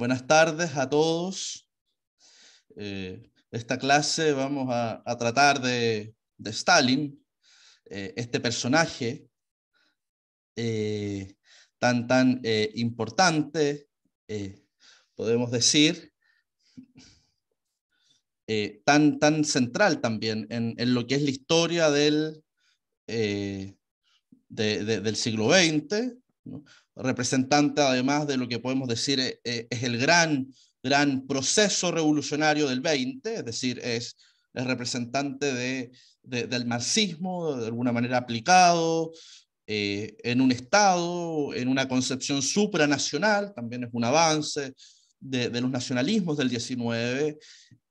Buenas tardes a todos. Eh, esta clase vamos a, tratar de, Stalin, eh, este personaje eh, tan, tan importante, podemos decir, tan, tan central también en, lo que es la historia del, del siglo XX, representante además de lo que podemos decir eh, eh, es el gran, gran proceso revolucionario del 20, es decir, es, el representante del marxismo, de alguna manera aplicado, eh, en un Estado, en una concepción supranacional, también es un avance de, los nacionalismos del 19.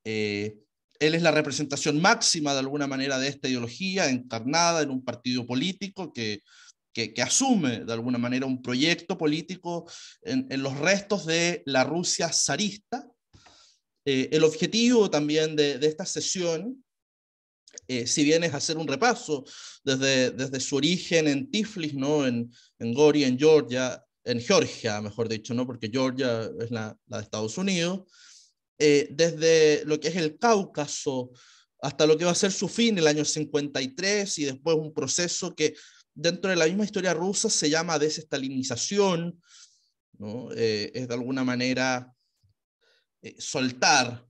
él es la representación máxima de alguna manera de esta ideología encarnada en un partido político que que, asume de alguna manera un proyecto político en, los restos de la Rusia zarista. Eh, el objetivo también de, esta sesión, eh, si bien es hacer un repaso desde, desde su origen en Tiflis, ¿no? en, en Gori, en Georgia, en Georgia, mejor dicho, ¿no? porque Georgia es la, de Estados Unidos, eh, desde lo que es el Cáucaso hasta lo que va a ser su fin el año 53 y después un proceso que dentro de la misma historia rusa se llama desestalinización, eh, es de alguna manera eh, soltar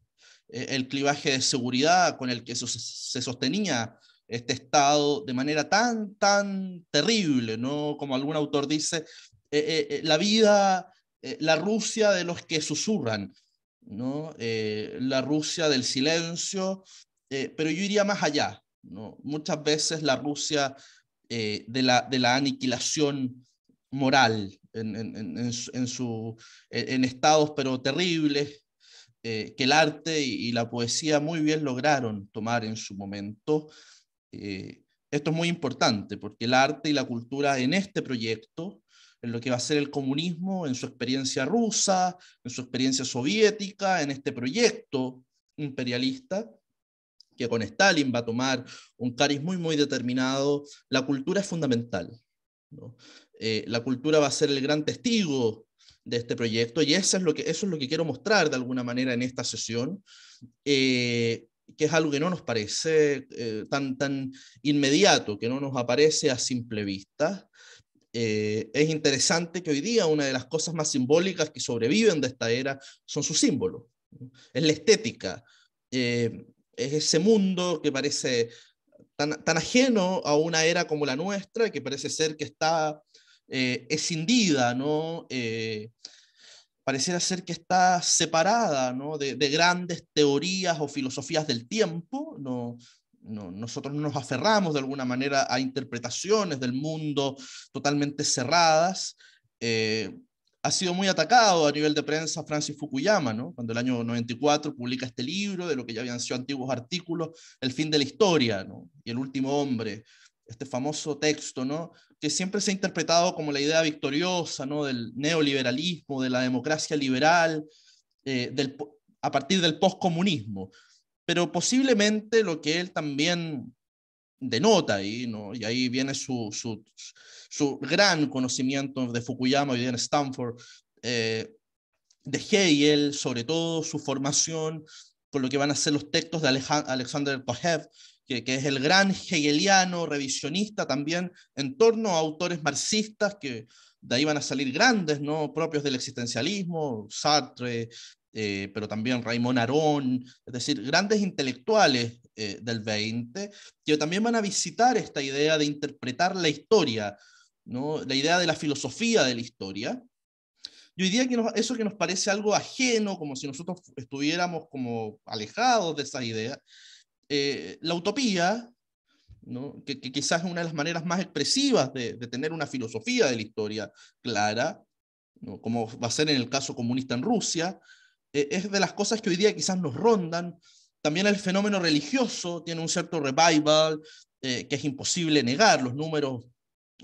eh, el clivaje de seguridad con el que se sostenía este Estado de manera tan, tan terrible, ¿no? como algún autor dice, la vida, la Rusia de los que susurran. ¿no? la Rusia del silencio, pero yo iría más allá. Muchas veces la Rusia eh, de, la, aniquilación moral en, e, estados pero terribles eh, que el arte y, la poesía muy bien lograron tomar en su momento. Eh, esto es muy importante porque el arte y la cultura en este proyecto, en lo que va a ser el comunismo, en su experiencia rusa, en su experiencia soviética, en este proyecto imperialista, que con Stalin va a tomar un cariz muy, muy determinado, la cultura es fundamental. Eh, la cultura va a ser el gran testigo de este proyecto y eso es lo que, eso es lo que quiero mostrar de alguna manera en esta sesión, eh, que es algo que no nos parece eh, tan, tan inmediato, que no nos aparece a simple vista. es interesante que hoy día una de las cosas más simbólicas que sobreviven de esta era son sus símbolos, es la estética. Es ese mundo que parece tan, ajeno a una era como la nuestra, que parece ser que está eh, escindida, ¿no? Eh, pareciera ser que está separada de, grandes teorías o filosofías del tiempo. ¿no? No, nosotros nos aferramos de alguna manera a interpretaciones del mundo totalmente cerradas. Eh, ha sido muy atacado a nivel de prensa Francis Fukuyama, ¿no? cuando el año 94 publica este libro de lo que ya habían sido antiguos artículos, El fin de la historia ¿no? y El último hombre, este famoso texto, ¿no? que siempre se ha interpretado como la idea victoriosa ¿no? del neoliberalismo, de la democracia liberal, eh, del, a partir del poscomunismo. Pero posiblemente lo que él también denota ahí, ¿no? y ahí viene su, gran conocimiento de Fukuyama y de Stanford, eh, de Hegel, sobre todo su formación con lo que van a ser los textos de Alexander Kohev, que, es el gran hegeliano revisionista también, en torno a autores marxistas, que de ahí van a salir grandes, ¿no? propios del existencialismo, Sartre, eh, pero también Raymond Aron, es decir, grandes intelectuales eh, del 20, que también van a visitar esta idea de interpretar la historia, ¿no? la idea de la filosofía de la historia. Y hoy día que eso que nos parece algo ajeno, como si nosotros estuviéramos como alejados de esa idea, eh, la utopía, ¿no? que, quizás es una de las maneras más expresivas de, tener una filosofía de la historia clara, como va a ser en el caso comunista en Rusia, eh, es de las cosas que hoy día quizás nos rondan, también el fenómeno religioso tiene un cierto revival eh, que es imposible negar, los números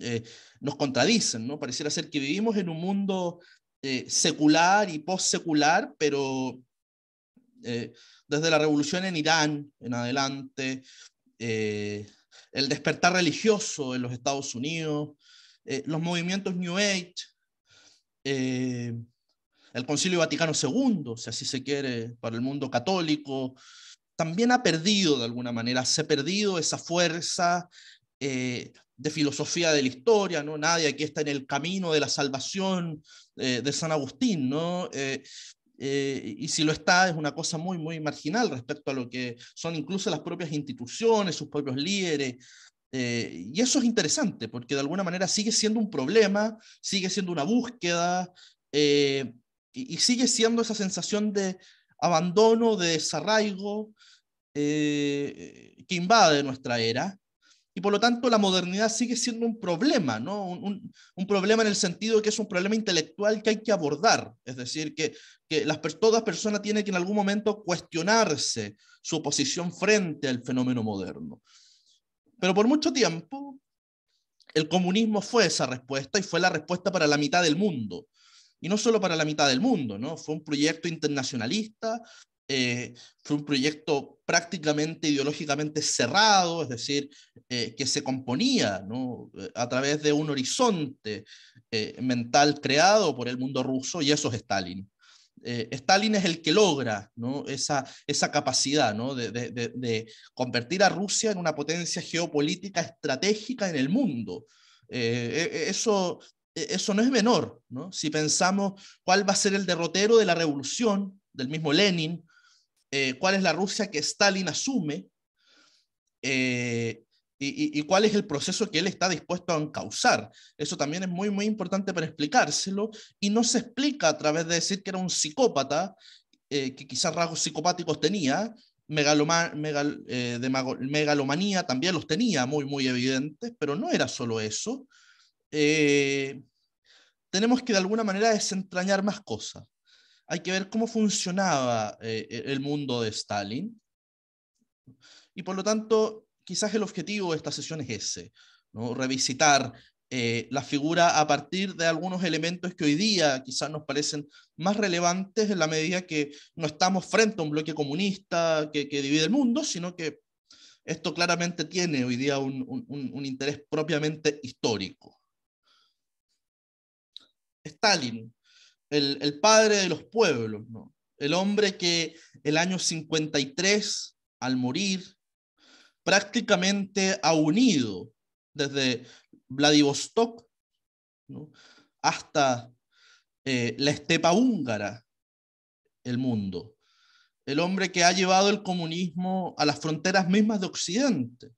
eh, nos contradicen, ¿no? Pareciera ser que vivimos en un mundo eh, secular y post-secular, pero desde la revolución en Irán en adelante, el despertar religioso en los Estados Unidos, los movimientos New Age, el Concilio Vaticano II, si así se quiere, para el mundo católico, también ha perdido de alguna manera, se ha perdido esa fuerza eh, de filosofía de la historia, ¿no? Nadie aquí está en el camino de la salvación eh, de San Agustín, ¿no? Eh, y si lo está, es una cosa muy, muy marginal respecto a lo que son incluso las propias instituciones, sus propios líderes. y eso es interesante, porque de alguna manera sigue siendo un problema, sigue siendo una búsqueda, y sigue siendo esa sensación de, abandono, de desarraigo eh, que invade nuestra era. Y por lo tanto la modernidad sigue siendo un problema, ¿no? Un, problema en el sentido de que es un problema intelectual que hay que abordar. Es decir, que, que las, toda persona tiene que en algún momento cuestionarse su posición frente al fenómeno moderno. Pero por mucho tiempo el comunismo fue esa respuesta y fue la respuesta para la mitad del mundo y no solo para la mitad del mundo, ¿no? Fue un proyecto internacionalista, eh, fue un proyecto prácticamente ideológicamente cerrado, es decir, eh, que se componía eh, a través de un horizonte mental creado por el mundo ruso y eso es Stalin. Stalin es el que logra esa, capacidad de, de, convertir a Rusia en una potencia geopolítica estratégica en el mundo. E, e, eso e, eso no es menor, Si pensamos cuál va a ser el derrotero de la revolución, del mismo Lenin, eh, cuál es la Rusia que Stalin asume eh, y, cuál es el proceso que él está dispuesto a encauzar. Eso también es muy, muy importante para explicárselo y no se explica a través de decir que era un psicópata, eh, que quizás rasgos psicopáticos tenía, megalomanía también los tenía muy, muy evidentes, pero no era solo eso. Eh, tenemos que de alguna manera desentrañar más cosas. Hay que ver cómo funcionaba eh, e-, el mundo de Stalin. Y por lo tanto, quizás el objetivo de esta sesión es ese, revisitar eh, la figura a partir de algunos elementos que hoy día quizás nos parecen más relevantes en la medida que no estamos frente a un bloque comunista que, divide el mundo, sino que esto claramente tiene hoy día un interés propiamente histórico. Stalin, el, padre de los pueblos, el hombre que el año 53, al morir, prácticamente ha unido desde Vladivostok hasta eh, la estepa húngara el mundo. El hombre que ha llevado el comunismo a las fronteras mismas de Occidente.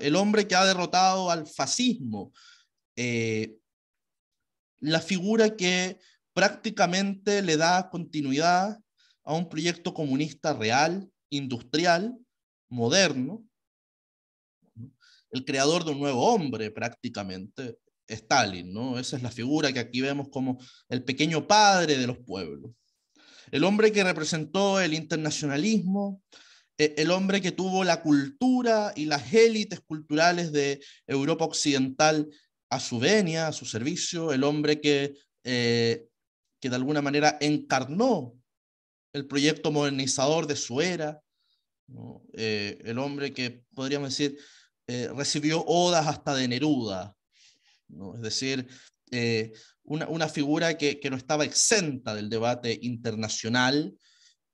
El hombre que ha derrotado al fascismo, eh, la figura que prácticamente le da continuidad a un proyecto comunista real, industrial, moderno, el creador de un nuevo hombre prácticamente, Stalin, ¿no? Esa es la figura que aquí vemos como el pequeño padre de los pueblos. El hombre que representó el internacionalismo, e, el hombre que tuvo la cultura y las élites culturales de Europa Occidental a su venia, a su servicio, el hombre que, eh, que de alguna manera encarnó el proyecto modernizador de su era, eh, el hombre que podríamos decir eh, recibió odas hasta de Neruda, ¿no? es decir, una, figura que, no estaba exenta del debate internacional,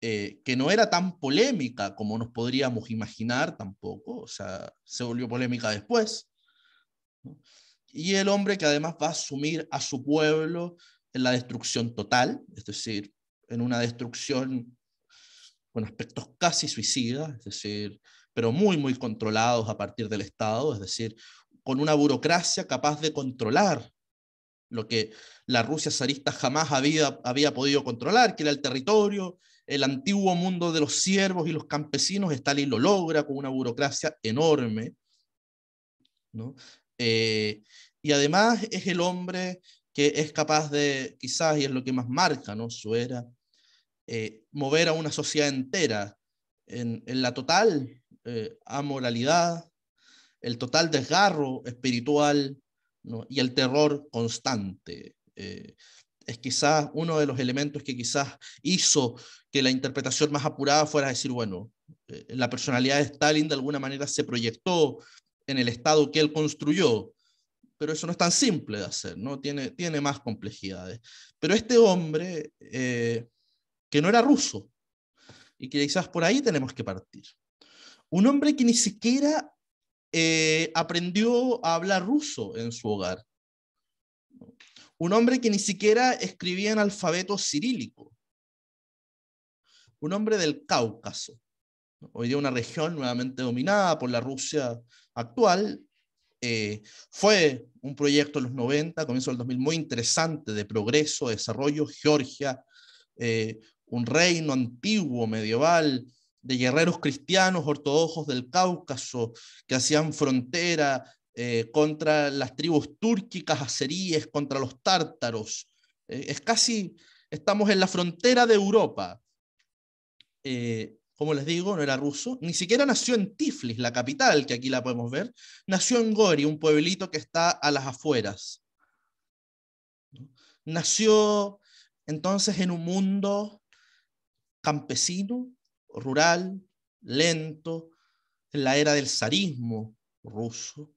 que no era tan polémica como nos podríamos imaginar tampoco, o sea, se volvió polémica después y el hombre que además va a asumir a su pueblo en la destrucción total, es decir, en una destrucción con aspectos casi suicidas, es decir, pero muy, muy controlados a partir del Estado, es decir, con una burocracia capaz de controlar lo que la Rusia zarista jamás había, había podido controlar, que era el territorio, el antiguo mundo de los siervos y los campesinos, Stalin lo logra con una burocracia enorme, ¿no? Eh, y además es el hombre que es capaz de, quizás, y es lo que más marca ¿no? su era, eh, mover a una sociedad entera en, la total eh, amoralidad, el total desgarro espiritual y el terror constante. Eh, es quizás uno de los elementos que quizás hizo que la interpretación más apurada fuera decir, bueno, la personalidad de Stalin de alguna manera se proyectó en el Estado que él construyó, pero eso no es tan simple de hacer, ¿no? Tiene, más complejidades. Pero este hombre, eh, que no era ruso, y que quizás por ahí tenemos que partir. Un hombre que ni siquiera eh, aprendió a hablar ruso en su hogar. Un hombre que ni siquiera escribía en alfabeto cirílico. Un hombre del Cáucaso. Hoy día una región nuevamente dominada por la Rusia actual, eh, fue un proyecto en los 90, comienzo del 2000, muy interesante de progreso, desarrollo. Georgia, eh, un reino antiguo, medieval, de guerreros cristianos ortodoxos del Cáucaso que hacían frontera eh, contra las tribus túrquicas, azeríes, contra los tártaros. es casi, estamos en la frontera de Europa como les digo, no era ruso, ni siquiera nació en Tiflis, la capital, que aquí la podemos ver, nació en Gori, un pueblito que está a las afueras. Nació entonces en un mundo campesino, rural, lento, en la era del zarismo ruso.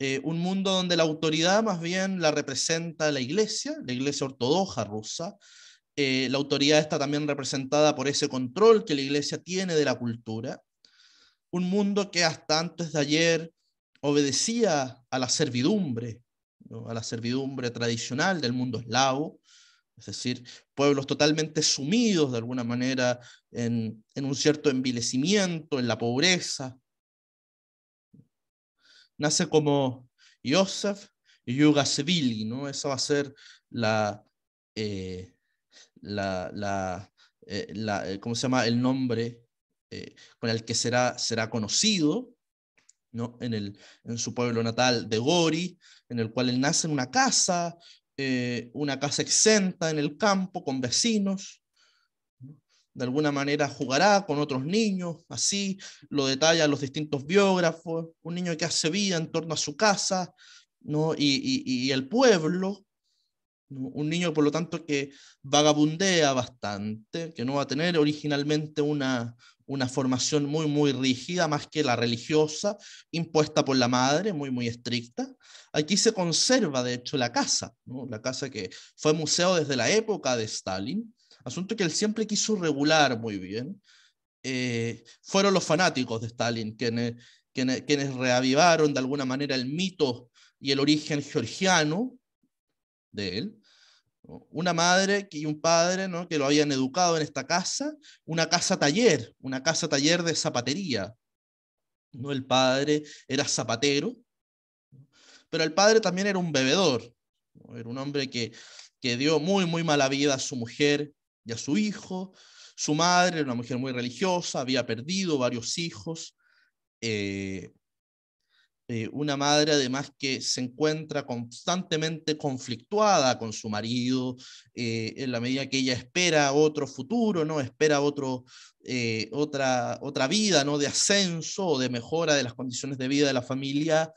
Eh, un mundo donde la autoridad más bien la representa la iglesia, la iglesia ortodoxa rusa, eh, la autoridad está también representada por ese control que la iglesia tiene de la cultura, un mundo que hasta antes de ayer obedecía a la servidumbre, a la servidumbre tradicional del mundo eslavo, es decir, pueblos totalmente sumidos de alguna manera en, un cierto envilecimiento, en la pobreza. Nace como Yosef Yugasevili, ¿no? Esa va a ser la, eh, la, la, eh, eh, ¿cómo se llama? El nombre eh, con el que será, será conocido ¿no? en, el, en su pueblo natal de Gori, en el cual él nace en una casa, una casa exenta en el campo con vecinos. De alguna manera jugará con otros niños, así lo detallan los distintos biógrafos, un niño que hace vida en torno a su casa ¿no? y, y el pueblo, un niño, por lo tanto, que vagabundea bastante, que no va a tener originalmente una, formación muy, muy rígida, más que la religiosa, impuesta por la madre, muy, muy estricta. Aquí se conserva, de hecho, la casa, la casa que fue museo desde la época de Stalin, asunto que él siempre quiso regular muy bien. Eh, fueron los fanáticos de Stalin quienes, quienes reavivaron de alguna manera el mito y el origen georgiano de él. Una madre y un padre ¿no? que lo habían educado en esta casa, una casa taller, una casa taller de zapatería. ¿no? El padre era zapatero, pero el padre también era un bebedor, era un hombre que, que dio muy, muy mala vida a su mujer y a su hijo. Su madre era una mujer muy religiosa, había perdido varios hijos. Eh, eh, una madre además que se encuentra constantemente conflictuada con su marido, eh, en la medida que ella espera otro futuro, ¿no? espera otro, eh, otra, otra vida ¿no? de ascenso o de mejora de las condiciones de vida de la familia.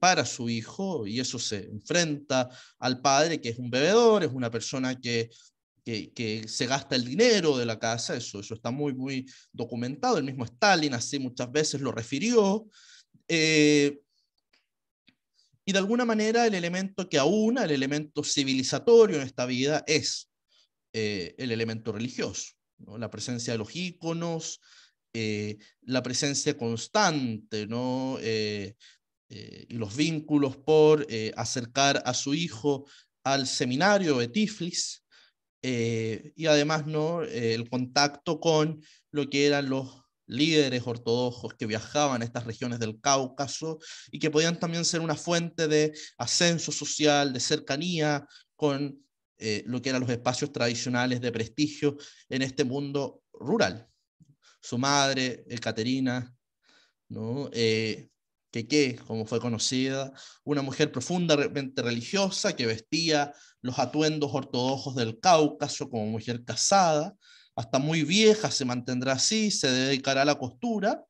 para su hijo y eso se enfrenta al padre que es un bebedor, es una persona que que, se gasta el dinero de la casa, eso, eso está muy, muy documentado, el mismo Stalin así muchas veces lo refirió, eh, y de alguna manera el elemento que aúna, el elemento civilizatorio en esta vida es eh, el elemento religioso, la presencia de los íconos, eh, la presencia constante ¿no? y los vínculos por acercar a su hijo al seminario de Tiflis y además ¿no? el contacto con lo que eran los líderes ortodoxos que viajaban a estas regiones del Cáucaso y que podían también ser una fuente de ascenso social, de cercanía con eh, lo que eran los espacios tradicionales de prestigio en este mundo rural. Su madre, Caterina, ¿no? que, eh, como fue conocida, una mujer profundamente religiosa que vestía los atuendos ortodoxos del Cáucaso como mujer casada, hasta muy vieja, se mantendrá así, se dedicará a la costura.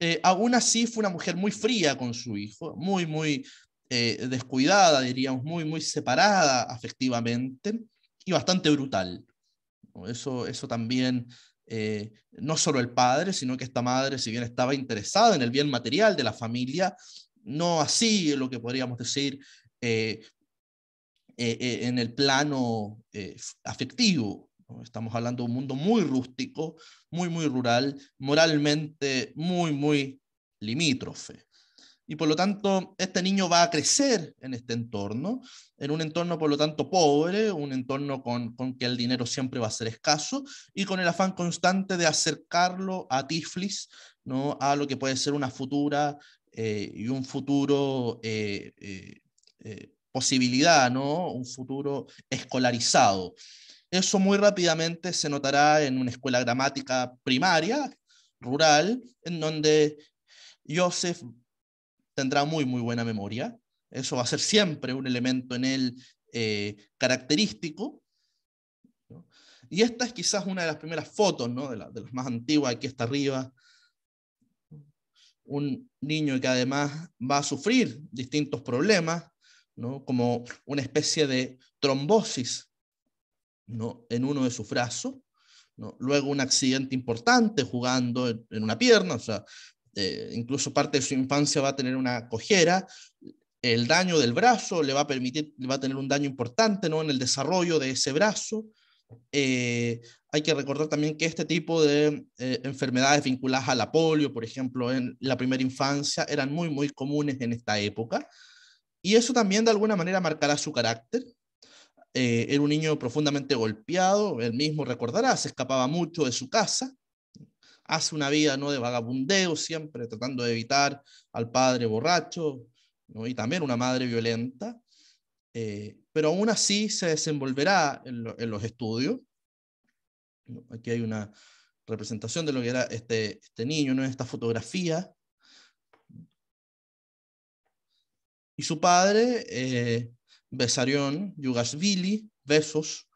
Eh, aún así fue una mujer muy fría con su hijo, muy, muy eh, descuidada, diríamos, muy, muy separada afectivamente y bastante brutal. Eso, eso también, eh, no solo el padre, sino que esta madre, si bien estaba interesada en el bien material de la familia, no así lo que podríamos decir en el plano afectivo. Estamos hablando de un mundo muy rústico, muy, muy rural, moralmente muy, muy limítrofe. Y por lo tanto, este niño va a crecer en este entorno, en un entorno por lo tanto pobre, un entorno con, que el dinero siempre va a ser escaso y con el afán constante de acercarlo a Tiflis, ¿no? a lo que puede ser una futura eh, y un futuro eh, eh, posibilidad, ¿no? un futuro escolarizado. Eso muy rápidamente se notará en una escuela gramática primaria, rural, en donde Joseph tendrá muy, muy buena memoria. Eso va a ser siempre un elemento en él eh, característico. Y esta es quizás una de las primeras fotos, de, las más antiguas, aquí está arriba, un niño que además va a sufrir distintos problemas, como una especie de trombosis ¿no? en uno de sus brazos, luego un accidente importante jugando en, una pierna, o sea, eh, incluso parte de su infancia va a tener una cojera, el daño del brazo le va a permitir, le va a tener un daño importante ¿no? en el desarrollo de ese brazo. Eh, hay que recordar también que este tipo de eh, enfermedades vinculadas a la polio, por ejemplo, en la primera infancia, eran muy, muy comunes en esta época. Y eso también de alguna manera marcará su carácter, eh, era un niño profundamente golpeado, él mismo recordará, se escapaba mucho de su casa, hace una vida ¿no? de vagabundeo siempre, tratando de evitar al padre borracho y también una madre violenta, eh, pero aún así se desenvolverá en, los estudios. Aquí hay una representación de lo que era este, este niño, ¿no? esta fotografía. Y su padre eh, Besarión, Yugasvili, Besos,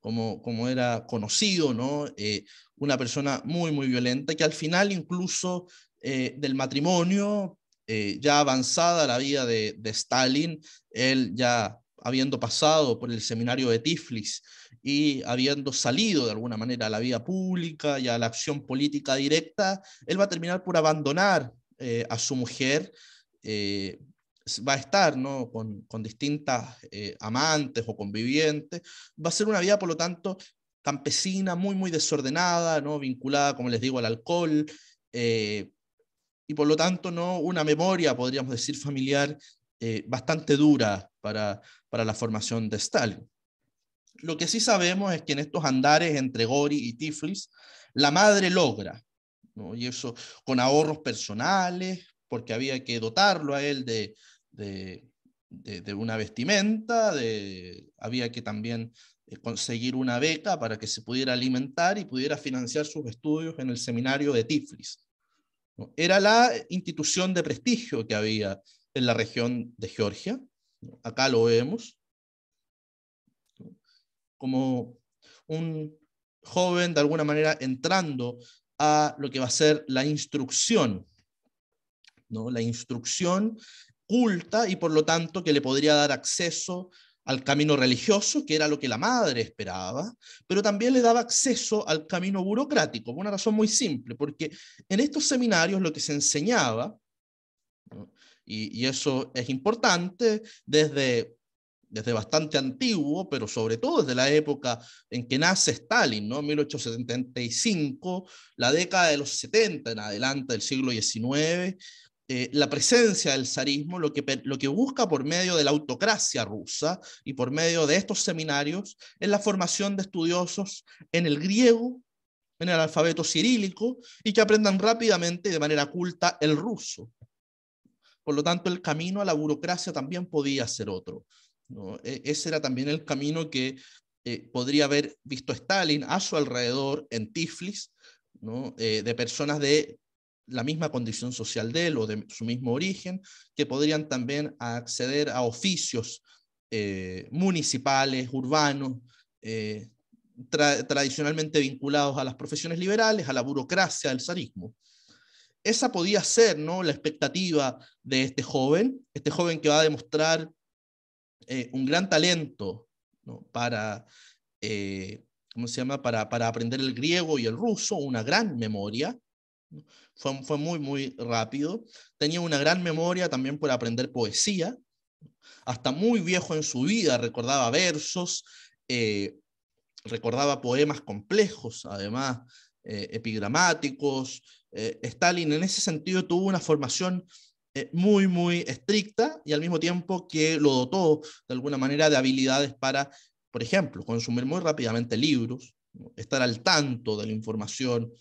como, como era conocido, ¿no? Eh, una persona muy, muy violenta, que al final incluso eh, del matrimonio, eh, ya avanzada la vida de, de, Stalin, él ya habiendo pasado por el seminario de Tiflis y habiendo salido de alguna manera a la vida pública y a la acción política directa, él va a terminar por abandonar a su mujer, va a estar ¿no? con, con distintas eh, amantes o convivientes, va a ser una vida, por lo tanto, campesina, muy, muy desordenada, ¿no? vinculada, como les digo, al alcohol, eh, y por lo tanto, ¿no? una memoria, podríamos decir, familiar eh, bastante dura para, para la formación de Stalin. Lo que sí sabemos es que en estos andares entre Gori y Tiflis, la madre logra, y eso con ahorros personales, porque había que dotarlo a él de, de, una vestimenta, de, había que también eh, conseguir una beca para que se pudiera alimentar y pudiera financiar sus estudios en el seminario de Tiflis. Era la institución de prestigio que había en la región de Georgia. Acá lo vemos. Como un joven, de alguna manera, entrando a lo que va a ser la instrucción. La instrucción culta y por lo tanto que le podría dar acceso al camino religioso, que era lo que la madre esperaba, pero también le daba acceso al camino burocrático, por una razón muy simple, porque en estos seminarios lo que se enseñaba, y, eso es importante desde, desde bastante antiguo, pero sobre todo desde la época en que nace Stalin, ¿no? 1875, la década de los 70 en adelante del siglo XIX, eh, la presencia del zarismo, lo que, lo que busca por medio de la autocracia rusa y por medio de estos seminarios es la formación de estudiosos en el griego, en el alfabeto cirílico, y que aprendan rápidamente y de manera culta el ruso. Por lo tanto, el camino a la burocracia también podía ser otro. E, ese era también el camino que eh, podría haber visto Stalin a su alrededor en Tiflis, eh, de personas de la misma condición social de él o de su mismo origen, que podrían también acceder a oficios eh, municipales, urbanos, eh, tradicionalmente vinculados a las profesiones liberales, a la burocracia, del zarismo. Esa podía ser ¿no? la expectativa de este joven, este joven que va a demostrar eh, un gran talento para, ¿cómo se llama? Para, para aprender el griego y el ruso, una gran memoria, fue, fue muy, muy rápido. Tenía una gran memoria también por aprender poesía. Hasta muy viejo en su vida recordaba versos, eh, recordaba poemas complejos, además eh, epigramáticos. Eh, Stalin en ese sentido tuvo una formación muy, muy estricta y al mismo tiempo que lo dotó de alguna manera de habilidades para, por ejemplo, consumir muy rápidamente libros, estar al tanto de la información,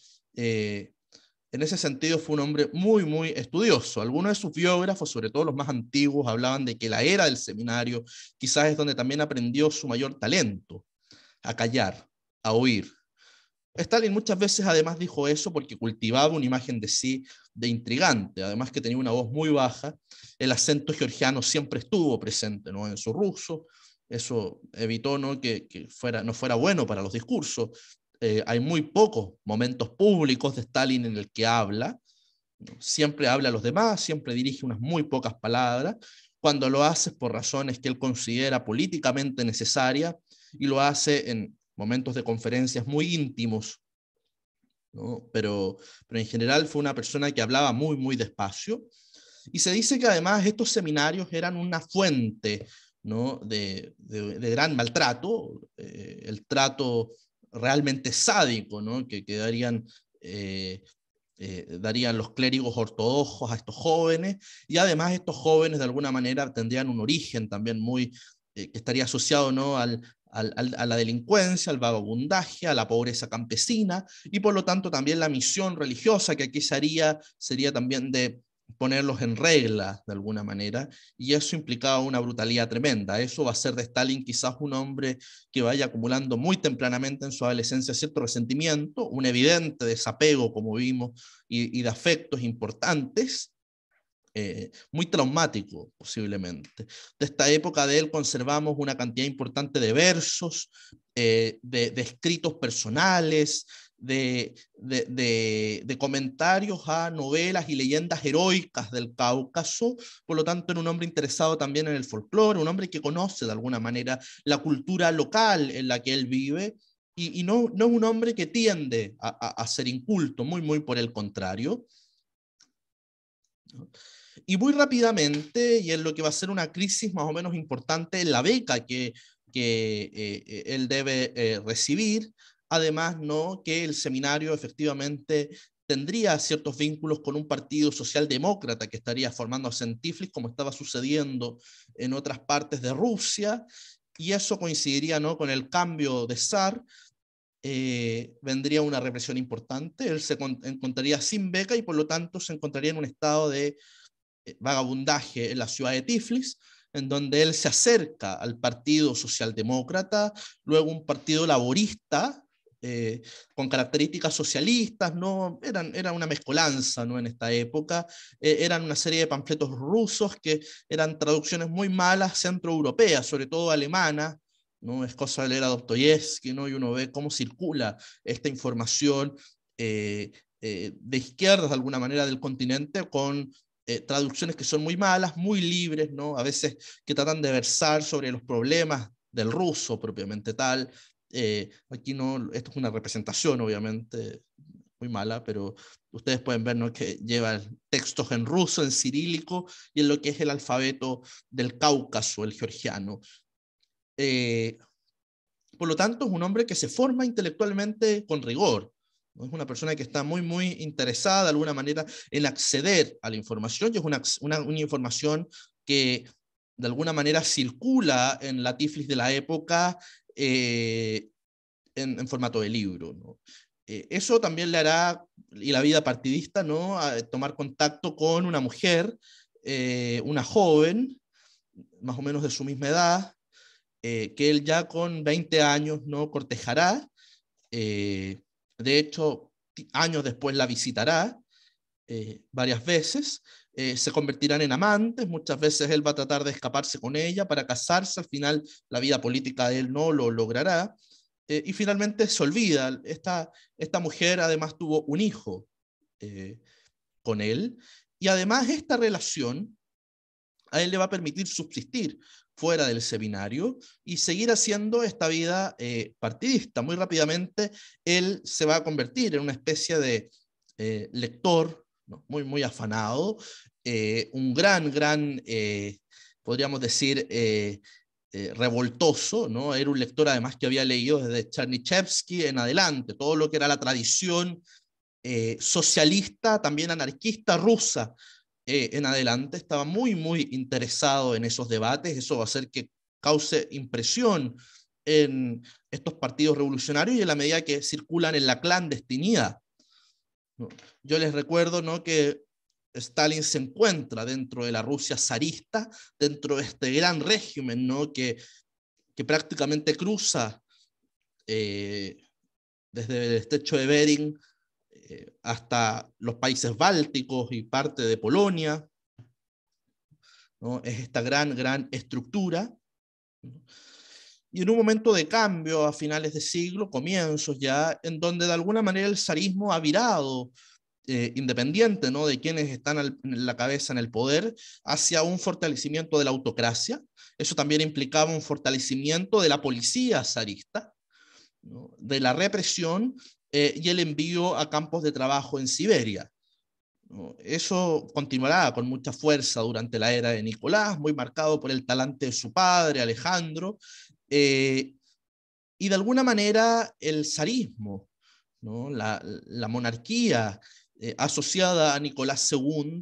en ese sentido fue un hombre muy, muy estudioso. Algunos de sus biógrafos, sobre todo los más antiguos, hablaban de que la era del seminario quizás es donde también aprendió su mayor talento, a callar, a oír. Stalin muchas veces además dijo eso porque cultivaba una imagen de sí de intrigante, además que tenía una voz muy baja, el acento georgiano siempre estuvo presente ¿no? en su ruso, eso evitó ¿no? Que, que, fuera, no fuera bueno para los discursos. Eh, hay muy pocos momentos públicos de Stalin en el que habla. Siempre habla a los demás, siempre dirige unas muy pocas palabras. Cuando lo hace por razones que él considera políticamente necesarias y lo hace en momentos de conferencias muy íntimos. Pero, pero en general fue una persona que hablaba muy, muy despacio. Y se dice que además estos seminarios eran una fuente ¿no? de, de, gran maltrato. Eh, el trato realmente sádico ¿no? que, quedarían eh, eh, darían, los clérigos ortodoxos a estos jóvenes, y además estos jóvenes de alguna manera tendrían un origen también muy, eh, que estaría asociado ¿no? a la delincuencia, al vagabundaje, a la pobreza campesina, y por lo tanto también la misión religiosa que aquí se sería también de ponerlos en regla de alguna manera, y eso implicaba una brutalidad tremenda. Eso va a ser de Stalin quizás un hombre que vaya acumulando muy tempranamente en su adolescencia cierto resentimiento, un evidente desapego, como vimos, y, de afectos importantes, eh, muy traumático posiblemente. De esta época de él conservamos una cantidad importante de versos, eh, de, escritos personales, de, de, de, comentarios a novelas y leyendas heroicas del Cáucaso, por lo tanto era un hombre interesado también en el folclore, un hombre que conoce de alguna manera la cultura local en la que él vive y, y no, es un hombre que tiende a, a, ser inculto, muy, muy por el contrario. Y muy rápidamente, y en lo que va a ser una crisis más o menos importante en la beca que, que eh, eh, él debe eh, recibir, Además, ¿no? que el seminario efectivamente tendría ciertos vínculos con un partido socialdemócrata que estaría formando a Tiflis, como estaba sucediendo en otras partes de Rusia, y eso coincidiría ¿no? con el cambio de zar. Eh, vendría una represión importante, él se encontraría sin beca y por lo tanto se encontraría en un estado de eh, vagabundaje en la ciudad de Tiflis, en donde él se acerca al Partido Socialdemócrata, luego un partido laborista, eh, con características socialistas, ¿no? eran, era una mezcolanza ¿no? en esta época, eh, eran una serie de panfletos rusos que eran traducciones muy malas centroeuropeas, sobre todo alemanas, ¿no? es cosa de leer a Dostoyevsky ¿no? y uno ve cómo circula esta información eh, de izquierdas de alguna manera del continente con traducciones que son muy malas, muy libres, ¿no? a veces que tratan de versar sobre los problemas del ruso propiamente tal, eh, aquí no, esto es una representación obviamente muy mala, pero ustedes pueden ver ¿no? que lleva textos en ruso, en cirílico y en lo que es el alfabeto del Cáucaso, el georgiano. Eh, por lo tanto, es un hombre que se forma intelectualmente con rigor. Es una persona que está muy, muy interesada de alguna manera en acceder a la información y es una, una información que de alguna manera circula en la Tiflis de la época eh, en, formato de libro. Eh, eso también le hará, y la vida partidista, tomar contacto con una mujer, eh, una joven, más o menos de su misma edad, que él ya con 20 años ¿no? cortejará. de hecho, años después la visitará varias veces eh, se convertirán en amantes, muchas veces él va a tratar de escaparse con ella para casarse, al final la vida política de él no lo logrará, eh, y finalmente se olvida, esta, esta mujer además tuvo un hijo eh, con él, y además esta relación a él le va a permitir subsistir fuera del seminario y seguir haciendo esta vida partidista. Muy rápidamente él se va a convertir en una especie de lector muy, muy afanado, eh, un gran, gran, eh, podríamos decir, eh, revoltoso, ¿no? Era un lector además que había leído desde Chernyshevsky en adelante, todo lo que era la tradición socialista, también anarquista rusa en adelante, estaba muy, muy interesado en esos debates, eso va a hacer que cause impresión en estos partidos revolucionarios y en la medida que circulan en la clandestinidad. Yo les recuerdo ¿no? que Stalin se encuentra dentro de la Rusia zarista, dentro de este gran régimen ¿no? que, que prácticamente cruza eh, desde el estrecho de Bering eh, hasta los países bálticos y parte de Polonia. ¿no? Es esta gran, gran estructura y en un momento de cambio a finales de siglo, comienzos ya, en donde de alguna manera el zarismo ha virado, eh, independiente ¿no? de quienes están en la cabeza en el poder, hacia un fortalecimiento de la autocracia. Eso también implicaba un fortalecimiento de la policía zarista, de la represión eh, y el envío a campos de trabajo en Siberia. Eso continuará con mucha fuerza durante la era de Nicolás, muy marcado por el talante de su padre, Alejandro, eh, y de alguna manera el zarismo, ¿no? la, monarquía eh, asociada a Nicolás II,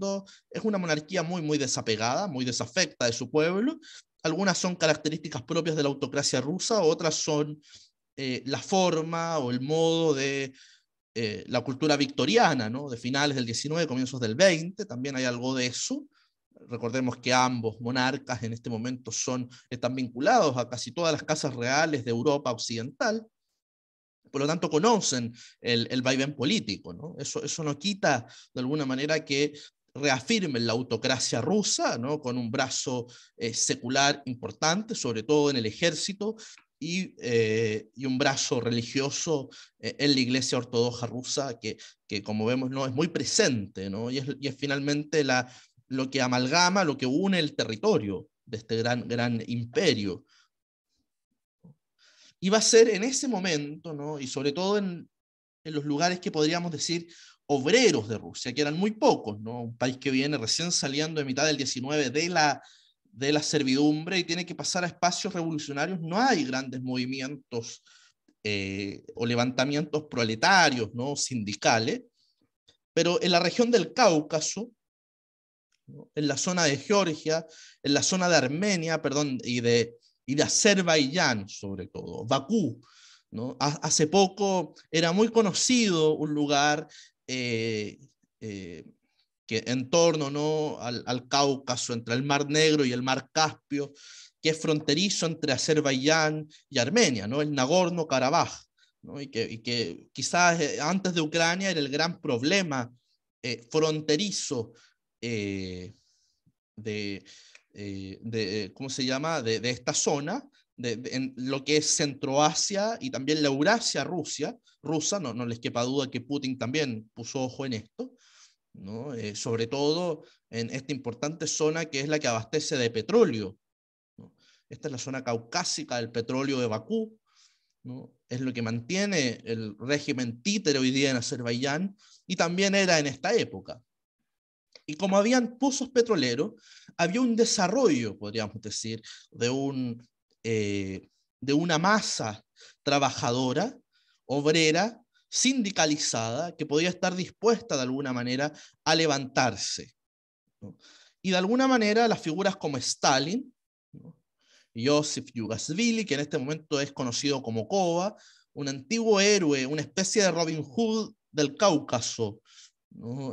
es una monarquía muy, muy desapegada, muy desafecta de su pueblo. Algunas son características propias de la autocracia rusa, otras son eh, la forma o el modo de la cultura victoriana, de finales del 19, comienzos del 20, también hay algo de eso. Recordemos que ambos monarcas en este momento son, están vinculados a casi todas las casas reales de Europa occidental, por lo tanto conocen el, el vaivén político. Eso, eso no quita de alguna manera que reafirmen la autocracia rusa, ¿no? con un brazo eh, secular importante, sobre todo en el ejército, y, eh, un brazo religioso eh, en la iglesia ortodoxa rusa, que, como vemos no es muy presente, ¿no? Y, es, y es finalmente la, lo que amalgama, lo que une el territorio de este gran, gran imperio. Y va a ser en ese momento, ¿no? y sobre todo en, los lugares que podríamos decir obreros de Rusia, que eran muy pocos, ¿no? un país que viene recién saliendo de mitad del 19 de la, de la servidumbre y tiene que pasar a espacios revolucionarios, no hay grandes movimientos eh, o levantamientos proletarios, ¿no? sindicales, pero en la región del Cáucaso en la zona de Georgia, en la zona de Armenia, perdón, y de, y de Azerbaiyán, sobre todo, Bakú. Hace poco era muy conocido un lugar eh, eh, que en torno al, Cáucaso, entre el Mar Negro y el Mar Caspio, que es fronterizo entre Azerbaiyán y Armenia, ¿no? el Nagorno-Karabaj, y, que, quizás eh, antes de Ucrania era el gran problema fronterizo eh, de, eh, eh, ¿cómo se llama?, de, esta zona, de, en lo que es Centroasia y también la Eurasia Rusia, rusa, no, les quepa duda que Putin también puso ojo en esto, sobre todo en esta importante zona que es la que abastece de petróleo. Esta es la zona caucásica del petróleo de Bakú, ¿no? es lo que mantiene el régimen títere hoy día en Azerbaiyán y también era en esta época. Y como habían pozos petroleros, había un desarrollo, podríamos decir, de, un, eh, de una masa trabajadora, obrera, sindicalizada, que podía estar dispuesta de alguna manera a levantarse. Y de alguna manera las figuras como Stalin, Joseph Yugasvili, que en este momento es conocido como Kova, un antiguo héroe, una especie de Robin Hood del Cáucaso,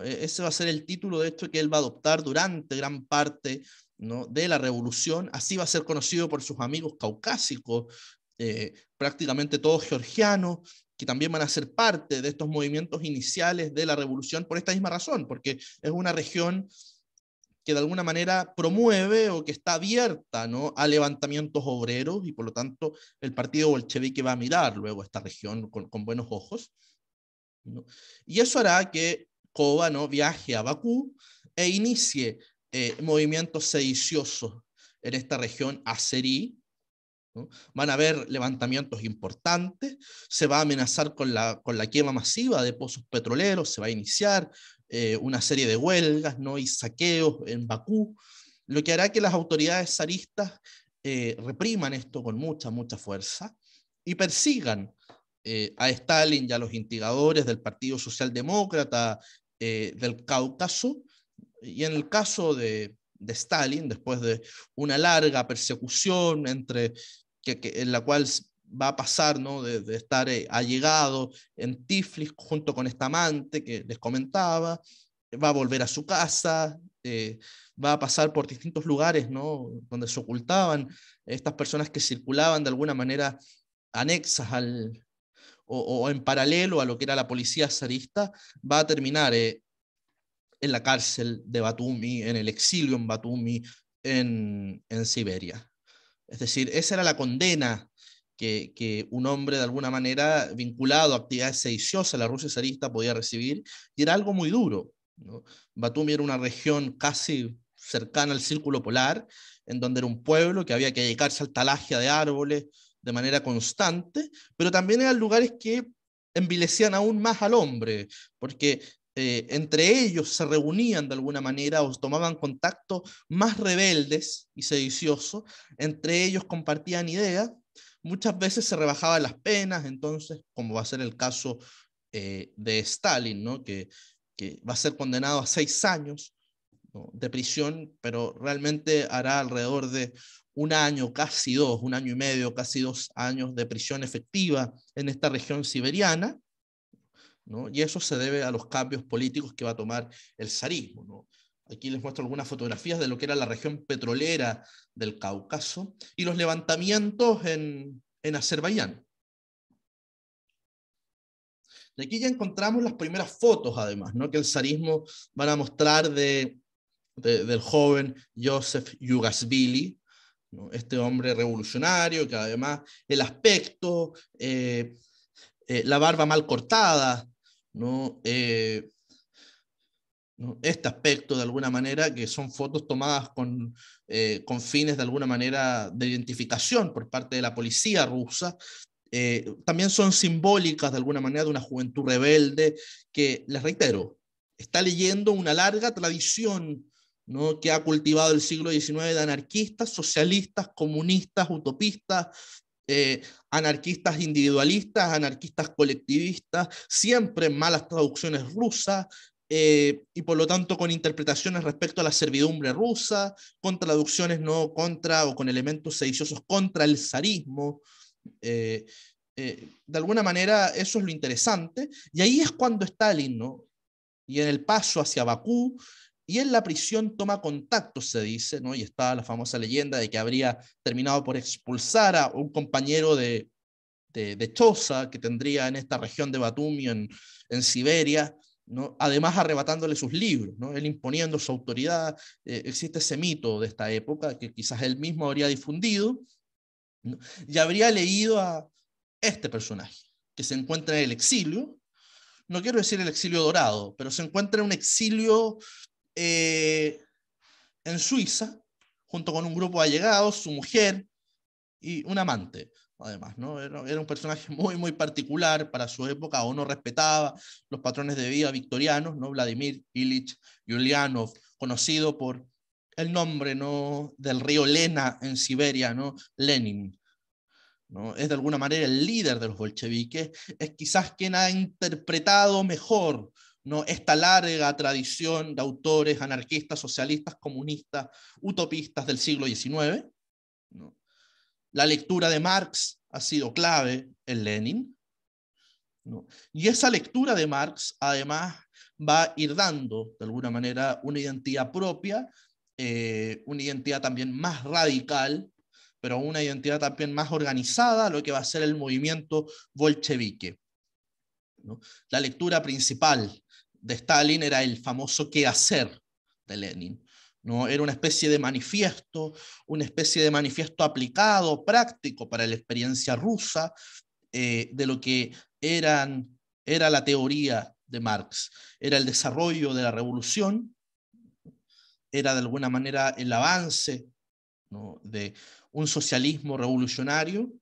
e-, ese va a ser el título, de esto que él va a adoptar durante gran parte de la revolución. Así va a ser conocido por sus amigos caucásicos, eh, prácticamente todos georgianos, que también van a ser parte de estos movimientos iniciales de la revolución por esta misma razón, porque es una región que de alguna manera promueve o que está abierta a levantamientos obreros y por lo tanto el partido bolchevique va a mirar luego esta región con, buenos ojos. Y eso hará que ¿no? viaje a Bakú e inicie eh, movimientos sediciosos en esta región azerí. ¿no? Van a haber levantamientos importantes, se va a amenazar con la, con la quema masiva de pozos petroleros, se va a iniciar eh, una serie de huelgas ¿no? y saqueos en Bakú, lo que hará que las autoridades zaristas eh, repriman esto con mucha, mucha fuerza y persigan a Stalin y a los instigadores del Partido Socialdemócrata eh, del Cáucaso y en el caso de, Stalin, después de una larga persecución entre, que, en la cual va a pasar ¿no? de, estar eh, allegado en Tiflis junto con esta amante que les comentaba, va a volver a su casa, eh, va a pasar por distintos lugares ¿no? donde se ocultaban estas personas que circulaban de alguna manera anexas al, o, en paralelo a lo que era la policía zarista, va a terminar eh, en la cárcel de Batumi, en el exilio en Batumi, en, Siberia. Es decir, esa era la condena que, un hombre de alguna manera vinculado a actividades sediciosas a la Rusia zarista podía recibir, y era algo muy duro. Batumi era una región casi cercana al círculo polar, en donde era un pueblo que había que dedicarse al talaje de árboles, de manera constante, pero también eran lugares que envilecían aún más al hombre, porque eh, entre ellos se reunían de alguna manera o tomaban contacto más rebeldes y sediciosos, entre ellos compartían ideas, muchas veces se rebajaban las penas, entonces, como va a ser el caso eh, de Stalin, ¿no? que, va a ser condenado a seis años de prisión, pero realmente hará alrededor de un año, casi dos, un año y medio, casi dos años de prisión efectiva en esta región siberiana, ¿no? y eso se debe a los cambios políticos que va a tomar el zarismo. Aquí les muestro algunas fotografías de lo que era la región petrolera del Cáucaso y los levantamientos en, Azerbaiyán. Y aquí ya encontramos las primeras fotos, además, ¿no? que el zarismo van a mostrar del joven Joseph Yugasvili, este hombre revolucionario que además el aspecto, eh, eh, la barba mal cortada, eh, ¿no? Este aspecto de alguna manera, que son fotos tomadas con, con fines de alguna manera de identificación por parte de la policía rusa, también son simbólicas de alguna manera de una juventud rebelde que, les reitero, está leyendo una larga tradición ¿no? que ha cultivado el siglo XIX de anarquistas, socialistas, comunistas, utopistas, eh, anarquistas individualistas, anarquistas colectivistas, siempre en malas traducciones rusas, eh, y por lo tanto con interpretaciones respecto a la servidumbre rusa, con traducciones no contra o con elementos sediciosos contra el zarismo. Eh, de alguna manera eso es lo interesante, y ahí es cuando Stalin, ¿no? y en el paso hacia Bakú, y en la prisión toma contacto, se dice, ¿no? y está la famosa leyenda de que habría terminado por expulsar a un compañero de, de, de Choza que tendría en esta región de Batumi, en, en Siberia, ¿no? además arrebatándole sus libros, ¿no? él imponiendo su autoridad. Eh, existe ese mito de esta época que quizás él mismo habría difundido y habría leído a este personaje que se encuentra en el exilio. No quiero decir el exilio dorado, pero se encuentra en un exilio eh, en Suiza, junto con un grupo de allegados, su mujer y un amante. Además, ¿no? era un personaje muy, muy particular para su época, o no respetaba los patrones de vida victorianos, ¿no? Vladimir Ilich Yulianov, conocido por el nombre ¿no? del río Lena en Siberia, ¿no? Lenin. ¿no? Es de alguna manera el líder de los bolcheviques, es quizás quien ha interpretado mejor ¿no? esta larga tradición de autores anarquistas, socialistas, comunistas, utopistas del siglo XIX. La lectura de Marx ha sido clave en Lenin. Y esa lectura de Marx, además, va a ir dando, de alguna manera, una identidad propia, eh, una identidad también más radical, pero una identidad también más organizada, lo que va a ser el movimiento bolchevique. La lectura principal de Stalin era el famoso qué hacer de Lenin. ¿no? Era una especie de manifiesto, una especie de manifiesto aplicado, práctico para la experiencia rusa eh, de lo que eran, era la teoría de Marx. Era el desarrollo de la revolución, era de alguna manera el avance de un socialismo revolucionario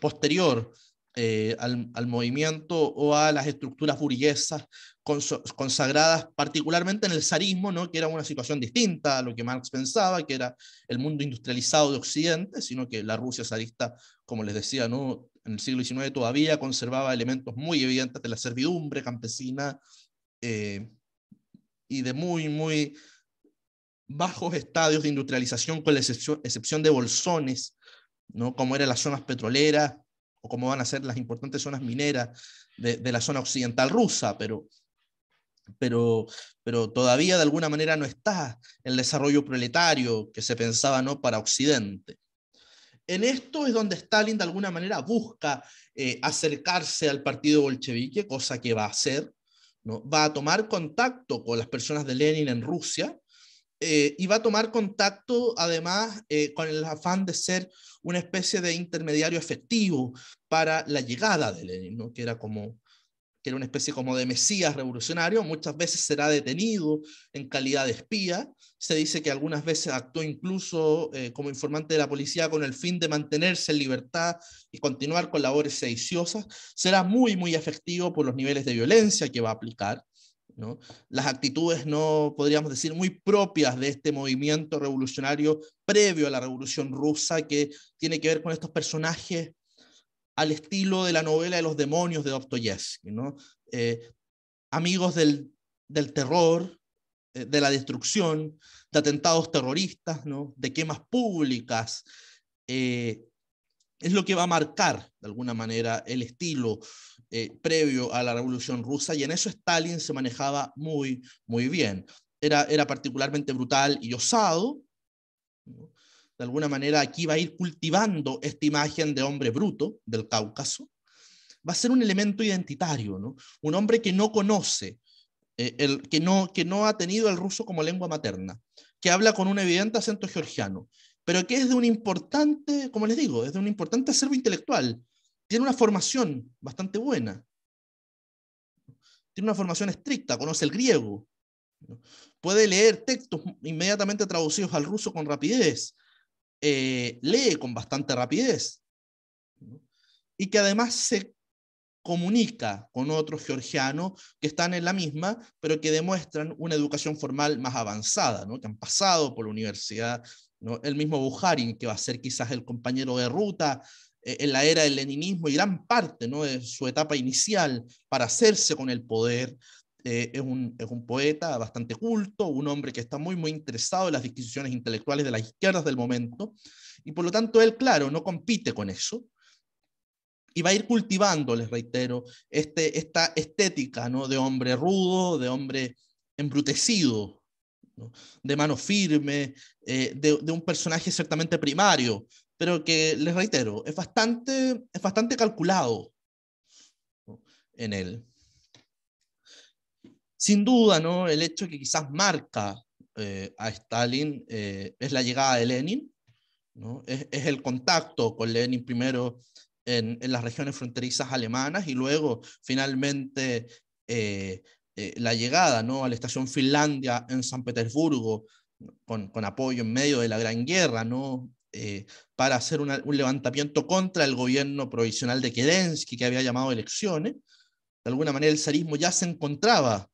posterior eh, al, al, movimiento o a las estructuras burguesas consagradas particularmente en el zarismo, ¿no? que era una situación distinta a lo que Marx pensaba, que era el mundo industrializado de Occidente, sino que la Rusia zarista, como les decía, ¿no? en el siglo XIX todavía conservaba elementos muy evidentes de la servidumbre campesina eh, y de muy, muy bajos estadios de industrialización, con la excepción, de bolsones, ¿no? como eran las zonas petroleras o cómo van a ser las importantes zonas mineras de, la zona occidental rusa, pero, pero, pero todavía de alguna manera no está el desarrollo proletario que se pensaba ¿no? para Occidente. En esto es donde Stalin de alguna manera busca eh, acercarse al partido bolchevique, cosa que va a hacer, ¿no? va a tomar contacto con las personas de Lenin en Rusia, y eh, va a tomar contacto además eh, con el afán de ser una especie de intermediario efectivo para la llegada de Lenin, que era como era una especie como de mesías revolucionario, muchas veces será detenido en calidad de espía, se dice que algunas veces actuó incluso eh, como informante de la policía con el fin de mantenerse en libertad y continuar con labores sediciosas, será muy, muy efectivo por los niveles de violencia que va a aplicar, las actitudes, no podríamos decir, muy propias de este movimiento revolucionario previo a la Revolución Rusa, que tiene que ver con estos personajes al estilo de la novela de los demonios de Dostoyevsky, ¿no? Eh, amigos del, del terror, eh, de la destrucción, de atentados terroristas, ¿no? de quemas públicas, eh, es lo que va a marcar, de alguna manera, el estilo eh, previo a la Revolución Rusa, y en eso Stalin se manejaba muy, muy bien. Era, era particularmente brutal y osado. De alguna manera, aquí va a ir cultivando esta imagen de hombre bruto del Cáucaso. Va a ser un elemento identitario, ¿no? un hombre que no conoce, eh, el, que, no, que no ha tenido el ruso como lengua materna, que habla con un evidente acento georgiano, pero que es de un importante, como les digo, es de un importante acervo intelectual. Tiene una formación bastante buena. Tiene una formación estricta, conoce el griego. Puede leer textos inmediatamente traducidos al ruso con rapidez. Eh, lee con bastante rapidez. Y que además se comunica con otros georgianos que están en la misma, pero que demuestran una educación formal más avanzada, ¿no? que han pasado por la universidad, el mismo Bujarin, que va a ser quizás el compañero de ruta eh, en la era del leninismo y gran parte ¿no? de su etapa inicial para hacerse con el poder. Eh, es, un, poeta bastante culto, un hombre que está muy, muy interesado en las discusiones intelectuales de las izquierdas del momento, y por lo tanto él, claro, no compite con eso, y va a ir cultivando, les reitero, este, esta estética ¿no? de hombre rudo, de hombre embrutecido, de mano firme, eh, de, un personaje ciertamente primario, pero que, les reitero, es bastante, bastante calculado en él. Sin duda, ¿no? el hecho que quizás marca eh, a Stalin eh, es la llegada de Lenin, ¿no? es, el contacto con Lenin primero en, en, las regiones fronterizas alemanas y luego finalmente eh, la llegada ¿no? a la estación Finlandia en San Petersburgo, con, apoyo en medio de la Gran Guerra, ¿no? Eh, para hacer un levantamiento contra el gobierno provisional de Kerensky, que había llamado elecciones. De alguna manera el zarismo ya se encontraba,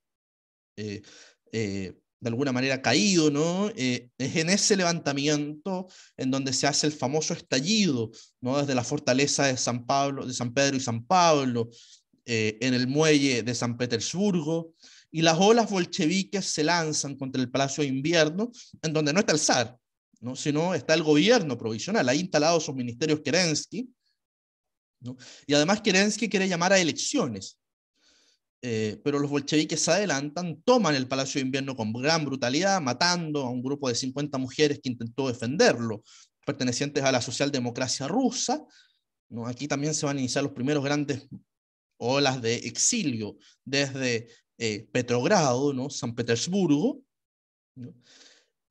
eh, de alguna manera, caído, ¿no? es en ese levantamiento en donde se hace el famoso estallido, ¿no? Desde la fortaleza de San, Pablo, de San Pedro y San Pablo, eh, en el muelle de San Petersburgo, y las olas bolcheviques se lanzan contra el Palacio de Invierno, en donde no está el zar, ¿no? sino está el gobierno provisional, ahí instalado sus ministerios Kerensky, ¿no? y además Kerensky quiere llamar a elecciones, eh, pero los bolcheviques se adelantan, toman el Palacio de Invierno con gran brutalidad, matando a un grupo de 50 mujeres que intentó defenderlo, pertenecientes a la socialdemocracia rusa. ¿no? Aquí también se van a iniciar los primeros grandes o las de exilio desde eh, Petrogrado, ¿no? San Petersburgo,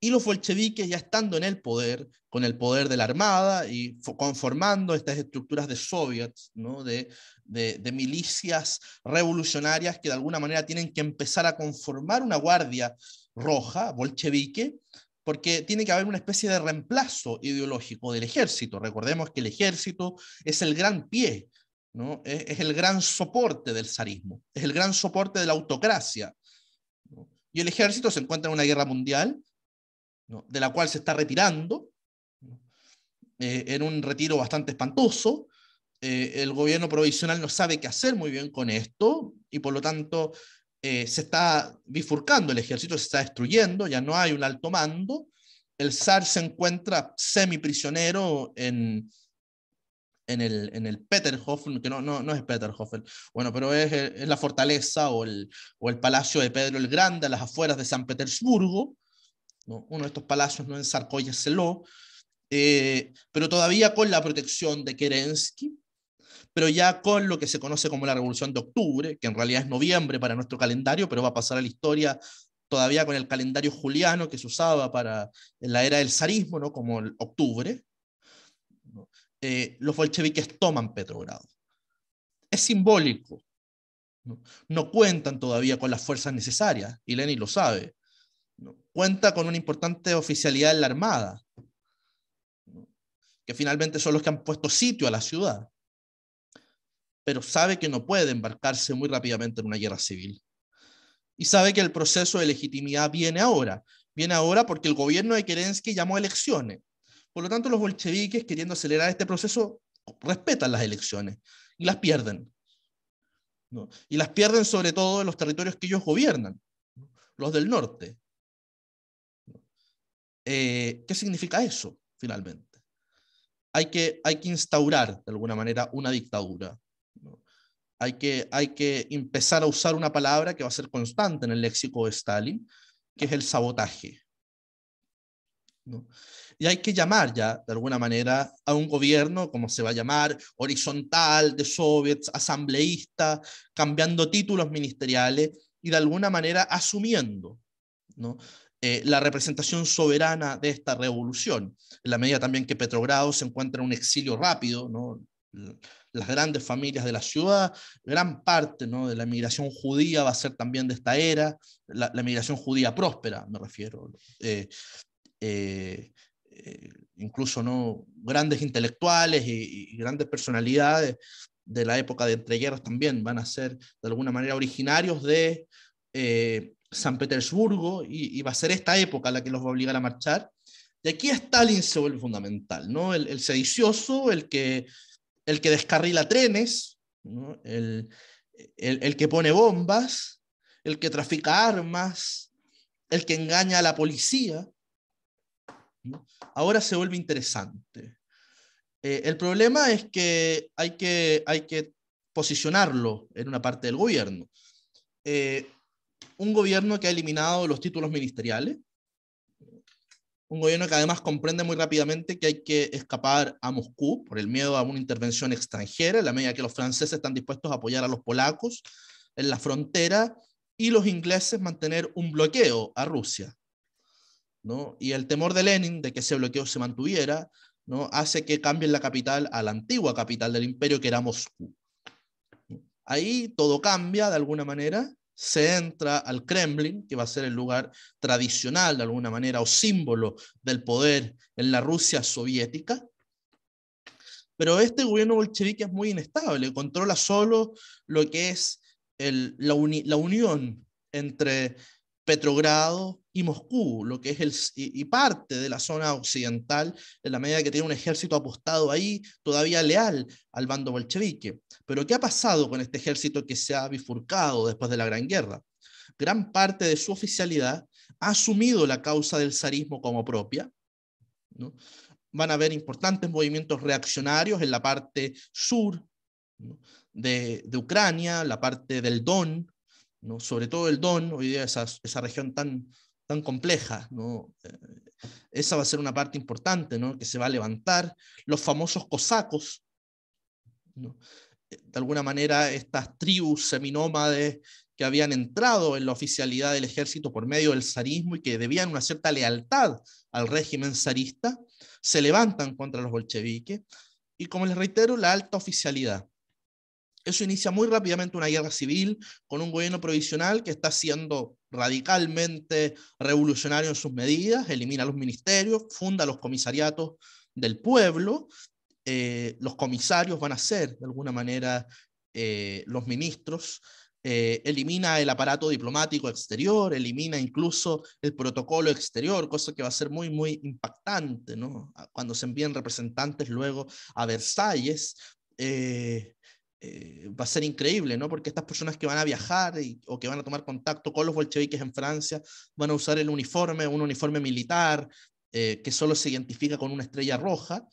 y los bolcheviques ya estando en el poder, con el poder de la Armada y conformando estas estructuras de soviets, ¿no? de, de, milicias revolucionarias que de alguna manera tienen que empezar a conformar una guardia roja, bolchevique, porque tiene que haber una especie de reemplazo ideológico del ejército. Recordemos que el ejército es el gran pie es, el gran soporte del zarismo, es el gran soporte de la autocracia. Y el ejército se encuentra en una guerra mundial, de la cual se está retirando, eh, en un retiro bastante espantoso. Eh, el gobierno provisional no sabe qué hacer muy bien con esto y por lo tanto eh, se está bifurcando, el ejército se está destruyendo, ya no hay un alto mando. El zar se encuentra semi prisionero en, en el, en Peterhof, que no, no, es Peterhof, bueno, pero es, eh, la fortaleza o el, palacio de Pedro el Grande a las afueras de San Petersburgo, uno de estos palacios no en Sarkoya eh, pero todavía con la protección de Kerensky, pero ya con lo que se conoce como la Revolución de Octubre, que en realidad es noviembre para nuestro calendario, pero va a pasar a la historia todavía con el calendario juliano que se usaba para en la era del zarismo, ¿no? como el octubre, eh, los bolcheviques toman Petrogrado. Es simbólico. ¿no? cuentan todavía con las fuerzas necesarias, y Lenin lo sabe. Cuenta con una importante oficialidad en la Armada, que finalmente son los que han puesto sitio a la ciudad. Pero sabe que no puede embarcarse muy rápidamente en una guerra civil. Y sabe que el proceso de legitimidad viene ahora. Viene ahora porque el gobierno de Kerensky llamó a elecciones por lo tanto, los bolcheviques, queriendo acelerar este proceso, respetan las elecciones y las pierden. Y las pierden sobre todo en los territorios que ellos gobiernan, los del norte. Eh, ¿Qué significa eso, finalmente? Hay que, hay que instaurar, de alguna manera, una dictadura. Hay, que, hay que empezar a usar una palabra que va a ser constante en el léxico de Stalin, que es el sabotaje. ¿no? y hay que llamar ya, de alguna manera, a un gobierno, como se va a llamar, horizontal, de soviets, asambleísta, cambiando títulos ministeriales y de alguna manera asumiendo ¿no? Eh, la representación soberana de esta revolución, en la medida también que Petrogrado se encuentra en un exilio rápido, ¿no? las grandes familias de la ciudad, gran parte ¿no? de la migración judía va a ser también de esta era, la, migración judía próspera, me refiero. Eh, eh, eh, incluso no grandes intelectuales y, grandes personalidades de la época de entreguerras también van a ser de alguna manera originarios de eh, San Petersburgo y, va a ser esta época la que los va a obligar a marchar. Y aquí Stalin se vuelve fundamental, ¿no? El, sedicioso, el que, el que descarrila trenes, el que pone bombas, el que trafica armas, el que engaña a la policía, Ahora se vuelve interesante. Eh, el problema es que hay, que hay que posicionarlo en una parte del gobierno. Eh, un gobierno que ha eliminado los títulos ministeriales, un gobierno que además comprende muy rápidamente que hay que escapar a Moscú por el miedo a una intervención extranjera, en la medida que los franceses están dispuestos a apoyar a los polacos en la frontera y los ingleses mantener un bloqueo a Rusia. Y el temor de Lenin de que ese bloqueo se mantuviera, ¿no? Hace que cambien la capital a la antigua capital del imperio, que era Moscú. Ahí todo cambia de alguna manera, se entra al Kremlin, que va a ser el lugar tradicional de alguna manera o símbolo del poder en la Rusia soviética. Pero este gobierno bolchevique es muy inestable, controla solo lo que es la, la unión entre Petrogrado y Moscú, lo que es el, y, parte de la zona occidental, en la medida que tiene un ejército apostado ahí, todavía leal al bando bolchevique. Pero ¿qué ha pasado con este ejército que se ha bifurcado después de la Gran Guerra? Gran parte de su oficialidad ha asumido la causa del zarismo como propia. ¿no? Van a haber importantes movimientos reaccionarios en la parte sur de, de Ucrania, la parte del Don, sobre todo el Don, hoy día esa, región tan, tan compleja. Eh, esa va a ser una parte importante que se va a levantar. Los famosos cosacos, eh, de alguna manera estas tribus seminómades que habían entrado en la oficialidad del ejército por medio del zarismo y que debían una cierta lealtad al régimen zarista, se levantan contra los bolcheviques y, como les reitero, la alta oficialidad. Eso inicia muy rápidamente una guerra civil con un gobierno provisional que está siendo radicalmente revolucionario en sus medidas, elimina los ministerios, funda los comisariatos del pueblo. Eh, los comisarios van a ser, de alguna manera, eh, los ministros. Eh, elimina el aparato diplomático exterior, elimina incluso el protocolo exterior, cosa que va a ser muy, muy impactante, ¿no? Cuando se envíen representantes luego a Versalles, eh, va a ser increíble, ¿no? Porque estas personas que van a viajar o que van a tomar contacto con los bolcheviques en Francia van a usar el uniforme, un uniforme militar eh, que solo se identifica con una estrella roja,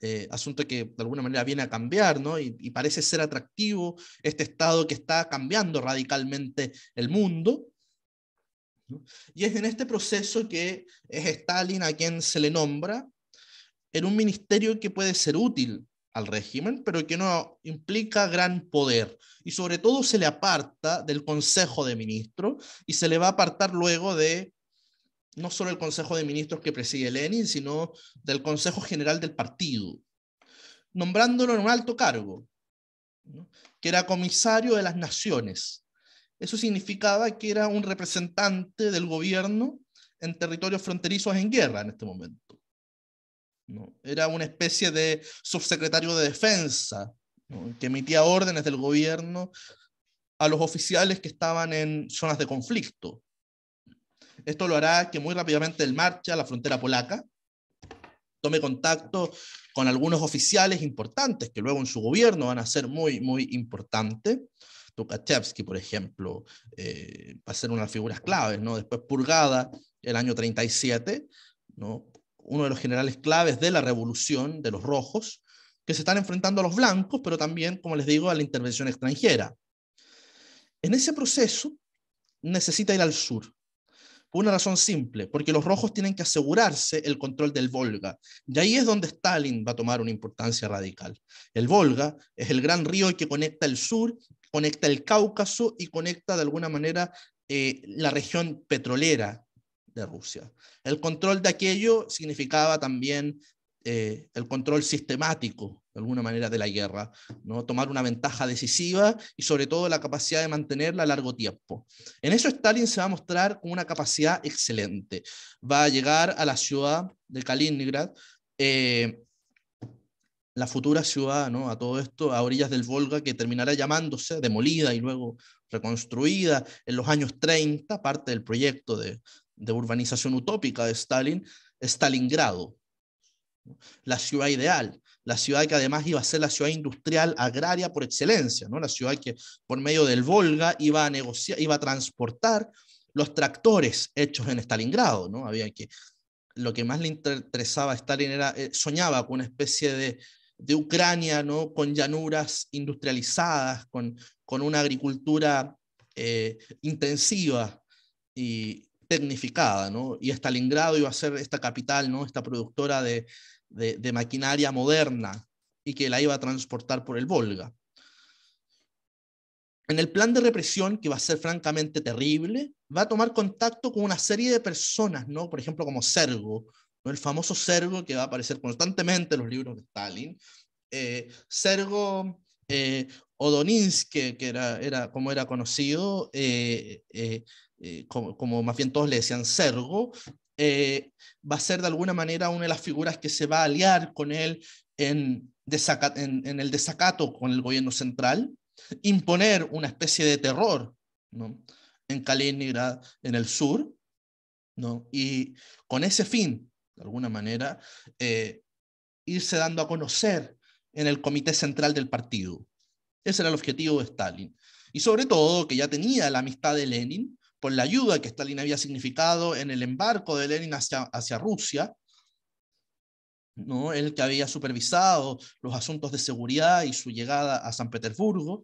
eh, asunto que de alguna manera viene a cambiar, ¿no? Y, parece ser atractivo este Estado que está cambiando radicalmente el mundo. Y es en este proceso que es Stalin a quien se le nombra en un ministerio que puede ser útil al régimen, pero que no implica gran poder. Y sobre todo se le aparta del Consejo de Ministros y se le va a apartar luego de no solo el Consejo de Ministros que preside Lenin, sino del Consejo General del Partido, nombrándolo en un alto cargo, que era comisario de las naciones. Eso significaba que era un representante del gobierno en territorios fronterizos en guerra en este momento. Era una especie de subsecretario de defensa que emitía órdenes del gobierno a los oficiales que estaban en zonas de conflicto. Esto lo hará que muy rápidamente él marcha a la frontera polaca tome contacto con algunos oficiales importantes que luego en su gobierno van a ser muy, muy importantes. Tukhachevsky, por ejemplo, eh, va a ser una de las figuras claves, ¿no? Después Purgada, el año 37, ¿no? uno de los generales claves de la revolución de los rojos, que se están enfrentando a los blancos, pero también, como les digo, a la intervención extranjera. En ese proceso necesita ir al sur, por una razón simple, porque los rojos tienen que asegurarse el control del Volga. Y ahí es donde Stalin va a tomar una importancia radical. El Volga es el gran río que conecta el sur, conecta el Cáucaso y conecta de alguna manera eh, la región petrolera de Rusia. El control de aquello significaba también eh, el control sistemático, de alguna manera, de la guerra, ¿no? tomar una ventaja decisiva y sobre todo la capacidad de mantenerla a largo tiempo. En eso Stalin se va a mostrar con una capacidad excelente. Va a llegar a la ciudad de Kaliningrad. Eh, la futura ciudad, A todo esto, a orillas del Volga, que terminará llamándose, demolida y luego reconstruida en los años 30, parte del proyecto de, de urbanización utópica de Stalin, Stalingrado, la ciudad ideal, la ciudad que además iba a ser la ciudad industrial agraria por excelencia, ¿no? la ciudad que por medio del Volga iba a, negociar, iba a transportar los tractores hechos en Stalingrado. ¿no? Había que, lo que más le interesaba a Stalin era, eh, soñaba con una especie de, de Ucrania, ¿no? con llanuras industrializadas, con, con una agricultura eh, intensiva y, tecnificada, ¿no? Y Stalingrado iba a ser esta capital, ¿no? Esta productora de, de, maquinaria moderna y que la iba a transportar por el Volga. En el plan de represión, que va a ser francamente terrible, va a tomar contacto con una serie de personas, ¿no? Por ejemplo, como Sergo, ¿no? el famoso Sergo que va a aparecer constantemente en los libros de Stalin. Eh, Sergo eh, que era, era como era conocido, eh, eh eh, como, más bien todos le decían Sergo, eh, va a ser de alguna manera una de las figuras que se va a aliar con él en, en, el desacato con el gobierno central, imponer una especie de terror ¿no? en Kaliningrad, en el sur, y con ese fin, de alguna manera, eh, irse dando a conocer en el comité central del partido. Ese era el objetivo de Stalin. Y sobre todo que ya tenía la amistad de Lenin, por la ayuda que Stalin había significado en el embarco de Lenin hacia, Rusia, ¿no? el que había supervisado los asuntos de seguridad y su llegada a San Petersburgo,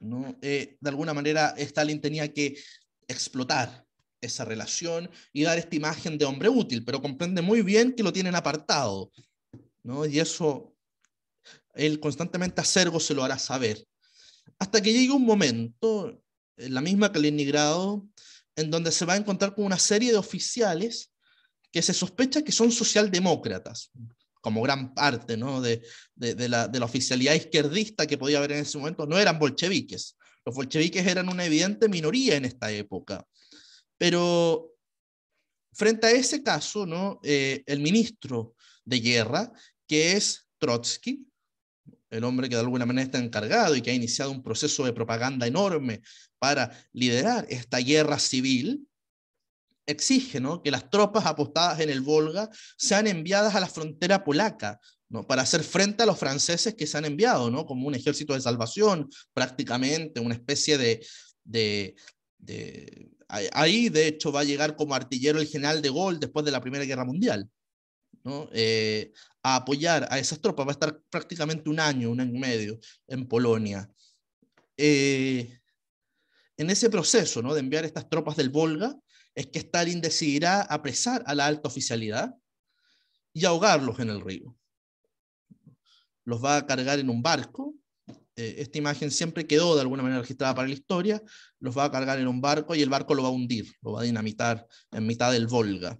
¿no? Eh, de alguna manera Stalin tenía que explotar esa relación y dar esta imagen de hombre útil, pero comprende muy bien que lo tienen apartado, ¿no? y eso él constantemente a se lo hará saber. Hasta que llegue un momento eh, la misma Kaliningrado, en donde se va a encontrar con una serie de oficiales que se sospecha que son socialdemócratas, como gran parte ¿no? de, la, oficialidad izquierdista que podía haber en ese momento, no eran bolcheviques. Los bolcheviques eran una evidente minoría en esta época. Pero frente a ese caso, ¿no? Eh, el ministro de guerra, que es Trotsky, el hombre que de alguna manera está encargado y que ha iniciado un proceso de propaganda enorme para liderar esta guerra civil, exige que las tropas apostadas en el Volga sean enviadas a la frontera polaca para hacer frente a los franceses que se han enviado, como un ejército de salvación prácticamente, una especie de, de... Ahí, de hecho, va a llegar como artillero el general de Gaulle después de la Primera Guerra Mundial. Eh, a apoyar a esas tropas. Va a estar prácticamente un año, un año y medio en Polonia. Eh, en ese proceso ¿no? de enviar estas tropas del Volga, es que Stalin decidirá apresar a la alta oficialidad y ahogarlos en el río. Los va a cargar en un barco. Eh, esta imagen siempre quedó de alguna manera registrada para la historia. Los va a cargar en un barco y el barco lo va a hundir, lo va a dinamitar en mitad del Volga.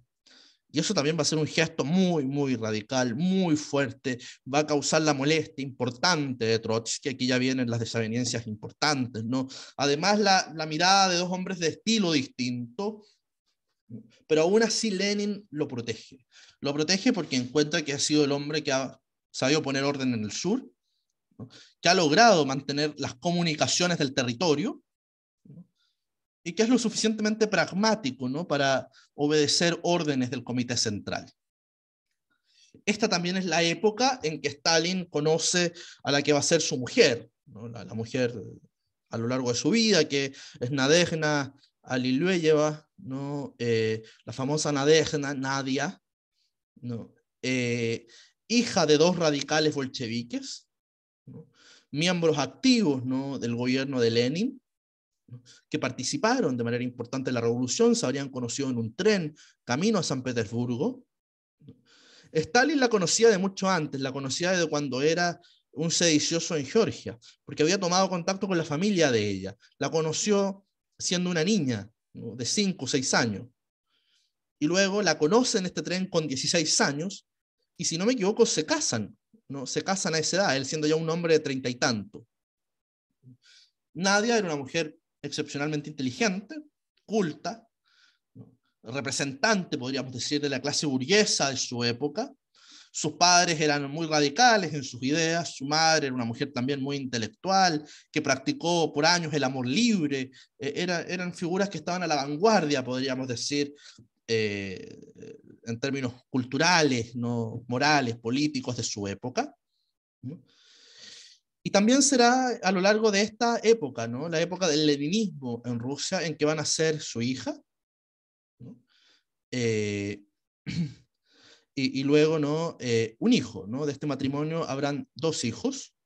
Y eso también va a ser un gesto muy, muy radical, muy fuerte, va a causar la molestia importante de Trotsky, aquí ya vienen las desavenencias importantes, ¿no? Además, la, mirada de dos hombres de estilo distinto, pero aún así Lenin lo protege. Lo protege porque encuentra que ha sido el hombre que ha sabido poner orden en el sur, que ha logrado mantener las comunicaciones del territorio, y que es lo suficientemente pragmático ¿no? para obedecer órdenes del Comité Central. Esta también es la época en que Stalin conoce a la que va a ser su mujer, la, mujer a lo largo de su vida, que es Nadezhda Alilueyeva, ¿no? Eh, la famosa Nadezhda, Nadia, ¿no? Eh, hija de dos radicales bolcheviques, miembros activos ¿no? del gobierno de Lenin, que participaron de manera importante en la revolución, se habrían conocido en un tren camino a San Petersburgo. Stalin la conocía de mucho antes, la conocía desde cuando era un sedicioso en Georgia, porque había tomado contacto con la familia de ella. La conoció siendo una niña de 5 o 6 años. Y luego la conoce en este tren con 16 años, y si no me equivoco, se casan. ¿no? Se casan a esa edad, él siendo ya un hombre de treinta y tanto. Nadia era una mujer excepcionalmente inteligente, culta, representante, podríamos decir, de la clase burguesa de su época. Sus padres eran muy radicales en sus ideas, su madre era una mujer también muy intelectual, que practicó por años el amor libre, eh, eran figuras que estaban a la vanguardia, podríamos decir, eh, en términos culturales, ¿no? morales, políticos de su época. Y también será a lo largo de esta época, ¿no? la época del leninismo en Rusia, en que van a ser su hija. Eh, y, luego ¿no? Eh, un hijo. ¿no? De este matrimonio habrán dos hijos.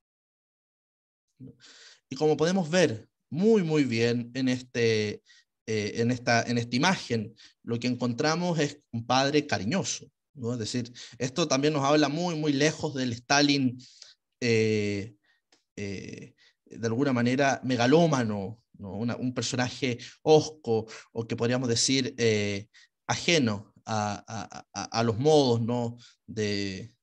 Y como podemos ver muy, muy bien en, este, eh, en, esta, en esta imagen, lo que encontramos es un padre cariñoso. ¿no? Es decir, esto también nos habla muy, muy lejos del Stalin. Eh, de alguna manera megalómano, un personaje osco o que podríamos decir eh, ajeno a, los modos ¿no? de,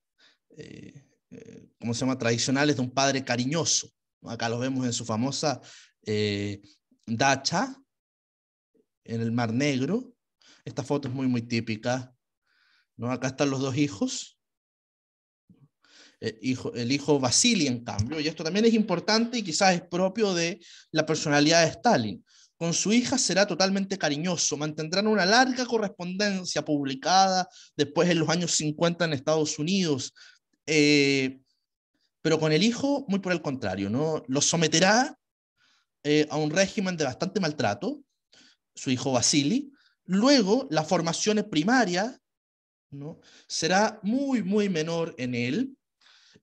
eh, se llama?, tradicionales de un padre cariñoso. Acá lo vemos en su famosa dacha en el Mar Negro. Esta foto es muy, muy típica. ¿no? Acá están los dos hijos eh, el hijo, el en cambio, y esto también es importante y quizás es propio de la personalidad de Stalin, con su hija será totalmente cariñoso, mantendrán una larga correspondencia publicada después en los años 50 en Estados Unidos, eh, pero con el hijo, muy por el contrario, ¿no? lo someterá eh, a un régimen de bastante maltrato, su hijo Vasily, luego la formación primaria será muy, muy menor en él,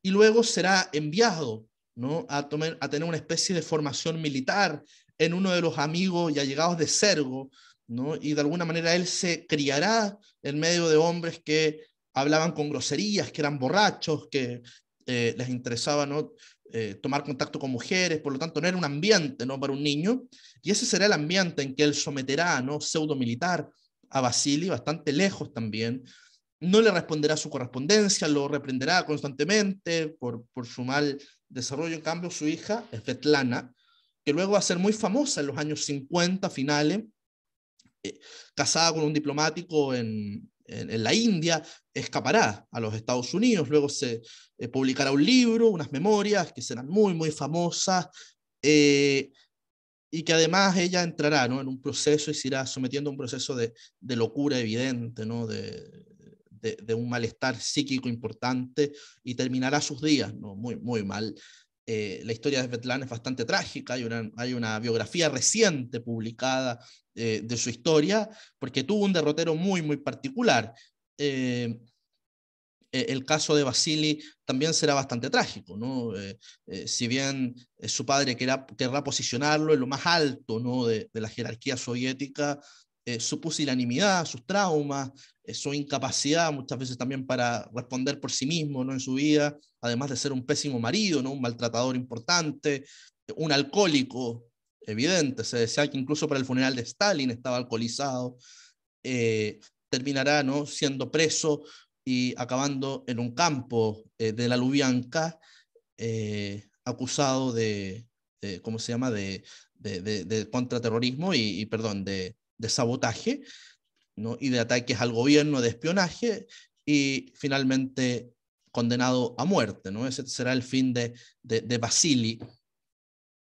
y luego será enviado ¿no? a, tener una especie de formación militar en uno de los amigos y allegados de Sergo, y de alguna manera él se criará en medio de hombres que hablaban con groserías, que eran borrachos, que eh, les interesaba eh, tomar contacto con mujeres, por lo tanto no era un ambiente ¿no? para un niño, y ese será el ambiente en que él someterá, ¿no? pseudo militar, a Basili, bastante lejos también no le responderá su correspondencia, lo reprenderá constantemente por, su mal desarrollo. En cambio, su hija, Svetlana, que luego va a ser muy famosa en los años 50 finales, eh, casada con un diplomático en, la India, escapará a los Estados Unidos, luego se eh, publicará un libro, unas memorias que serán muy, muy famosas, eh, y que además ella entrará ¿no? en un proceso y se irá sometiendo a un proceso de, de locura evidente, ¿no? de, de, un malestar psíquico importante y terminará sus días muy, muy mal. Eh, la historia de Svetlana es bastante trágica, hay una, hay una biografía reciente publicada eh, de su historia, porque tuvo un derrotero muy, muy particular. Eh, e, el caso de Vasily también será bastante trágico, si bien su padre querrá posicionarlo en lo más alto de la jerarquía soviética, eh, su pusilanimidad, sus traumas, eh, su incapacidad muchas veces también para responder por sí mismo ¿no? en su vida, además de ser un pésimo marido, ¿no? un maltratador importante, un alcohólico evidente, se decía que incluso para el funeral de Stalin estaba alcoholizado, eh, terminará ¿no? siendo preso y acabando en un campo de la Lubianca, acusado de, ¿cómo se llama?, de, de, contraterrorismo y, y perdón, de, de sabotaje ¿no? y de ataques al gobierno, de espionaje, y finalmente condenado a muerte. ¿no? Ese será el fin de, de, Basili.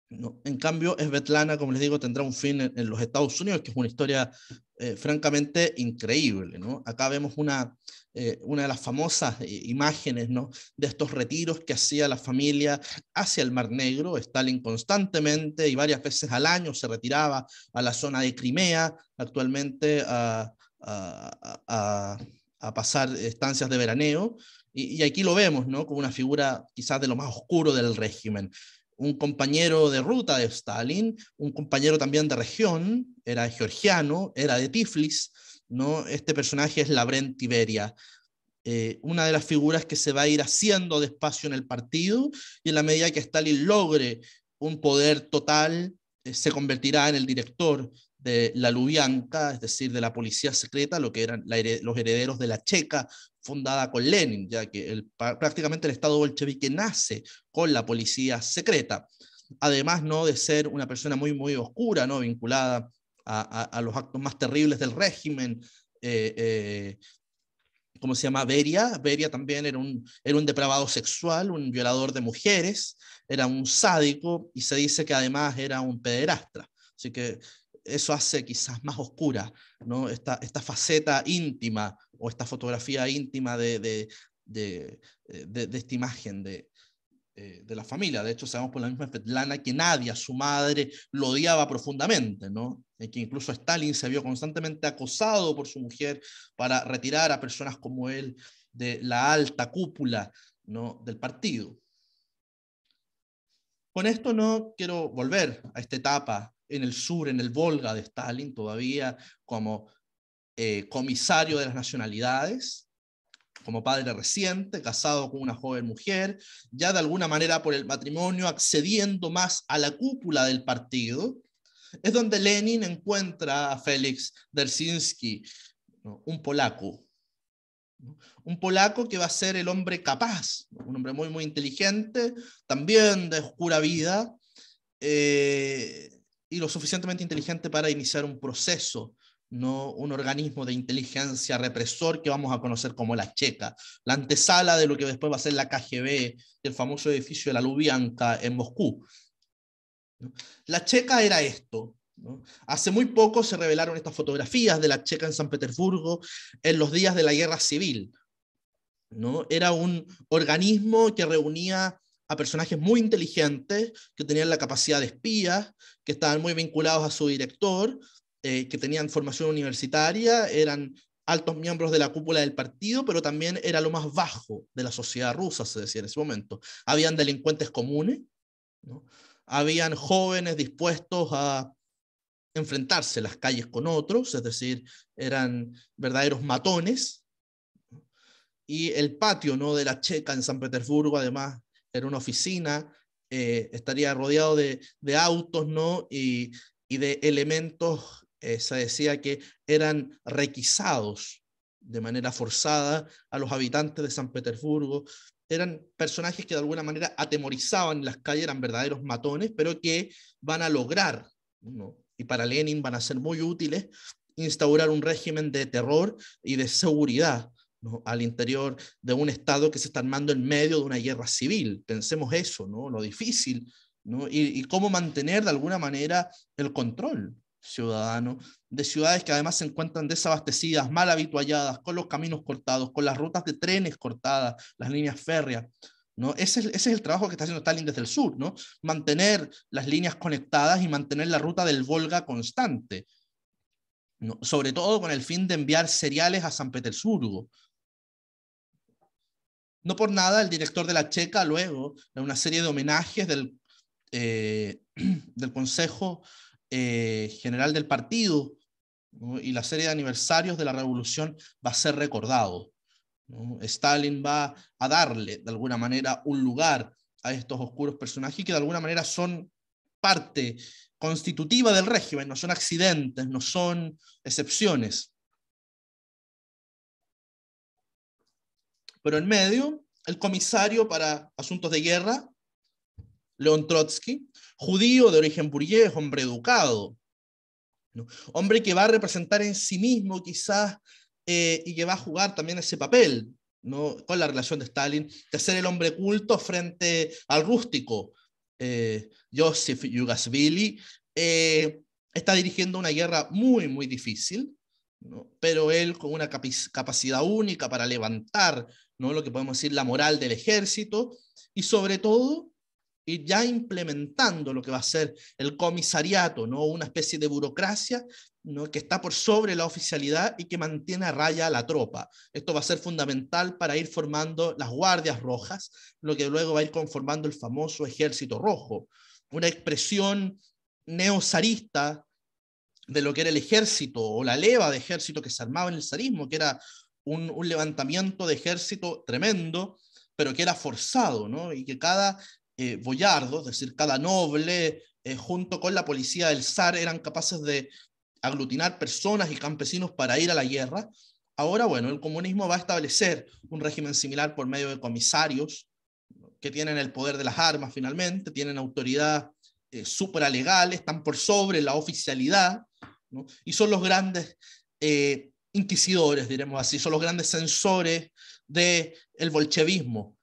¿no? En cambio, Svetlana, como les digo, tendrá un fin en, los Estados Unidos, que es una historia eh, francamente increíble. ¿no? Acá vemos una, eh, una de las famosas eh, imágenes ¿no? de estos retiros que hacía la familia hacia el Mar Negro. Stalin constantemente y varias veces al año se retiraba a la zona de Crimea, actualmente a, pasar estancias de veraneo. Y, y, aquí lo vemos, ¿no? Como una figura quizás de lo más oscuro del régimen. Un compañero de ruta de Stalin, un compañero también de región, era georgiano, era de Tiflis, ¿no? Este personaje es Labrent Tiberia, eh, una de las figuras que se va a ir haciendo despacio en el partido y en la medida que Stalin logre un poder total, eh, se convertirá en el director de la Lubianka, es decir, de la policía secreta, lo que eran los herederos de la Checa fundada con Lenin, ya que prácticamente el Estado bolchevique nace con la policía secreta. Además, ¿no? de ser una persona muy, muy oscura, ¿no? vinculada a, los actos más terribles del régimen. Eh, eh, ¿Cómo se llama? Beria. Beria también era un, un depravado sexual, un violador de mujeres, era un sádico y se dice que además era un pederastra. Así que eso hace quizás más oscura ¿no? esta, esta faceta íntima o esta fotografía íntima de, de eh, esta imagen de, eh, de la familia. De hecho, sabemos por la misma Fetlana que Nadia, su madre, lo odiaba profundamente, ¿no? Eh, que incluso Stalin se vio constantemente acosado por su mujer para retirar a personas como él de la alta cúpula ¿no? del partido. Con esto no quiero volver a esta etapa en el sur, en el Volga de Stalin, todavía como eh, comisario de las nacionalidades, como padre reciente, casado con una joven mujer, ya de alguna manera por el matrimonio accediendo más a la cúpula del partido, es donde Lenin encuentra a Félix Dersinsky, un polaco, un polaco que va a ser el hombre capaz, un hombre muy, muy inteligente, también de oscura vida, eh, y lo suficientemente inteligente para iniciar un proceso ¿no? un organismo de inteligencia represor que vamos a conocer como la Checa, la antesala de lo que después va a ser la KGB, el famoso edificio de la Lubyanka en Moscú. La Checa era esto. Hace muy poco se revelaron estas fotografías de la Checa en San Petersburgo en los días de la guerra civil. Era un organismo que reunía a personajes muy inteligentes, que tenían la capacidad de espías, que estaban muy vinculados a su director, eh, que tenían formación universitaria, eran altos miembros de la cúpula del partido, pero también era lo más bajo de la sociedad rusa, se decía en ese momento. Habían delincuentes comunes, ¿no? habían jóvenes dispuestos a enfrentarse las calles con otros, es decir, eran verdaderos matones. Y el patio ¿no? de la Checa en San Petersburgo, además, era una oficina, eh, estaría rodeado de, de autos ¿no? y, y de elementos se decía que eran requisados de manera forzada a los habitantes de San Petersburgo. Eran personajes que de alguna manera atemorizaban las calles, eran verdaderos matones, pero que van a lograr, y para Lenin van a ser muy útiles, instaurar un régimen de terror y de seguridad al interior de un Estado que se está armando en medio de una guerra civil. Pensemos eso, ¿no? lo difícil, Y, y cómo mantener de alguna manera el control ciudadano, de ciudades que además se encuentran desabastecidas, mal habitualladas, con los caminos cortados, con las rutas de trenes cortadas, las líneas férreas. ¿no? Ese, es, ese es el trabajo que está haciendo Stalin desde el sur, ¿no? mantener las líneas conectadas y mantener la ruta del Volga constante, ¿no? sobre todo con el fin de enviar cereales a San Petersburgo. No por nada, el director de la Checa, luego, en una serie de homenajes del, eh, del Consejo eh, general del partido y la serie de aniversarios de la revolución va a ser recordado. Stalin va a darle de alguna manera un lugar a estos oscuros personajes que de alguna manera son parte constitutiva del régimen, no son accidentes, no son excepciones. Pero en medio, el comisario para asuntos de guerra, León Trotsky, Judío de origen burgués, hombre educado, hombre que va a representar en sí mismo quizás eh, y que va a jugar también ese papel ¿no? con la relación de Stalin, de ser el hombre culto frente al rústico. Eh, Joseph Yugasvili eh, está dirigiendo una guerra muy, muy difícil, pero él con una capacidad única para levantar ¿no? lo que podemos decir la moral del ejército y sobre todo y ya implementando lo que va a ser el comisariato, ¿no? una especie de burocracia ¿no? que está por sobre la oficialidad y que mantiene a raya a la tropa. Esto va a ser fundamental para ir formando las guardias rojas, lo que luego va a ir conformando el famoso ejército rojo, una expresión neozarista de lo que era el ejército o la leva de ejército que se armaba en el zarismo, que era un, un levantamiento de ejército tremendo, pero que era forzado, ¿no? Y que cada eh, es decir, cada noble, eh, junto con la policía del zar, eran capaces de aglutinar personas y campesinos para ir a la guerra. Ahora, bueno, el comunismo va a establecer un régimen similar por medio de comisarios que tienen el poder de las armas finalmente, tienen autoridad eh, supralegal, están por sobre la oficialidad, y son los grandes eh, inquisidores, diremos así, son los grandes censores del el bolchevismo,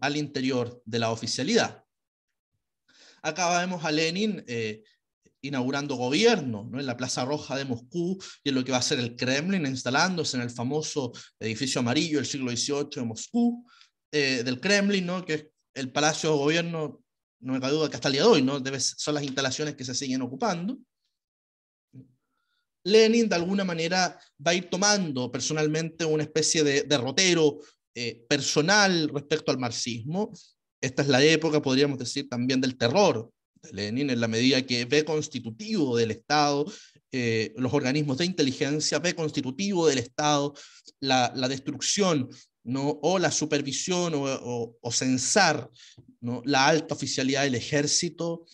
al interior de la oficialidad. Acá vemos a Lenin eh, inaugurando gobierno ¿no? en la Plaza Roja de Moscú y en lo que va a ser el Kremlin, instalándose en el famoso edificio amarillo del siglo XVIII de Moscú, eh, del Kremlin, ¿no? que es el Palacio de Gobierno, no me cabe duda que hasta el día de hoy ¿no? son las instalaciones que se siguen ocupando. Lenin de alguna manera va a ir tomando personalmente una especie de derrotero eh, personal respecto al marxismo. Esta es la época, podríamos decir, también del terror de Lenin, en la medida que ve constitutivo del Estado eh, los organismos de inteligencia, ve constitutivo del Estado la, destrucción ¿no? o la supervisión o, o, censar ¿no? la alta oficialidad del ejército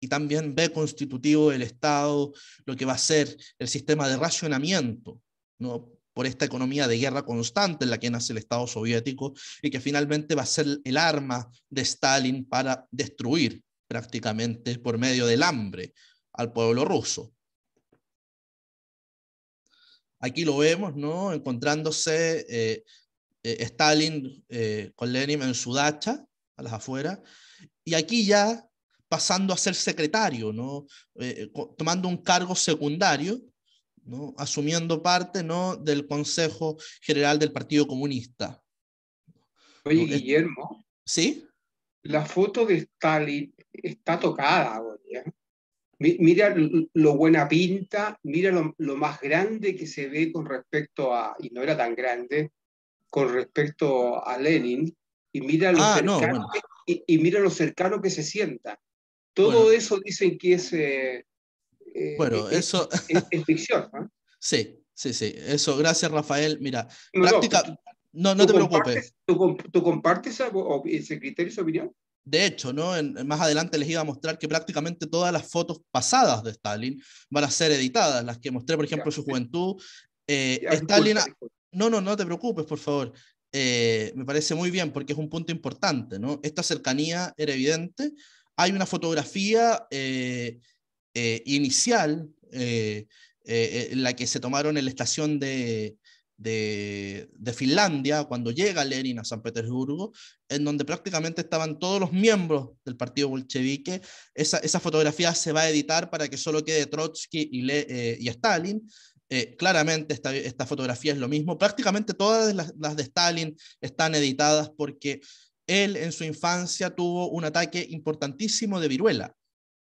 y también ve constitutivo del Estado lo que va a ser el sistema de racionamiento ¿no? por esta economía de guerra constante en la que nace el Estado soviético y que finalmente va a ser el arma de Stalin para destruir prácticamente por medio del hambre al pueblo ruso. Aquí lo vemos, ¿no? Encontrándose eh, eh, Stalin eh, con Lenin en dacha a las afueras, y aquí ya pasando a ser secretario, ¿no? tomando un cargo secundario asumiendo parte ¿no? del Consejo General del Partido Comunista. Oye, Guillermo. ¿Sí? La foto de Stalin está tocada, ¿eh? Mira lo buena pinta, mira lo, más grande que se ve con respecto a, y no era tan grande, con respecto a Lenin, y mira lo, ah, cercano, y, mira cercano que se sienta. Todo eso dicen que es eh, eh, bueno, eso es, ficción. Sí, sí, sí. Eso, gracias Rafael. Mira, práctica... No, no, te preocupes. ¿Tú, compartes ese criterio, esa opinión? De hecho, ¿no? más adelante les iba a mostrar que prácticamente todas las fotos pasadas de Stalin van a ser editadas. Las que mostré, por ejemplo, su juventud. Eh, Stalin... No, no, no te preocupes, por favor. Eh, me parece muy bien porque es un punto importante, ¿no? Esta cercanía era evidente. Hay una fotografía eh, eh, inicial, eh, eh, la que se tomaron en la estación de, Finlandia, cuando llega Lenin a San Petersburgo, en donde prácticamente estaban todos los miembros del partido bolchevique. Esa, fotografía se va a editar para que solo quede Trotsky y, y Stalin. claramente esta, fotografía es lo mismo. Prácticamente todas las, de Stalin están editadas porque él en su infancia tuvo un ataque importantísimo de viruela.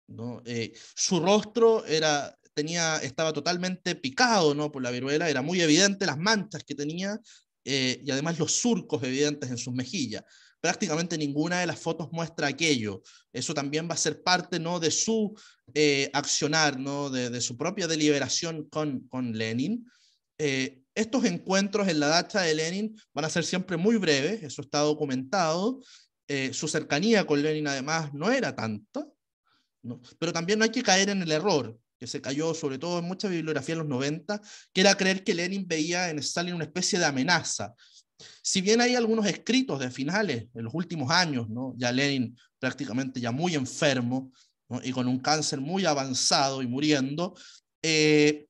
¿no? Eh, su rostro era, tenía, estaba totalmente picado ¿no? por la viruela, era muy evidente las manchas que tenía eh, y además los surcos evidentes en sus mejillas. Prácticamente ninguna de las fotos muestra aquello. Eso también va a ser parte ¿no? de su eh, accionar, ¿no? de, su propia deliberación con, Lenin. estos encuentros en la dacha de Lenin van a ser siempre muy breves, eso está documentado. su cercanía con Lenin además no era tanta. Pero también no hay que caer en el error que se cayó sobre todo en mucha bibliografía en los 90, que era creer que Lenin veía en Stalin una especie de amenaza. Si bien hay algunos escritos de finales en los últimos años, ¿no? ya Lenin prácticamente ya muy enfermo y con un cáncer muy avanzado y muriendo, eh,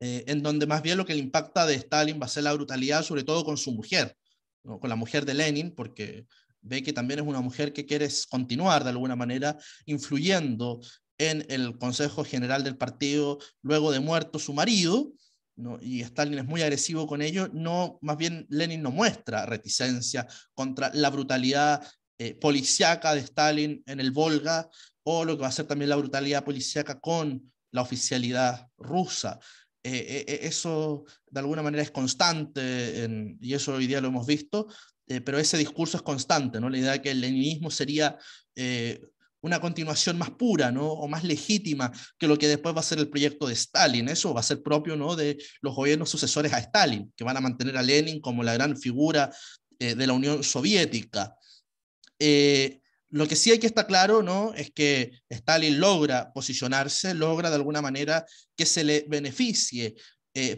eh, en donde más bien lo que le impacta de Stalin va a ser la brutalidad, sobre todo con su mujer, con la mujer de Lenin, porque ve que también es una mujer que quiere continuar de alguna manera influyendo en el Consejo General del Partido luego de muerto su marido, ¿no? y Stalin es muy agresivo con ello, no, más bien Lenin no muestra reticencia contra la brutalidad eh, policiaca de Stalin en el Volga o lo que va a ser también la brutalidad policiaca con la oficialidad rusa. Eh, eh, eh, eso de alguna manera es constante y eso hoy día lo hemos visto eh, pero ese discurso es constante, ¿no? la idea de que el leninismo sería eh, una continuación más pura ¿no? o más legítima que lo que después va a ser el proyecto de Stalin. Eso va a ser propio ¿no? de los gobiernos sucesores a Stalin, que van a mantener a Lenin como la gran figura eh, de la Unión Soviética. lo que sí hay que estar claro ¿no? es que Stalin logra posicionarse, logra de alguna manera que se le beneficie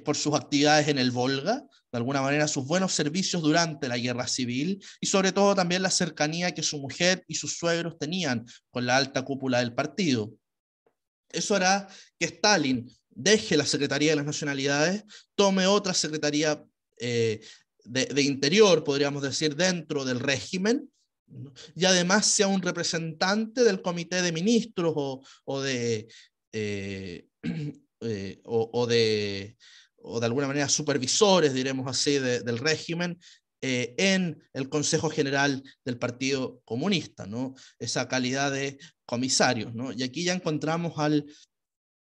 por sus actividades en el Volga, de alguna manera sus buenos servicios durante la guerra civil y sobre todo también la cercanía que su mujer y sus suegros tenían con la alta cúpula del partido. Eso hará que Stalin deje la Secretaría de las Nacionalidades, tome otra Secretaría eh, de, Interior, podríamos decir, dentro del régimen, y además sea un representante del comité de ministros o, de, o de eh, eh, o de alguna manera supervisores, diremos así, del régimen, eh, en el Consejo General del Partido Comunista, ¿no? esa calidad de comisarios. ¿no? Y aquí ya encontramos al,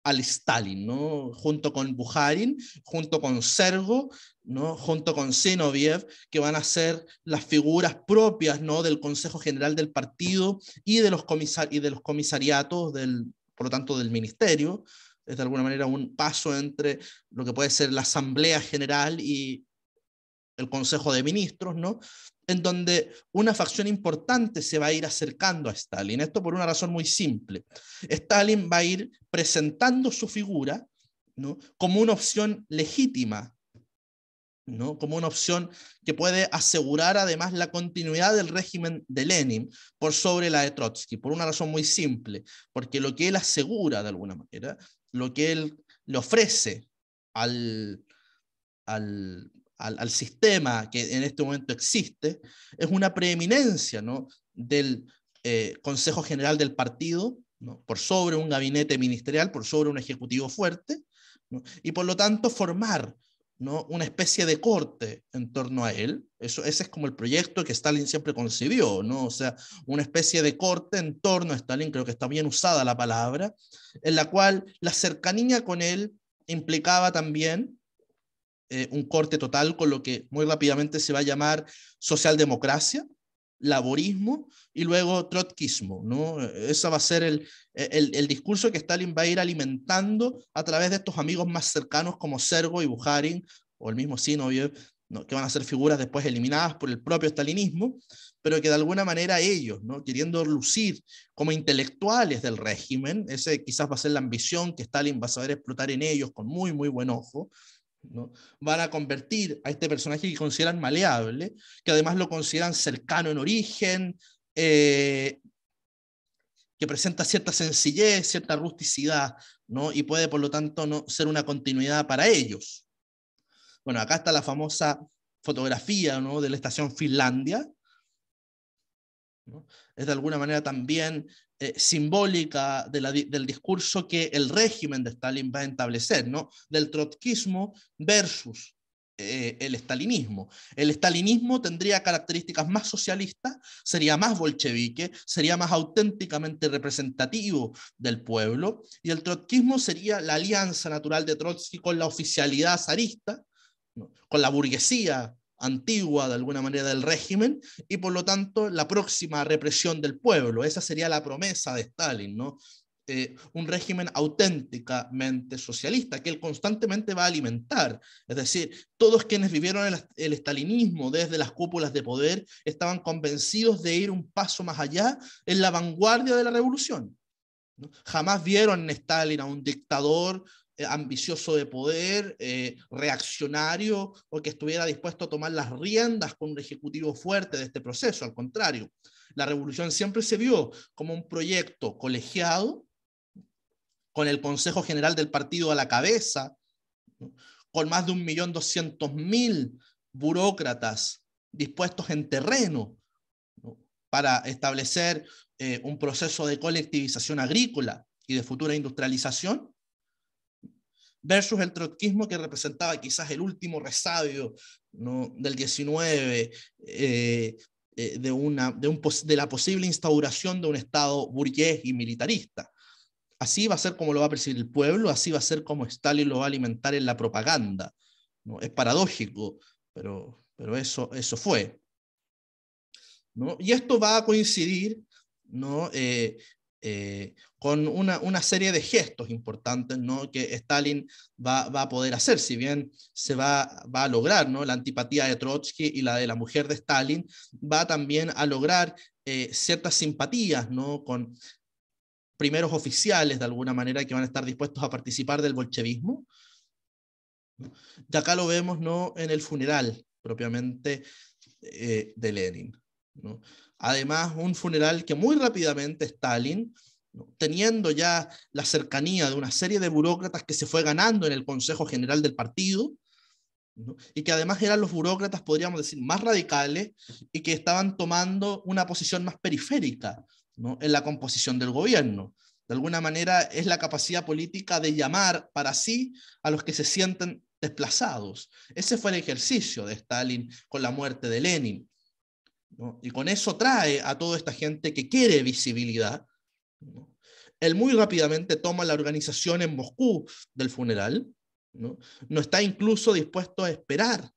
al Stalin, ¿no? junto con Bujarin, junto con Sergo, ¿no? junto con Zinoviev, que van a ser las figuras propias ¿no? del Consejo General del Partido y de los, comisar y de los comisariatos, del, por lo tanto del Ministerio es de alguna manera un paso entre lo que puede ser la Asamblea General y el Consejo de Ministros, ¿no? En donde una facción importante se va a ir acercando a Stalin. Esto por una razón muy simple. Stalin va a ir presentando su figura ¿no? como una opción legítima, ¿no? como una opción que puede asegurar además la continuidad del régimen de Lenin por sobre la de Trotsky, por una razón muy simple, porque lo que él asegura de alguna manera lo que él le ofrece al, al, sistema que en este momento existe, es una preeminencia del eh, Consejo General del Partido por sobre un gabinete ministerial, por sobre un ejecutivo fuerte, y por lo tanto formar una especie de corte en torno a él. Eso, ese es como el proyecto que Stalin siempre concibió, ¿no? o sea, una especie de corte en torno a Stalin, creo que está bien usada la palabra, en la cual la cercanía con él implicaba también eh, un corte total con lo que muy rápidamente se va a llamar socialdemocracia, laborismo y luego trotskismo. ¿no? Ese va a ser el, discurso que Stalin va a ir alimentando a través de estos amigos más cercanos como Sergo y Bujarin, o el mismo Sinoviev, ¿no? que van a ser figuras después eliminadas por el propio stalinismo, pero que de alguna manera ellos, ¿no? queriendo lucir como intelectuales del régimen, ese quizás va a ser la ambición que Stalin va a saber explotar en ellos con muy, muy buen ojo, Van a convertir a este personaje que consideran maleable, que además lo consideran cercano en origen, eh, que presenta cierta sencillez, cierta rusticidad, ¿no? y puede por lo tanto no ser una continuidad para ellos. Bueno, acá está la famosa fotografía de la estación Finlandia. Es de alguna manera también eh, simbólica del discurso que el régimen de Stalin va a establecer, ¿no? Del trotskismo versus eh, el stalinismo. El stalinismo tendría características más socialistas, sería más bolchevique, sería más auténticamente representativo del pueblo, y el trotskismo sería la alianza natural de Trotsky con la oficialidad zarista, con la burguesía antigua, de alguna manera, del régimen, y por lo tanto la próxima represión del pueblo. Esa sería la promesa de Stalin, ¿no? Eh, un régimen auténticamente socialista que él constantemente va a alimentar. Es decir, todos quienes vivieron el, stalinismo estalinismo desde las cúpulas de poder estaban convencidos de ir un paso más allá en la vanguardia de la revolución. Jamás vieron en Stalin a un dictador eh, ambicioso de poder, eh, reaccionario o que estuviera dispuesto a tomar las riendas con un ejecutivo fuerte de este proceso. Al contrario, la revolución siempre se vio como un proyecto colegiado, con el Consejo General del Partido a la cabeza, con más de un millón doscientos mil burócratas dispuestos en terreno para establecer eh, un proceso de colectivización agrícola y de futura industrialización versus el trotskismo que representaba quizás el último resabio del 19, eh, eh, de, una, de, un, de la posible instauración de un Estado burgués y militarista. Así va a ser como lo va a percibir el pueblo, así va a ser como Stalin lo va a alimentar en la propaganda. ¿no? Es paradójico, pero, pero eso, eso fue. ¿no? Y esto va a coincidir ¿no? Eh, con una, serie de gestos importantes ¿no? que Stalin va, a poder hacer, si bien se va, va a lograr ¿no? la antipatía de Trotsky y la de la mujer de Stalin, va también a lograr eh, ciertas simpatías ¿no? con primeros oficiales de alguna manera que van a estar dispuestos a participar del bolchevismo. Y acá lo vemos ¿no? en el funeral propiamente eh, de Lenin. Además, un funeral que muy rápidamente Stalin teniendo ya la cercanía de una serie de burócratas que se fue ganando en el Consejo General del Partido, y que además eran los burócratas, podríamos decir, más radicales y que estaban tomando una posición más periférica en la composición del gobierno. De alguna manera es la capacidad política de llamar para sí a los que se sienten desplazados. Ese fue el ejercicio de Stalin con la muerte de Lenin. Y con eso trae a toda esta gente que quiere visibilidad, él muy rápidamente toma la organización en Moscú del funeral, no, está incluso dispuesto a esperar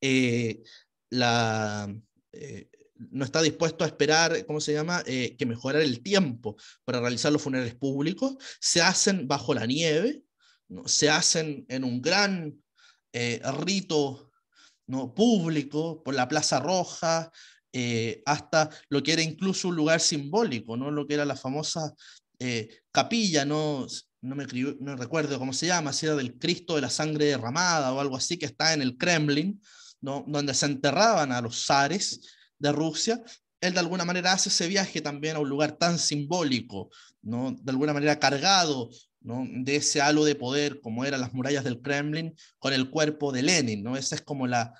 eh, eh, no está dispuesto a esperar, ¿cómo se llama?, eh, que mejorar el tiempo para realizar los funerales públicos, se hacen bajo la nieve, se hacen en un gran rito ¿no? público, por la Plaza Roja, eh, hasta lo que era incluso un lugar simbólico, ¿no? lo que era la famosa eh, capilla, ¿no? No, me, recuerdo cómo se llama, si era del Cristo de la Sangre Derramada o algo así, que está en el Kremlin, ¿no? donde se enterraban a los zares de Rusia, él de alguna manera hace ese viaje también a un lugar tan simbólico, ¿no? de alguna manera cargado ¿no? de ese halo de poder como eran las murallas del Kremlin con el cuerpo de Lenin. ¿no? Esa es como la,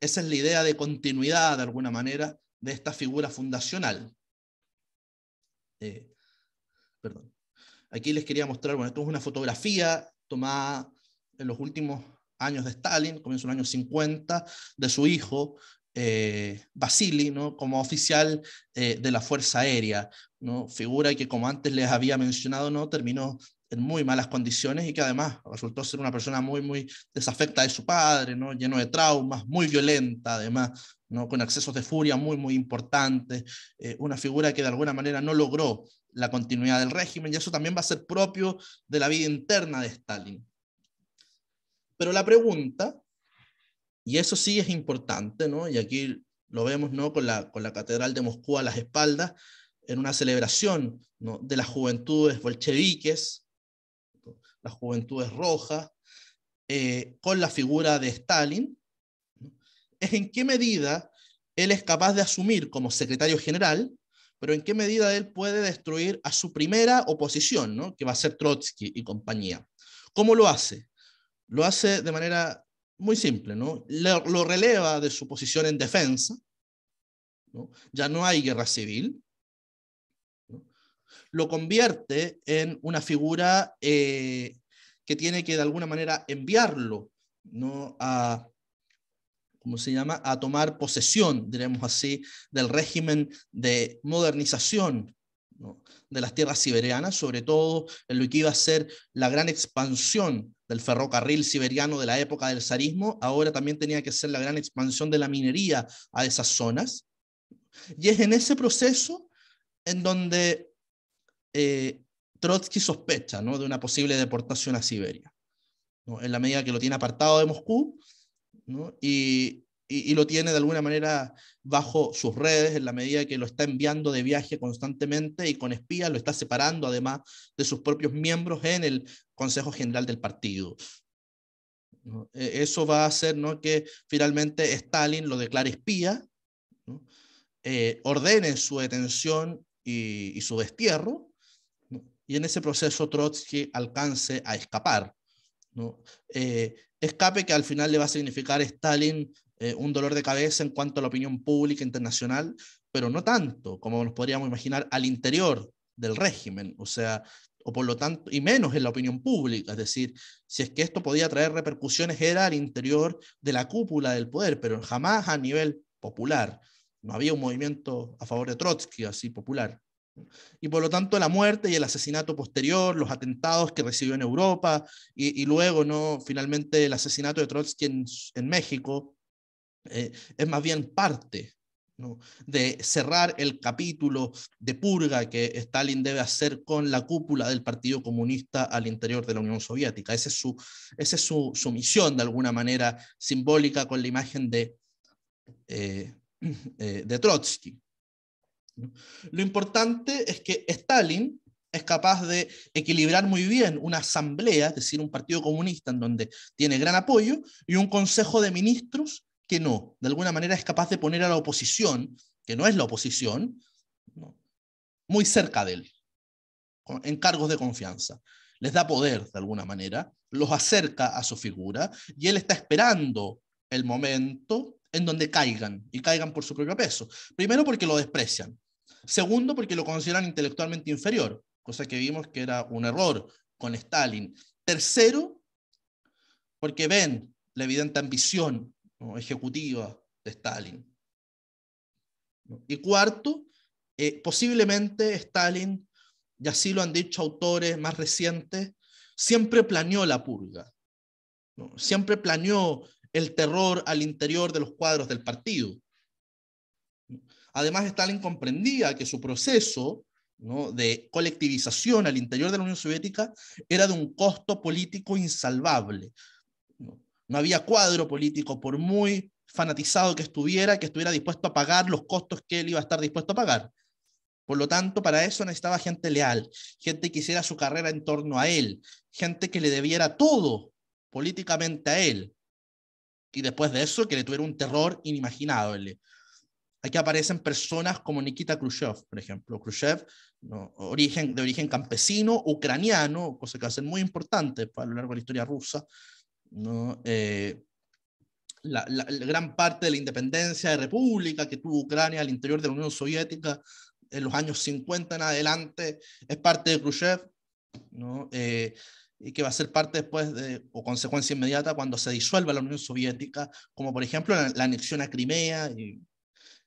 esa es la idea de continuidad, de alguna manera, de esta figura fundacional. Eh, Aquí les quería mostrar, bueno, esto es una fotografía tomada en los últimos años de Stalin, comienzo en los años 50, de su hijo, eh, Basili, ¿no? como oficial eh, de la Fuerza Aérea, ¿no? figura que como antes les había mencionado, ¿no? terminó en muy malas condiciones y que además resultó ser una persona muy, muy desafecta de su padre, ¿no? lleno de traumas, muy violenta además, ¿no? con accesos de furia muy, muy importantes, eh, una figura que de alguna manera no logró la continuidad del régimen y eso también va a ser propio de la vida interna de Stalin. Pero la pregunta, y eso sí es importante, y aquí lo vemos con, la, Catedral de Moscú a las espaldas, en una celebración de las juventudes bolcheviques, las juventudes rojas, eh, con la figura de Stalin, es en qué medida él es capaz de asumir como secretario general, pero en qué medida él puede destruir a su primera oposición, que va a ser Trotsky y compañía. ¿Cómo lo hace? Lo hace de manera muy simple, ¿no? lo, releva de su posición en defensa, ya no hay guerra civil, lo convierte en una figura eh, que tiene que de alguna manera enviarlo ¿no? a, ¿cómo se llama? a tomar posesión, diremos así, del régimen de modernización de las tierras siberianas, sobre todo en lo que iba a ser la gran expansión del ferrocarril siberiano de la época del zarismo, ahora también tenía que ser la gran expansión de la minería a esas zonas. Y es en ese proceso en donde eh, Trotsky sospecha de una posible deportación a Siberia, en la medida que lo tiene apartado de Moscú y, lo tiene de alguna manera bajo sus redes, en la medida que lo está enviando de viaje constantemente y con espías lo está separando además de sus propios miembros en el Consejo General del Partido. E, eso va a hacer que finalmente Stalin lo declare espía, eh, ordene su detención y su destierro y en ese proceso Trotsky alcance a escapar. ¿no? Eh, escape que al final le va a significar a Stalin eh, un dolor de cabeza en cuanto a la opinión pública internacional, pero no tanto como nos podríamos imaginar al interior del régimen, o sea, o por lo tanto, y menos en la opinión pública, es decir, si es que esto podía traer repercusiones era al interior de la cúpula del poder, pero jamás a nivel popular. No había un movimiento a favor de Trotsky así popular. Y por lo tanto la muerte y el asesinato posterior, los atentados que recibió en Europa y, luego no finalmente el asesinato de Trotsky en, México, eh, es más bien parte de cerrar el capítulo de purga que Stalin debe hacer con la cúpula del Partido Comunista al interior de la Unión Soviética. Esa es su, misión de alguna manera simbólica con la imagen de, eh, eh, de Trotsky. Lo importante es que Stalin es capaz de equilibrar muy bien una asamblea, es decir, un partido comunista en donde tiene gran apoyo, y un consejo de ministros que no, de alguna manera es capaz de poner a la oposición, que no es la oposición, muy cerca de él, en cargos de confianza. Les da poder, de alguna manera, los acerca a su figura, y él está esperando el momento en donde caigan, y caigan por su propio peso. Primero porque lo desprecian, Segundo, porque lo consideran intelectualmente inferior, cosa que vimos que era un error con Stalin. Tercero, porque ven la evidente ambición ejecutiva de Stalin. Y cuarto, eh, posiblemente Stalin, y así lo han dicho autores más recientes, siempre planeó la purga, siempre planeó el terror al interior de los cuadros del partido. Además, Stalin comprendía que su proceso de colectivización al interior de la Unión Soviética era de un costo político insalvable. No, no había cuadro político, por muy fanatizado que estuviera, que estuviera dispuesto a pagar los costos que él iba a estar dispuesto a pagar. Por lo tanto, para eso necesitaba gente leal, gente que hiciera su carrera en torno a él, gente que le debiera todo políticamente a él. Y después de eso, que le tuviera un terror inimaginable. Aquí aparecen personas como Nikita Khrushchev, por ejemplo. Khrushchev, ¿no? origen, de origen campesino, ucraniano, cosa que va a ser muy importante a lo largo de la historia rusa. ¿no? Eh, la, gran parte de la independencia de república que tuvo Ucrania al interior de la Unión Soviética en los años 50 en adelante es parte de Khrushchev, ¿no? Eh, y que va a ser parte después de, o consecuencia inmediata cuando se disuelva la Unión Soviética, como por ejemplo la, la anexión a Crimea y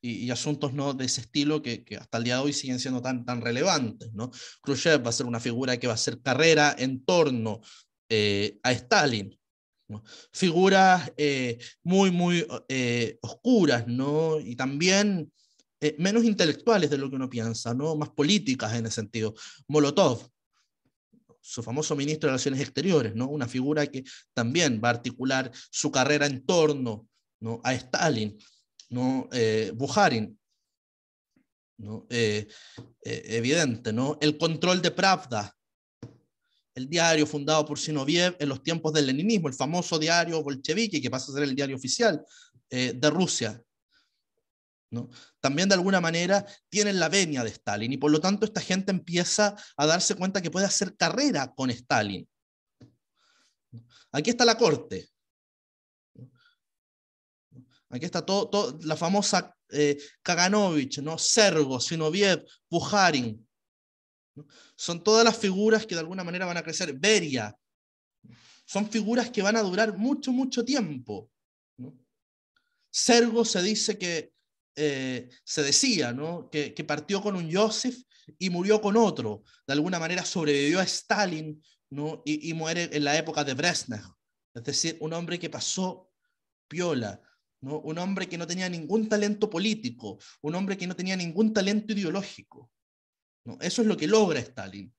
y, asuntos ¿no? de ese estilo que, que, hasta el día de hoy siguen siendo tan, tan relevantes. ¿no? Khrushchev va a ser una figura que va a hacer carrera en torno eh, a Stalin. Figuras eh, muy, muy eh, oscuras ¿no? y también menos intelectuales de lo que uno piensa, ¿no? más políticas en ese sentido. Molotov, su famoso ministro de Relaciones Exteriores, ¿no? una figura que también va a articular su carrera en torno ¿no? a Stalin. ¿no? Eh, Buharin, eh, eh, evidente, ¿no? El control de Pravda, el diario fundado por Sinoviev en los tiempos del leninismo, el famoso diario bolchevique que pasa a ser el diario oficial de Rusia. También de alguna manera tienen la venia de Stalin y por lo tanto esta gente empieza a darse cuenta que puede hacer carrera con Stalin. Aquí está la corte. Aquí está todo, la famosa eh, Kaganovich, ¿no? Sergo, Sinoviev, Buharin. Son todas las figuras que de alguna manera van a crecer. Beria. Son figuras que van a durar mucho, mucho tiempo. Sergo se dice que, eh, se decía, que, partió con un Joseph y murió con otro. De alguna manera sobrevivió a Stalin y, y muere en la época de Brezhnev. Es decir, un hombre que pasó piola un hombre que no tenía ningún talento político, un hombre que no tenía ningún talento ideológico. Eso es lo que logra Stalin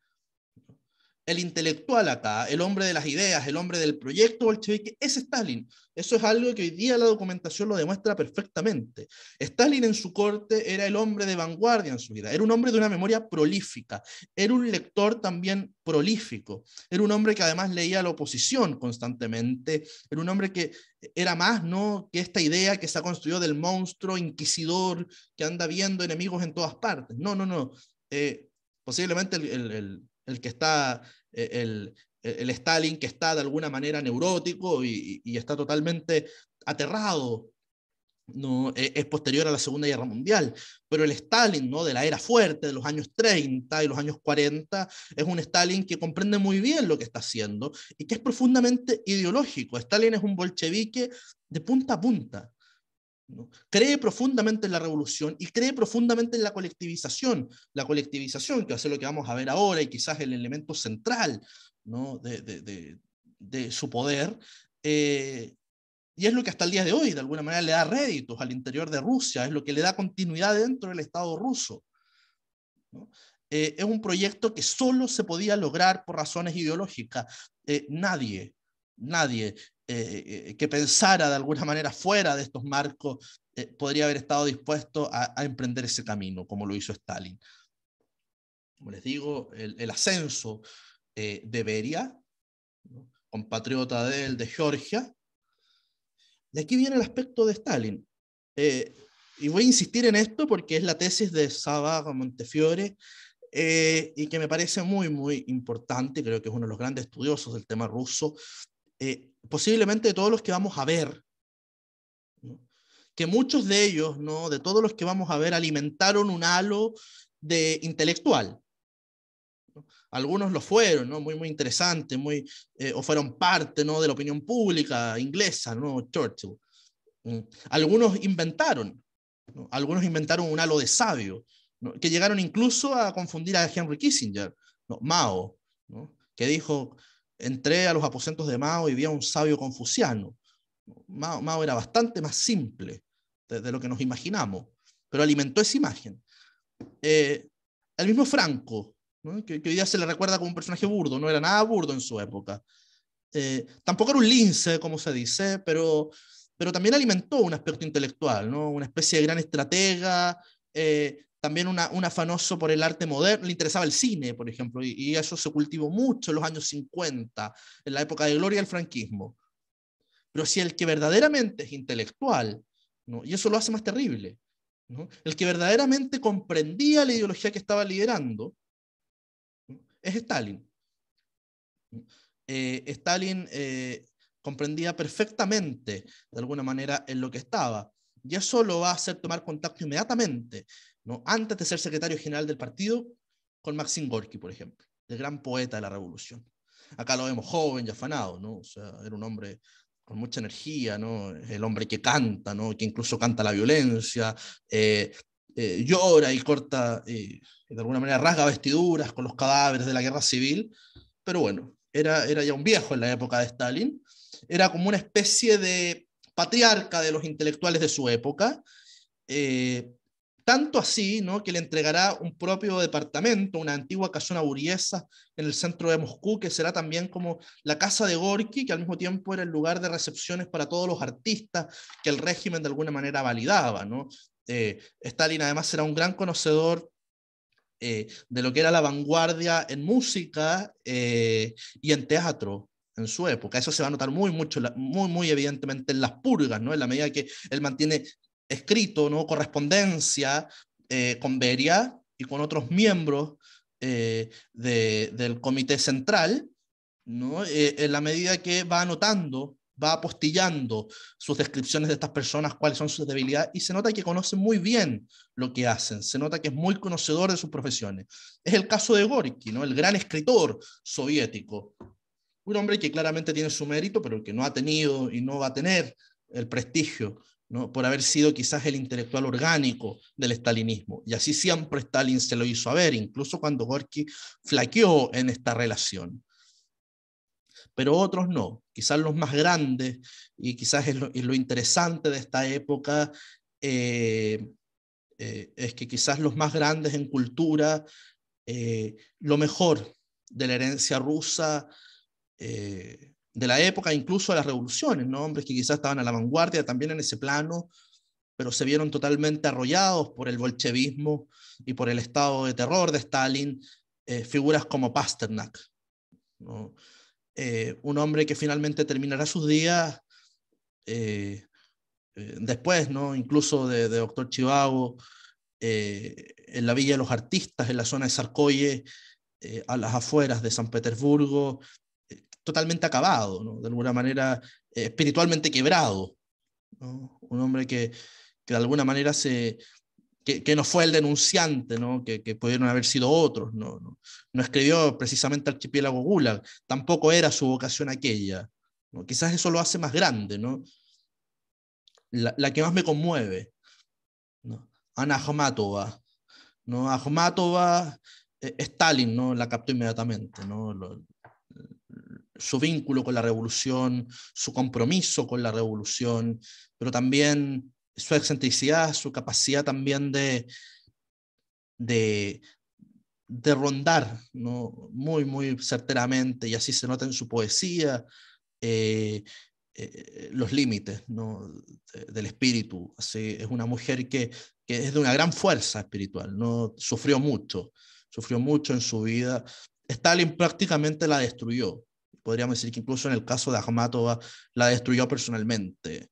el intelectual acá, el hombre de las ideas, el hombre del proyecto bolchevique, es Stalin. Eso es algo que hoy día la documentación lo demuestra perfectamente. Stalin en su corte era el hombre de vanguardia en su vida, era un hombre de una memoria prolífica, era un lector también prolífico, era un hombre que además leía a la oposición constantemente, era un hombre que era más ¿no? que esta idea que se ha construido del monstruo inquisidor que anda viendo enemigos en todas partes. No, no, no. Eh, posiblemente el el que está, eh, el, eh, el Stalin que está de alguna manera neurótico y, está totalmente aterrado. No, eh, es, posterior a la Segunda Guerra Mundial, pero el Stalin ¿no? de la era fuerte, de los años 30 y los años 40, es un Stalin que comprende muy bien lo que está haciendo y que es profundamente ideológico. Stalin es un bolchevique de punta a punta. Cree profundamente en la revolución y cree profundamente en la colectivización, la colectivización que va a ser lo que vamos a ver ahora y quizás el elemento central de, su poder. Eh, y es lo que hasta el día de hoy, de alguna manera, le da réditos al interior de Rusia, es lo que le da continuidad dentro del Estado ruso. Eh, es un proyecto que solo se podía lograr por razones ideológicas. Eh, nadie nadie eh, eh, eh, que pensara de alguna manera fuera de estos marcos podría haber estado dispuesto a, emprender ese camino, como lo hizo Stalin. Como les digo, el, ascenso de Beria, compatriota de él, de Georgia. De aquí viene el aspecto de Stalin. y voy a insistir en esto porque es la tesis de Sabah Montefiore, y que me parece muy, muy importante, creo que es uno de los grandes estudiosos del tema ruso, eh, posiblemente de todos los que vamos a ver, que muchos de ellos, ¿no? de todos los que vamos a ver, alimentaron un halo de intelectual. Algunos lo fueron, muy, muy interesante, muy, eh, o fueron parte ¿no? de la opinión pública inglesa, ¿no? Churchill. Algunos inventaron, algunos inventaron un halo de sabio, que llegaron incluso a confundir a Henry Kissinger, ¿no? Mao, que dijo, entré a los aposentos de Mao y vi a un sabio confuciano. Mao, Mao era bastante más simple de, lo que nos imaginamos, pero alimentó esa imagen. Eh, el mismo Franco, que, hoy día se le recuerda como un personaje burdo, no era nada burdo en su época. Eh, tampoco era un lince, como se dice, pero, pero también alimentó un aspecto intelectual, ¿no? una especie de gran estratega, eh, también una, un afanoso por el arte moderno, le interesaba el cine, por ejemplo, y, eso se cultivó mucho en los años 50, en la época de gloria del franquismo. Pero si el que verdaderamente es intelectual, ¿no? y eso lo hace más terrible, ¿no? el que verdaderamente comprendía la ideología que estaba liderando, es Stalin. Eh, Stalin eh, comprendía perfectamente, de alguna manera, en lo que estaba. Y eso lo va a hacer tomar contacto inmediatamente ¿no? antes de ser secretario general del partido, con Maxim Gorki por ejemplo, el gran poeta de la revolución. Acá lo vemos joven y afanado, ¿no? O sea, era un hombre con mucha energía, ¿no? El hombre que canta, ¿no? Que incluso canta la violencia, eh, eh, llora y corta, eh, de alguna manera rasga vestiduras con los cadáveres de la guerra civil, pero bueno, era, era ya un viejo en la época de Stalin, era como una especie de patriarca de los intelectuales de su época, tanto así ¿no? que le entregará un propio departamento, una antigua casona burguesa en el centro de Moscú, que será también como la casa de Gorky, que al mismo tiempo era el lugar de recepciones para todos los artistas que el régimen de alguna manera validaba. ¿no? Eh, Stalin además será un gran conocedor eh, de lo que era la vanguardia en música eh, y en teatro en su época. Eso se va a notar muy, mucho, muy, muy evidentemente en las purgas, ¿no? En la medida que él mantiene escrito, ¿no? correspondencia eh, con Beria y con otros miembros eh, del comité central, ¿no? Eh, en la medida que va anotando, va apostillando sus descripciones de estas personas, cuáles son sus debilidades, y se nota que conoce muy bien lo que hacen, se nota que es muy conocedor de sus profesiones. Es el caso de Gorky, ¿no? el gran escritor soviético, un hombre que claramente tiene su mérito, pero que no ha tenido y no va a tener el prestigio por haber sido quizás el intelectual orgánico del estalinismo. Y así siempre Stalin se lo hizo a ver, incluso cuando Gorky flaqueó en esta relación. Pero otros no, quizás los más grandes, y quizás lo, interesante de esta época, eh, eh, es que quizás los más grandes en cultura, eh, lo mejor de la herencia rusa de la época, incluso a las revoluciones, ¿no? hombres que quizás estaban a la vanguardia también en ese plano, pero se vieron totalmente arrollados por el bolchevismo y por el estado de terror de Stalin, eh, figuras como Pasternak, eh, un hombre que finalmente terminará sus días eh, después, ¿no? incluso de, Doctor Chivago, en la Villa de los Artistas, en la zona de Sarkoye, a las afueras de San Petersburgo, totalmente acabado, ¿no? de alguna manera eh, espiritualmente quebrado. ¿no? Un hombre que, que, de alguna manera se... Que, no fue el denunciante, ¿no? Que, pudieron haber sido otros. ¿no? No, escribió precisamente Archipiélago Gulag, tampoco era su vocación aquella. ¿no? Quizás eso lo hace más grande, ¿no? La, que más me conmueve. ¿no? Ana ¿no? Eh, Stalin ¿no? la captó inmediatamente, ¿no? su vínculo con la revolución, su compromiso con la revolución, pero también su excentricidad, su capacidad también de, de, rondar ¿no? muy, muy certeramente, y así se nota en su poesía, eh, eh, los límites del espíritu. es una mujer que, es de una gran fuerza espiritual, ¿no? sufrió mucho, sufrió mucho en su vida. Stalin prácticamente la destruyó, podríamos decir que incluso en el caso de Ahmatova la destruyó personalmente.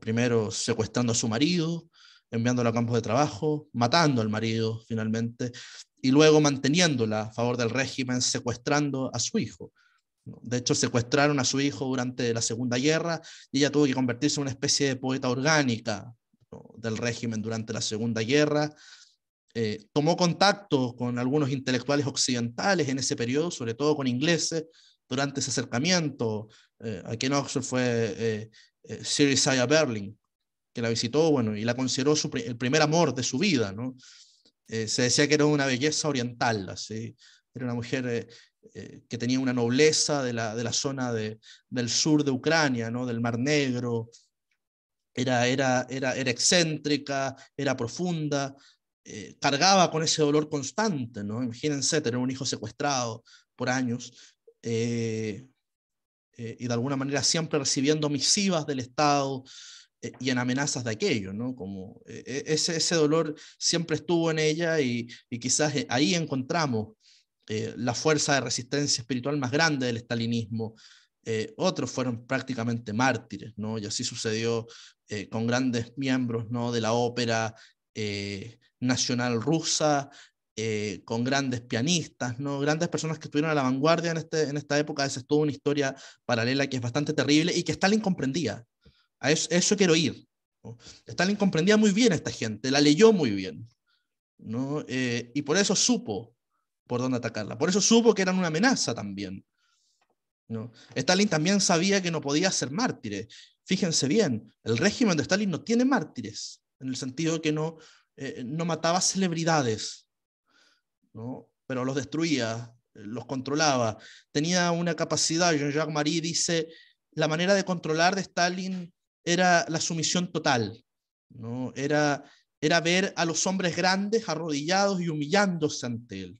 Primero secuestrando a su marido, enviándola a campos de trabajo, matando al marido finalmente, y luego manteniéndola a favor del régimen, secuestrando a su hijo. De hecho, secuestraron a su hijo durante la Segunda Guerra y ella tuvo que convertirse en una especie de poeta orgánica del régimen durante la Segunda Guerra. Eh, tomó contacto con algunos intelectuales occidentales en ese periodo, sobre todo con ingleses, durante ese acercamiento. Eh, aquí en Oxford fue eh, eh, Sir Isaiah Berlin, que la visitó, bueno, y la consideró su, el primer amor de su vida, ¿no? se decía que era una belleza oriental, así. Era una mujer que tenía una nobleza de la, de la zona de, del sur de Ucrania, ¿no? del Mar Negro, era, era, era, era excéntrica, era profunda, cargaba con ese dolor constante, ¿no? imagínense tener un hijo secuestrado por años, eh, eh, y de alguna manera siempre recibiendo misivas del Estado eh, y en amenazas de aquello, ¿no? Como e, ese, ese, dolor siempre estuvo en ella y, quizás ahí encontramos la fuerza de resistencia espiritual más grande del estalinismo. otros fueron prácticamente mártires, ¿no? Y así sucedió con grandes miembros, ¿no? De la ópera nacional rusa, eh, con grandes pianistas, ¿no? grandes personas que estuvieron a la vanguardia en, este, en esta época. Esa es toda una historia paralela que es bastante terrible y que Stalin comprendía. A eso, quiero ir. Stalin comprendía muy bien a esta gente, la leyó muy bien. ¿no? Eh, y por eso supo por dónde atacarla. Por eso supo que eran una amenaza también. ¿no? Stalin también sabía que no podía ser mártires. Fíjense bien, el régimen de Stalin no tiene mártires, en el sentido que no, eh, no mataba celebridades, pero los destruía, los controlaba. Tenía una capacidad, Jean-Jacques Marie dice, la manera de controlar de Stalin era la sumisión total, ¿no? era, ver a los hombres grandes arrodillados y humillándose ante él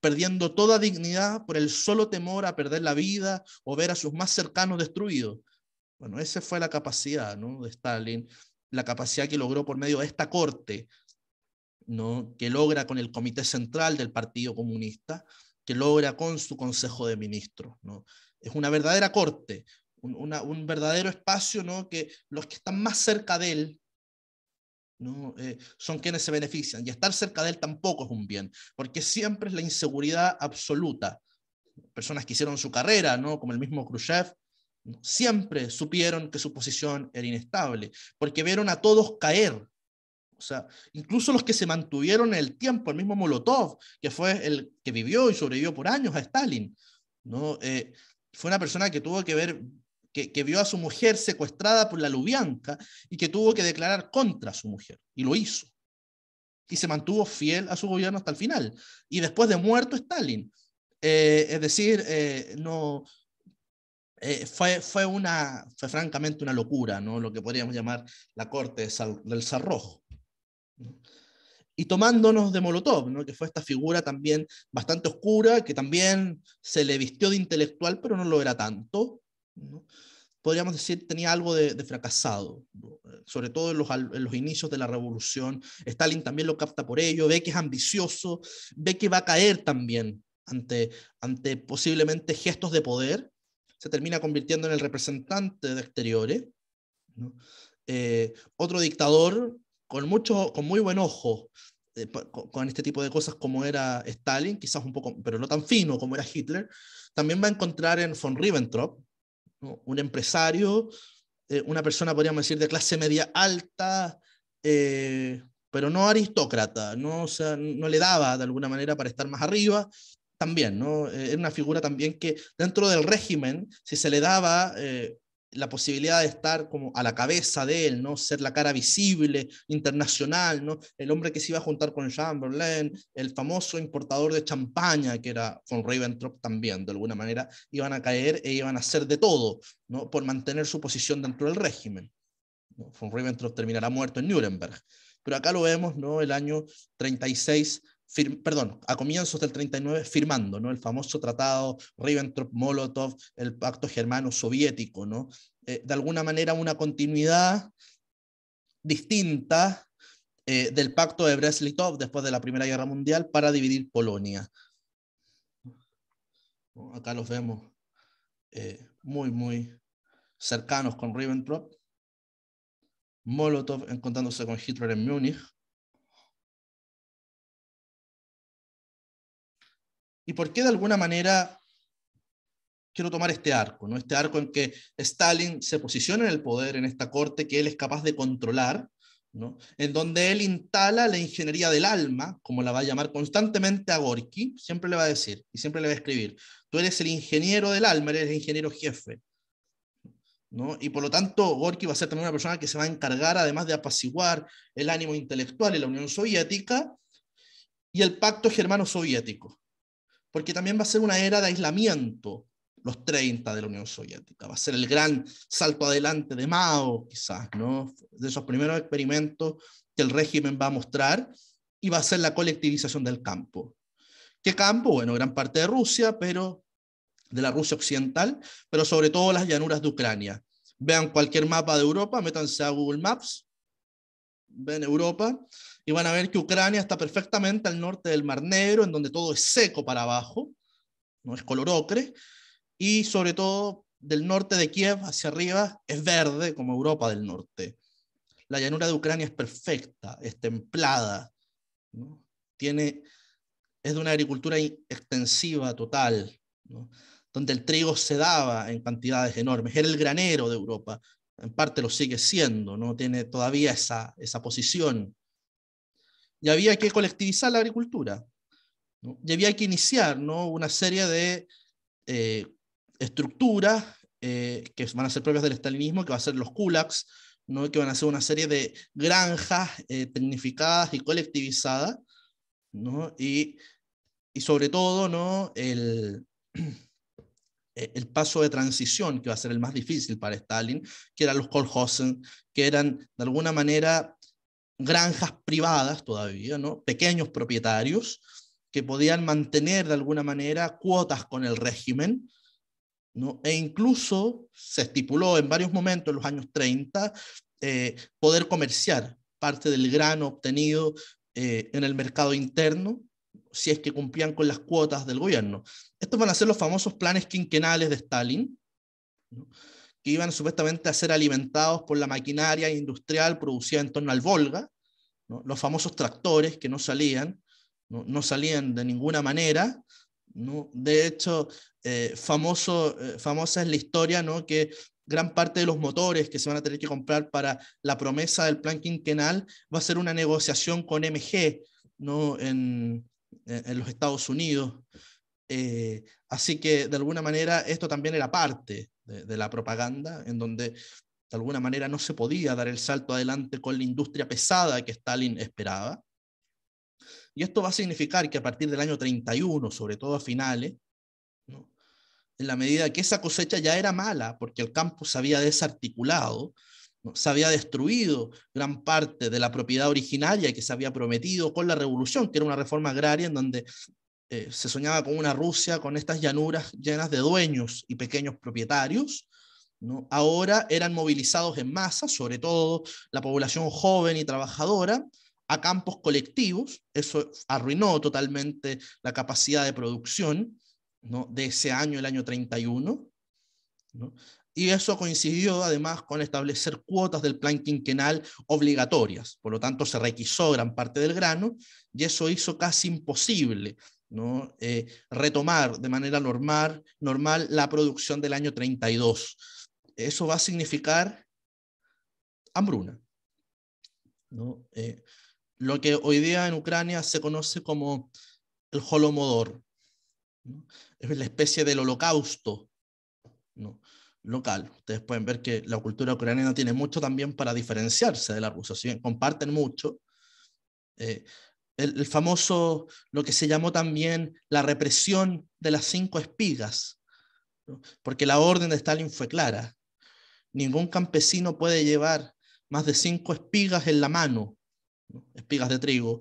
perdiendo toda dignidad por el solo temor a perder la vida o ver a sus más cercanos destruidos. Bueno, esa fue la capacidad de Stalin, la capacidad que logró por medio de esta corte ¿no? que logra con el Comité Central del Partido Comunista, que logra con su Consejo de Ministros. ¿no? Es una verdadera corte, un, verdadero espacio ¿no? que los que están más cerca de él ¿no? Eh, son quienes se benefician. Y estar cerca de él tampoco es un bien, porque siempre es la inseguridad absoluta. Personas que hicieron su carrera, ¿no? como el mismo Khrushchev, siempre supieron que su posición era inestable, porque vieron a todos caer o sea, incluso los que se mantuvieron en el tiempo, el mismo Molotov, que fue el que vivió y sobrevivió por años a Stalin, ¿no? Eh, fue una persona que tuvo que ver, que, que, vio a su mujer secuestrada por la Lubyanka y que tuvo que declarar contra su mujer, y lo hizo. Y se mantuvo fiel a su gobierno hasta el final. Y después de muerto Stalin, eh, es decir, eh, no, fue, fue, una, fue francamente una locura, ¿no? lo que podríamos llamar la corte del zarrojo y tomándonos de Molotov, ¿no? que fue esta figura también bastante oscura, que también se le vistió de intelectual, pero no lo era tanto. Podríamos decir, tenía algo de, fracasado, sobre todo en los, inicios de la revolución. Stalin también lo capta por ello, ve que es ambicioso, ve que va a caer también ante, ante posiblemente gestos de poder, se termina convirtiendo en el representante de exteriores. Eh, otro dictador con, mucho, con muy buen ojo eh, con, este tipo de cosas como era Stalin, quizás un poco, pero no tan fino como era Hitler, también va a encontrar en von Ribbentrop, un empresario, eh, una persona, podríamos decir, de clase media alta, eh, pero no aristócrata, ¿no? O no le daba de alguna manera para estar más arriba, también, ¿no? Era una figura también que dentro del régimen, si se le daba la posibilidad de estar como a la cabeza de él, ¿no? Ser la cara visible, internacional, ¿no? El hombre que se iba a juntar con Chamberlain, el famoso importador de champaña que era von Ribbentrop también, de alguna manera, iban a caer e iban a hacer de todo, ¿no? Por mantener su posición dentro del régimen. Von Ribbentrop terminará muerto en Nuremberg. Pero acá lo vemos, ¿no? El año 36 perdón, a comienzos del 39 firmando, ¿no? El famoso tratado Ribbentrop-Molotov, el pacto germano-soviético, ¿no? Eh, de alguna manera una continuidad distinta eh, del pacto de brest después de la Primera Guerra Mundial para dividir Polonia. Acá los vemos eh, muy, muy cercanos con Ribbentrop. Molotov encontrándose con Hitler en Múnich ¿Y por qué de alguna manera quiero tomar este arco? ¿no? Este arco en que Stalin se posiciona en el poder, en esta corte que él es capaz de controlar, ¿no? en donde él instala la ingeniería del alma, como la va a llamar constantemente a Gorky, siempre le va a decir y siempre le va a escribir, tú eres el ingeniero del alma, eres el ingeniero jefe. ¿no? Y por lo tanto, Gorky va a ser también una persona que se va a encargar, además de apaciguar el ánimo intelectual en la Unión Soviética y el pacto germano-soviético porque también va a ser una era de aislamiento, los 30 de la Unión Soviética, va a ser el gran salto adelante de Mao, quizás, ¿no? De esos primeros experimentos que el régimen va a mostrar y va a ser la colectivización del campo. ¿Qué campo? Bueno, gran parte de Rusia, pero de la Rusia occidental, pero sobre todo las llanuras de Ucrania. Vean cualquier mapa de Europa, métanse a Google Maps, ven Europa, y van a ver que Ucrania está perfectamente al norte del Mar Negro, en donde todo es seco para abajo, no es color ocre, y sobre todo del norte de Kiev hacia arriba es verde como Europa del Norte. La llanura de Ucrania es perfecta, es templada, ¿no? Tiene, es de una agricultura extensiva total, ¿no? donde el trigo se daba en cantidades enormes, era el granero de Europa, en parte lo sigue siendo, ¿no? tiene todavía esa, esa posición y había que colectivizar la agricultura. Y había que iniciar ¿no? una serie de eh, estructuras eh, que van a ser propias del estalinismo, que van a ser los kulaks, ¿no? que van a ser una serie de granjas eh, tecnificadas y colectivizadas, y, sobre todo ¿no? el, el paso de transición, que va a ser el más difícil para Stalin, que eran los kolhosen, que eran de alguna manera granjas privadas todavía, ¿no? pequeños propietarios que podían mantener de alguna manera cuotas con el régimen, ¿no? e incluso se estipuló en varios momentos en los años 30 eh, poder comerciar parte del grano obtenido eh, en el mercado interno si es que cumplían con las cuotas del gobierno. Estos van a ser los famosos planes quinquenales de Stalin, ¿no? que iban supuestamente a ser alimentados por la maquinaria industrial producida en torno al Volga, los famosos tractores que no salían, no, salían de ninguna manera. De hecho, eh, famoso, eh, famosa es la historia ¿no? que gran parte de los motores que se van a tener que comprar para la promesa del plan quinquenal va a ser una negociación con MG ¿no? en, en los Estados Unidos. Eh, así que de alguna manera esto también era parte de, la propaganda, en donde de alguna manera no se podía dar el salto adelante con la industria pesada que Stalin esperaba. Y esto va a significar que a partir del año 31, sobre todo a finales, en la medida que esa cosecha ya era mala, porque el campo se había desarticulado, se había destruido gran parte de la propiedad originaria que se había prometido con la revolución, que era una reforma agraria en donde eh, se soñaba con una Rusia con estas llanuras llenas de dueños y pequeños propietarios. ¿no? Ahora eran movilizados en masa, sobre todo la población joven y trabajadora, a campos colectivos. Eso arruinó totalmente la capacidad de producción ¿no? de ese año, el año 31. ¿no? Y eso coincidió además con establecer cuotas del plan quinquenal obligatorias. Por lo tanto, se requisó gran parte del grano y eso hizo casi imposible ¿no? Eh, retomar de manera normal, normal la producción del año 32. Eso va a significar hambruna. ¿no? Eh, lo que hoy día en Ucrania se conoce como el holomodor, es la especie del holocausto ¿no? local. Ustedes pueden ver que la cultura ucraniana tiene mucho también para diferenciarse de la rusa, si comparten mucho. Eh, el, famoso, lo que se llamó también la represión de las cinco espigas, porque la orden de Stalin fue clara. Ningún campesino puede llevar más de cinco espigas en la mano, espigas de trigo,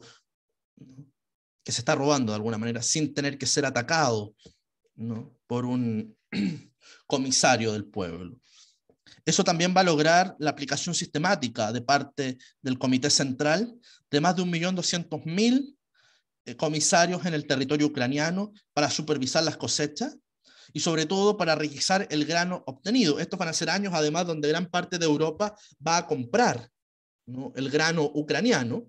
que se está robando de alguna manera, sin tener que ser atacado por un comisario del pueblo. Eso también va a lograr la aplicación sistemática de parte del Comité Central de más de 1.200.000 eh, comisarios en el territorio ucraniano para supervisar las cosechas y sobre todo para requisar el grano obtenido. Estos van a ser años, además, donde gran parte de Europa va a comprar el grano ucraniano.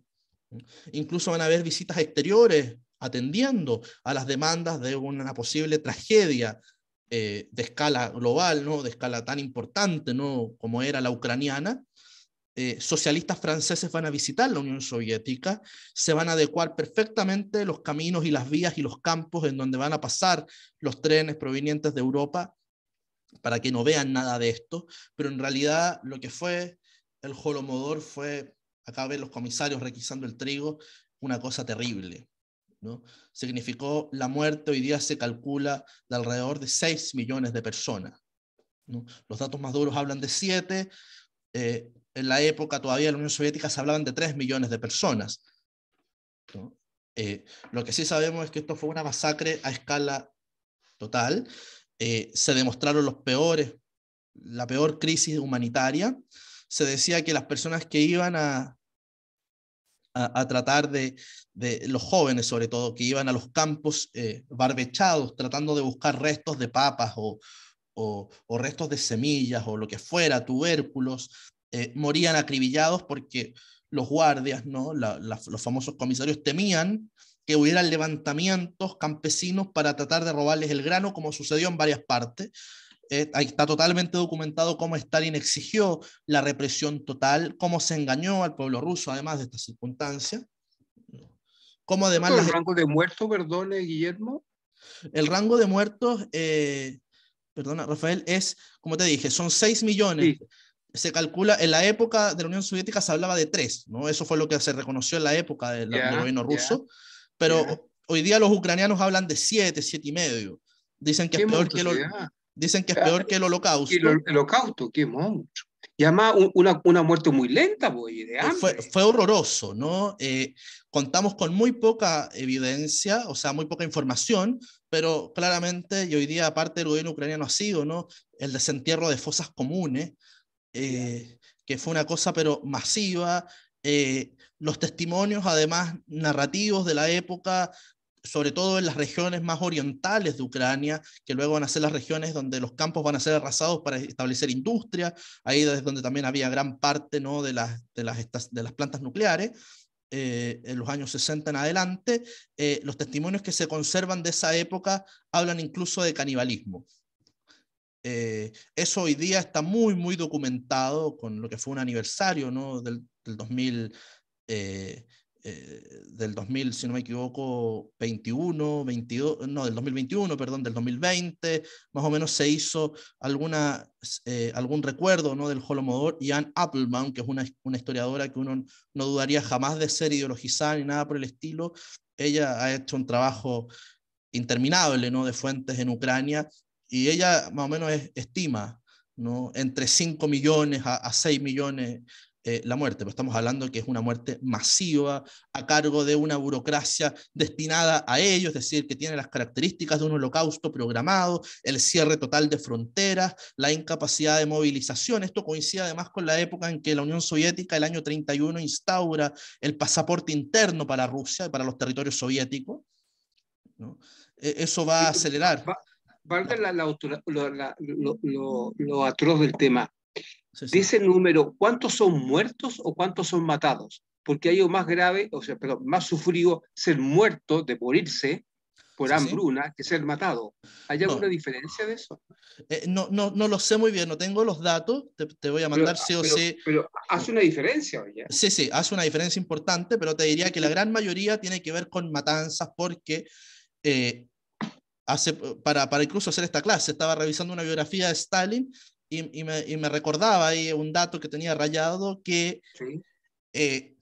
Incluso van a haber visitas exteriores atendiendo a las demandas de una posible tragedia eh, de escala global, ¿no? de escala tan importante como era la ucraniana, eh, socialistas franceses van a visitar la Unión Soviética, se van a adecuar perfectamente los caminos y las vías y los campos en donde van a pasar los trenes provenientes de Europa para que no vean nada de esto, pero en realidad lo que fue el Holomodor fue, acá ven los comisarios requisando el trigo, una cosa terrible. Significó la muerte, hoy día se calcula de alrededor de 6 millones de personas. Los datos más duros hablan de 7. Eh, en la época todavía la Unión Soviética se hablaban de 3 millones de personas. Eh, lo que sí sabemos es que esto fue una masacre a escala total. Eh, se demostraron los peores, la peor crisis humanitaria. Se decía que las personas que iban a, a, tratar de, los jóvenes, sobre todo, que iban a los campos eh, barbechados, tratando de buscar restos de papas o, restos de semillas o lo que fuera, tubérculos, eh, morían acribillados porque los guardias, ¿no? los famosos comisarios temían que hubieran levantamientos campesinos para tratar de robarles el grano, como sucedió en varias partes, eh, ahí está totalmente documentado cómo Stalin exigió la represión total, cómo se engañó al pueblo ruso, además de esta circunstancia. Cómo además... ¿El rango de muertos, perdone, Guillermo? El rango de muertos, eh, perdona, Rafael, es, como te dije, son 6 millones. Se calcula, en la época de la Unión Soviética se hablaba de 3, ¿no? Eso fue lo que se reconoció en la época del gobierno ruso. pero hoy día los ucranianos hablan de 7, 7 y medio. Dicen que es peor que los... Dicen que es peor que el holocausto. El, el holocausto, qué monstruo. Y además una, una muerte muy lenta, voy, de eh, fue, fue, horroroso, ¿no? Eh, contamos con muy poca evidencia, o sea, muy poca información, pero claramente, y hoy día aparte del gobierno ucraniano ha sido, ¿no? El desentierro de fosas comunes, eh, que fue una cosa pero masiva. los testimonios, además, narrativos de la época, sobre todo en las regiones más orientales de Ucrania, que luego van a ser las regiones donde los campos van a ser arrasados para establecer industria, ahí es donde también había gran parte ¿no? de, las, de, las, plantas nucleares. Eh, en los años 60 en adelante, eh, los testimonios que se conservan de esa época hablan incluso de canibalismo. Eh, eso hoy día está muy, muy documentado con lo que fue un aniversario del, del 2000. Eh, del 2000, si no me equivoco, 21, 22, no, del 2021, perdón, del 2020, más o menos se hizo alguna, eh, algún recuerdo ¿no? del Holomodor y Ann Applebaum, que es una, historiadora que uno no dudaría jamás de ser ideologizada ni nada por el estilo. Ella ha hecho un trabajo interminable ¿no? de fuentes en Ucrania y ella más o menos estima ¿no? entre 5 millones a, a 6 millones eh, la muerte, pero estamos hablando que es una muerte masiva a cargo de una burocracia destinada a ello, es decir, que tiene las características de un holocausto programado, el cierre total de fronteras, la incapacidad de movilización. Esto coincide además con la época en que la Unión Soviética, el año 31, instaura el pasaporte interno para Rusia y para los territorios soviéticos. E, eso va a acelerar. Va, la, lo, lo atroz del tema Dice el número, ¿cuántos son muertos o cuántos son matados? Porque hay algo más grave, o sea, pero más sufrido ser muerto, de morirse por hambruna, que ser matado. ¿Hay alguna diferencia de eso? Eh, no, no, no lo sé muy bien, no tengo los datos, te, voy a mandar pero, ah, o pero, Pero hace una diferencia, oye. Sí, sí, hace una diferencia importante, pero te diría que la gran mayoría tiene que ver con matanzas porque... Eh, hace, para, para, incluso hacer esta clase, estaba revisando una biografía de Stalin y, me, recordaba ahí un dato que tenía rayado que, eh,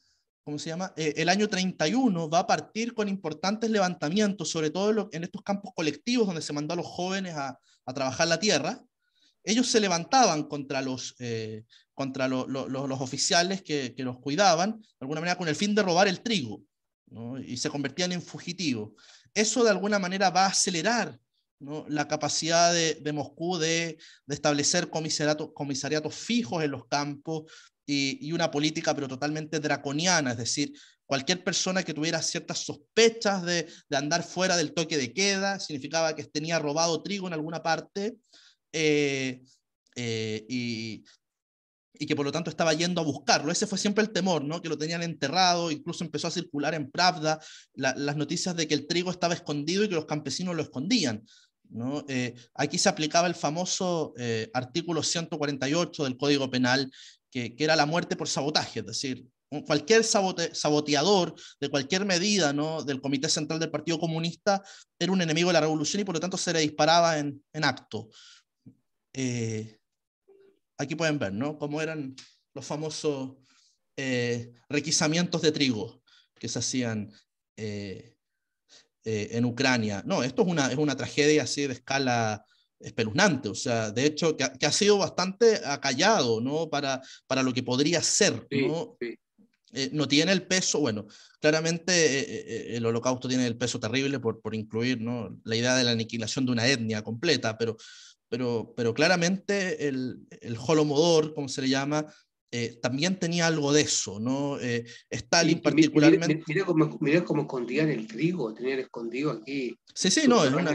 se llama? Eh, el año 31 va a partir con importantes levantamientos, sobre todo en, estos campos colectivos donde se mandó a los jóvenes a, trabajar la tierra. Ellos se levantaban contra los, eh, contra los oficiales que, los cuidaban, de alguna manera con el fin de robar el trigo, y se convertían en fugitivos. Eso de alguna manera va a acelerar la capacidad de, Moscú de, establecer comisariatos, comisariatos fijos en los campos y, una política pero totalmente draconiana, es decir, cualquier persona que tuviera ciertas sospechas de, andar fuera del toque de queda, significaba que tenía robado trigo en alguna parte eh, eh, y, que por lo tanto estaba yendo a buscarlo. Ese fue siempre el temor, ¿no? Que lo tenían enterrado, incluso empezó a circular en Pravda las noticias de que el trigo estaba escondido y que los campesinos lo escondían. Eh, aquí se aplicaba el famoso eh, artículo 148 del Código Penal, que, era la muerte por sabotaje, es decir, cualquier saboteador de cualquier medida del Comité Central del Partido Comunista era un enemigo de la revolución y por lo tanto se le disparaba en, acto. Eh, aquí pueden ver cómo eran los famosos requisamientos de trigo que se hacían eh, en Ucrania. No, esto es una, es una tragedia así de escala espeluznante, o sea, de hecho, que, que ha sido bastante acallado, ¿no? Para, para lo que podría ser, ¿no? Eh, no tiene el peso, bueno, claramente eh, el holocausto tiene el peso terrible por, por incluir ¿no? la idea de la aniquilación de una etnia completa, pero, pero, pero claramente el, el holomodor, como se le llama, eh, también tenía algo de eso, ¿no? Eh, Stalin particularmente... Mira, cómo, escondían el trigo, tenían escondido aquí. Sí, sí, no, es una,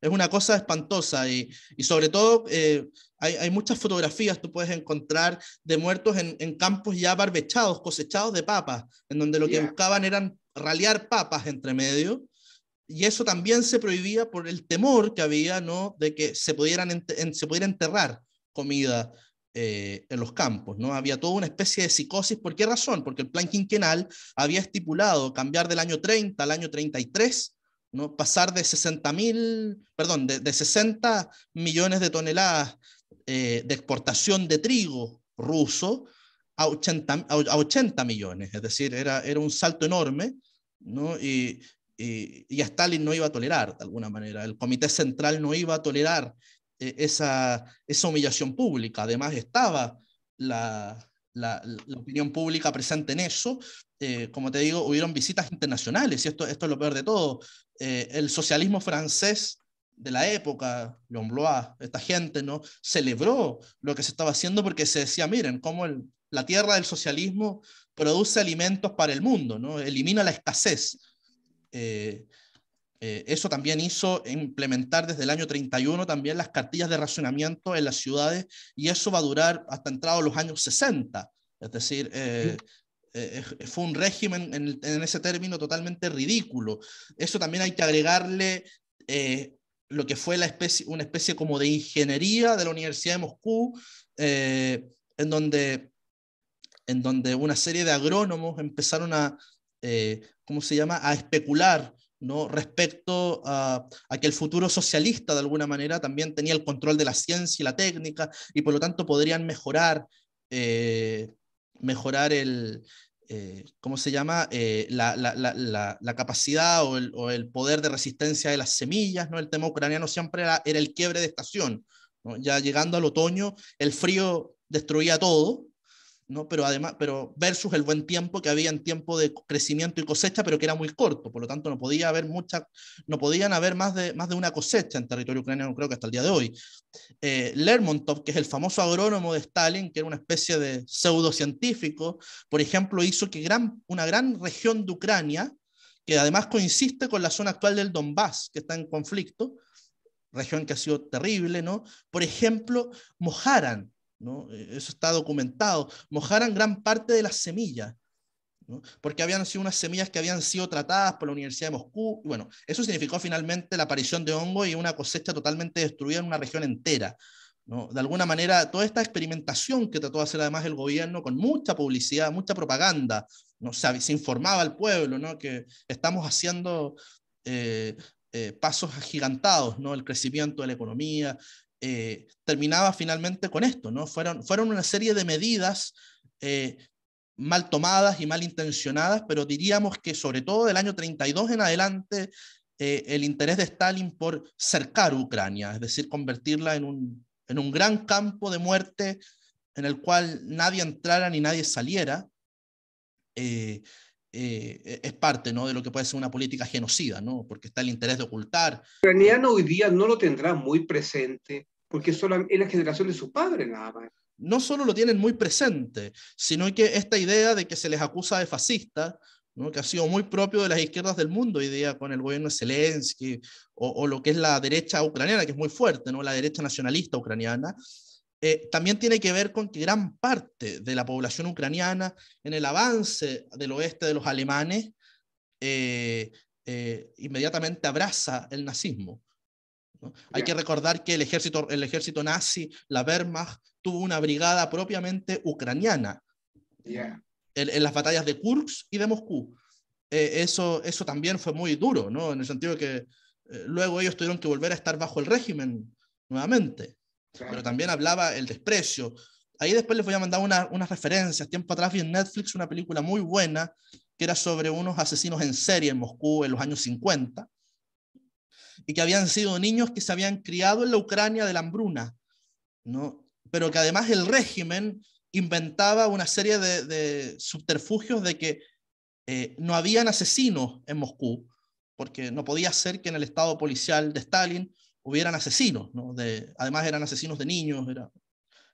es una cosa espantosa y, y sobre todo eh, hay, hay, muchas fotografías tú puedes encontrar de muertos en, en campos ya barbechados, cosechados de papas, en donde lo que buscaban eran ralear papas entre medio. Y eso también se prohibía por el temor que había, ¿no? De que se, pudieran se pudiera enterrar comida eh, en los campos, ¿no? Había toda una especie de psicosis. ¿Por qué razón? Porque el plan quinquenal había estipulado cambiar del año 30 al año 33, ¿no? Pasar de 60 perdón, de, 60 millones de toneladas eh, de exportación de trigo ruso a 80, a millones. Es decir, era, era un salto enorme, ¿no? Y, y, y Stalin no iba a tolerar, de alguna manera. El Comité Central no iba a tolerar e-, esa, esa humillación pública. Además estaba la, la, opinión pública presente en eso. Eh, como te digo, hubieron visitas internacionales, y esto, esto es lo peor de todo. Eh, el socialismo francés de la época, Jean Blois, esta gente, ¿no? Celebró lo que se estaba haciendo porque se decía, miren, cómo la tierra del socialismo produce alimentos para el mundo, ¿no? Elimina la escasez. Eh, eh, eso también hizo implementar desde el año 31 también las cartillas de racionamiento en las ciudades y eso va a durar hasta entrados los años 60. Es decir, eh, eh, fue un régimen en, ese término totalmente ridículo. Eso también hay que agregarle lo que fue la especie, una especie como de ingeniería de la Universidad de Moscú, en, donde, en donde una serie de agrónomos empezaron a, ¿cómo se llama?, a especular ¿no? respecto a, que el futuro socialista de alguna manera también tenía el control de la ciencia y la técnica y por lo tanto podrían mejorar, eh, mejorar el, eh, ¿cómo se llama? Eh, la, capacidad o el, poder de resistencia de las semillas. ¿no? El tema ucraniano siempre era, el quiebre de estación. Ya llegando al otoño, el frío destruía todo ¿no? Pero además, pero versus el buen tiempo que había en tiempo de crecimiento y cosecha, pero que era muy corto, por lo tanto no podía haber mucha, no podían haber más de, más de una cosecha en territorio ucraniano, creo que hasta el día de hoy. Eh, Lermontov, que es el famoso agrónomo de Stalin, que era una especie de pseudocientífico, por ejemplo, hizo que gran, una gran región de Ucrania, que además coincide con la zona actual del Donbass, que está en conflicto, región que ha sido terrible, ¿no? Por ejemplo, mojaran e-, eso está documentado. Mojaran gran parte de las semillas, porque habían sido unas semillas que habían sido tratadas por la Universidad de Moscú. Bueno, eso significó finalmente la aparición de hongo y una cosecha totalmente destruida en una región entera. De alguna manera, toda esta experimentación que trató de hacer además el gobierno con mucha publicidad, mucha propaganda, ¿no? se, informaba al pueblo ¿no? que estamos haciendo eh, eh, pasos agigantados, ¿no? el crecimiento de la economía, eh, terminaba finalmente con esto, ¿no? Fueron, fueron una serie de medidas eh, mal tomadas y mal intencionadas, pero diríamos que sobre todo del año 32 en adelante, eh, el interés de Stalin por cercar Ucrania, es decir, convertirla en un, en un gran campo de muerte en el cual nadie entrara ni nadie saliera, es parte ¿no? de lo que puede ser una política genocida, ¿no? porque está el interés de ocultar. ucraniano hoy día no lo tendrá muy presente, porque solo es la generación de sus padres nada más. No solo lo tienen muy presente, sino que esta idea de que se les acusa de fascista, que ha sido muy propio de las izquierdas del mundo hoy día con el gobierno de Zelensky o, lo que es la derecha ucraniana, que es muy fuerte, ¿no? la derecha nacionalista ucraniana, eh, también tiene que ver con que gran parte de la población ucraniana en el avance del oeste de los alemanes eh, eh, inmediatamente abraza el nazismo. Hay que recordar que el ejército, el ejército nazi, la Wehrmacht, tuvo una brigada propiamente ucraniana en, las batallas de Kursk y de Moscú. Eh, eso, eso también fue muy duro, ¿no? en el sentido que eh, luego ellos tuvieron que volver a estar bajo el régimen nuevamente. Pero también hablaba el desprecio. Ahí después les voy a mandar unas referencias. Tiempo atrás vi en Netflix una película muy buena que era sobre unos asesinos en serie en Moscú en los años 50 y que habían sido niños que se habían criado en la Ucrania de la hambruna, ¿no? pero que además el régimen inventaba una serie de, subterfugios de que eh, no habían asesinos en Moscú, porque no podía ser que en el estado policial de Stalin hubieran asesinos, ¿no? de, además eran asesinos de niños, era,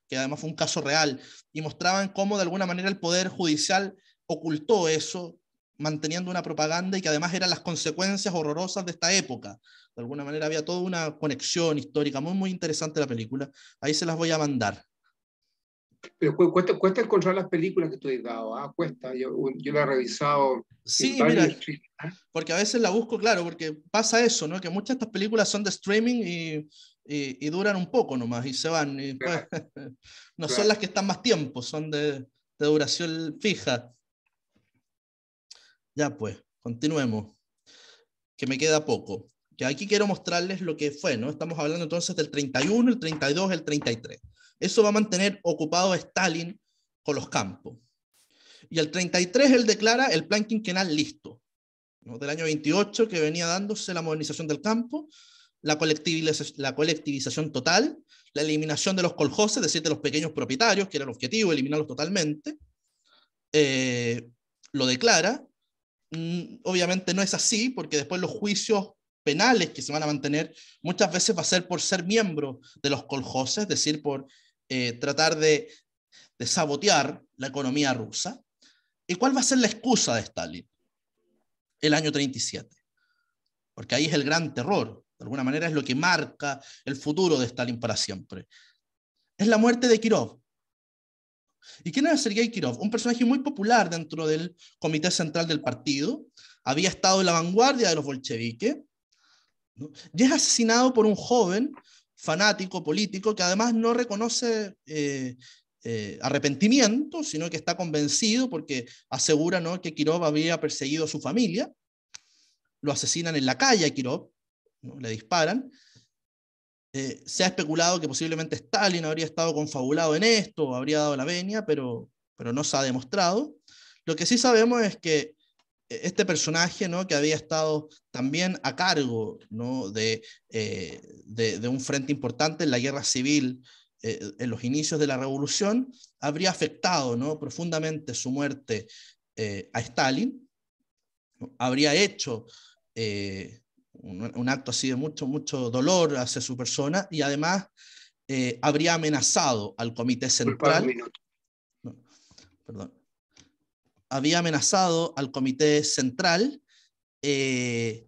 que además fue un caso real, y mostraban cómo de alguna manera el poder judicial ocultó eso manteniendo una propaganda y que además eran las consecuencias horrorosas de esta época. De alguna manera había toda una conexión histórica muy, muy interesante la película. Ahí se las voy a mandar. Pero cuesta, cuesta encontrar las películas que tú has dado, ah, ¿ah? cuesta. Yo, yo la he revisado. Sí, mira, ah. porque a veces la busco, claro, porque pasa eso, ¿no? Que muchas de estas películas son de streaming y, duran un poco nomás y se van. Pues, no son las que están más tiempo, son de, de duración fija. Ya pues, continuemos, que me queda poco. Que aquí quiero mostrarles lo que fue, ¿no? Estamos hablando entonces del 31, el 32, el 33. Eso va a mantener ocupado a Stalin con los campos. Y el 33 él declara el plan quinquenal listo, ¿no? del año 28 que venía dándose la modernización del campo, la, la colectivización total, la eliminación de los coljoses, es decir, de los pequeños propietarios, que era el objetivo, eliminarlos totalmente. Eh, lo declara Mm, obviamente no es así, porque después los juicios penales que se van a mantener muchas veces va a ser por ser miembro de los coljoses, es decir, por eh, tratar de sabotear la economía rusa. ¿Y cuál va a ser la excusa de Stalin? El año 37. Porque ahí es el gran terror. De alguna manera es lo que marca el futuro de Stalin para siempre. Es la muerte de Kirov. ¿Y quién era Sergei Kirov? Un personaje muy popular dentro del Comité Central del Partido, había estado en la vanguardia de los bolcheviques, y es asesinado por un joven fanático político que además no reconoce eh, eh, arrepentimiento, sino que está convencido porque asegura que Kirov había perseguido a su familia. Lo asesinan en la calle a Kirov, le disparan, eh, se ha especulado que posiblemente Stalin habría estado confabulado en esto, habría dado la venia, pero, pero no se ha demostrado. Lo que sí sabemos es que eh, este personaje, ¿no? que había estado también a cargo eh, de, de, un frente importante en la guerra civil en los inicios de la revolución, habría afectado profundamente su muerte a Stalin, habría hecho un, acto así de mucho, mucho dolor hacia su persona y además eh, habría amenazado al Comité Central. perdón. Había amenazado al Comité Central eh,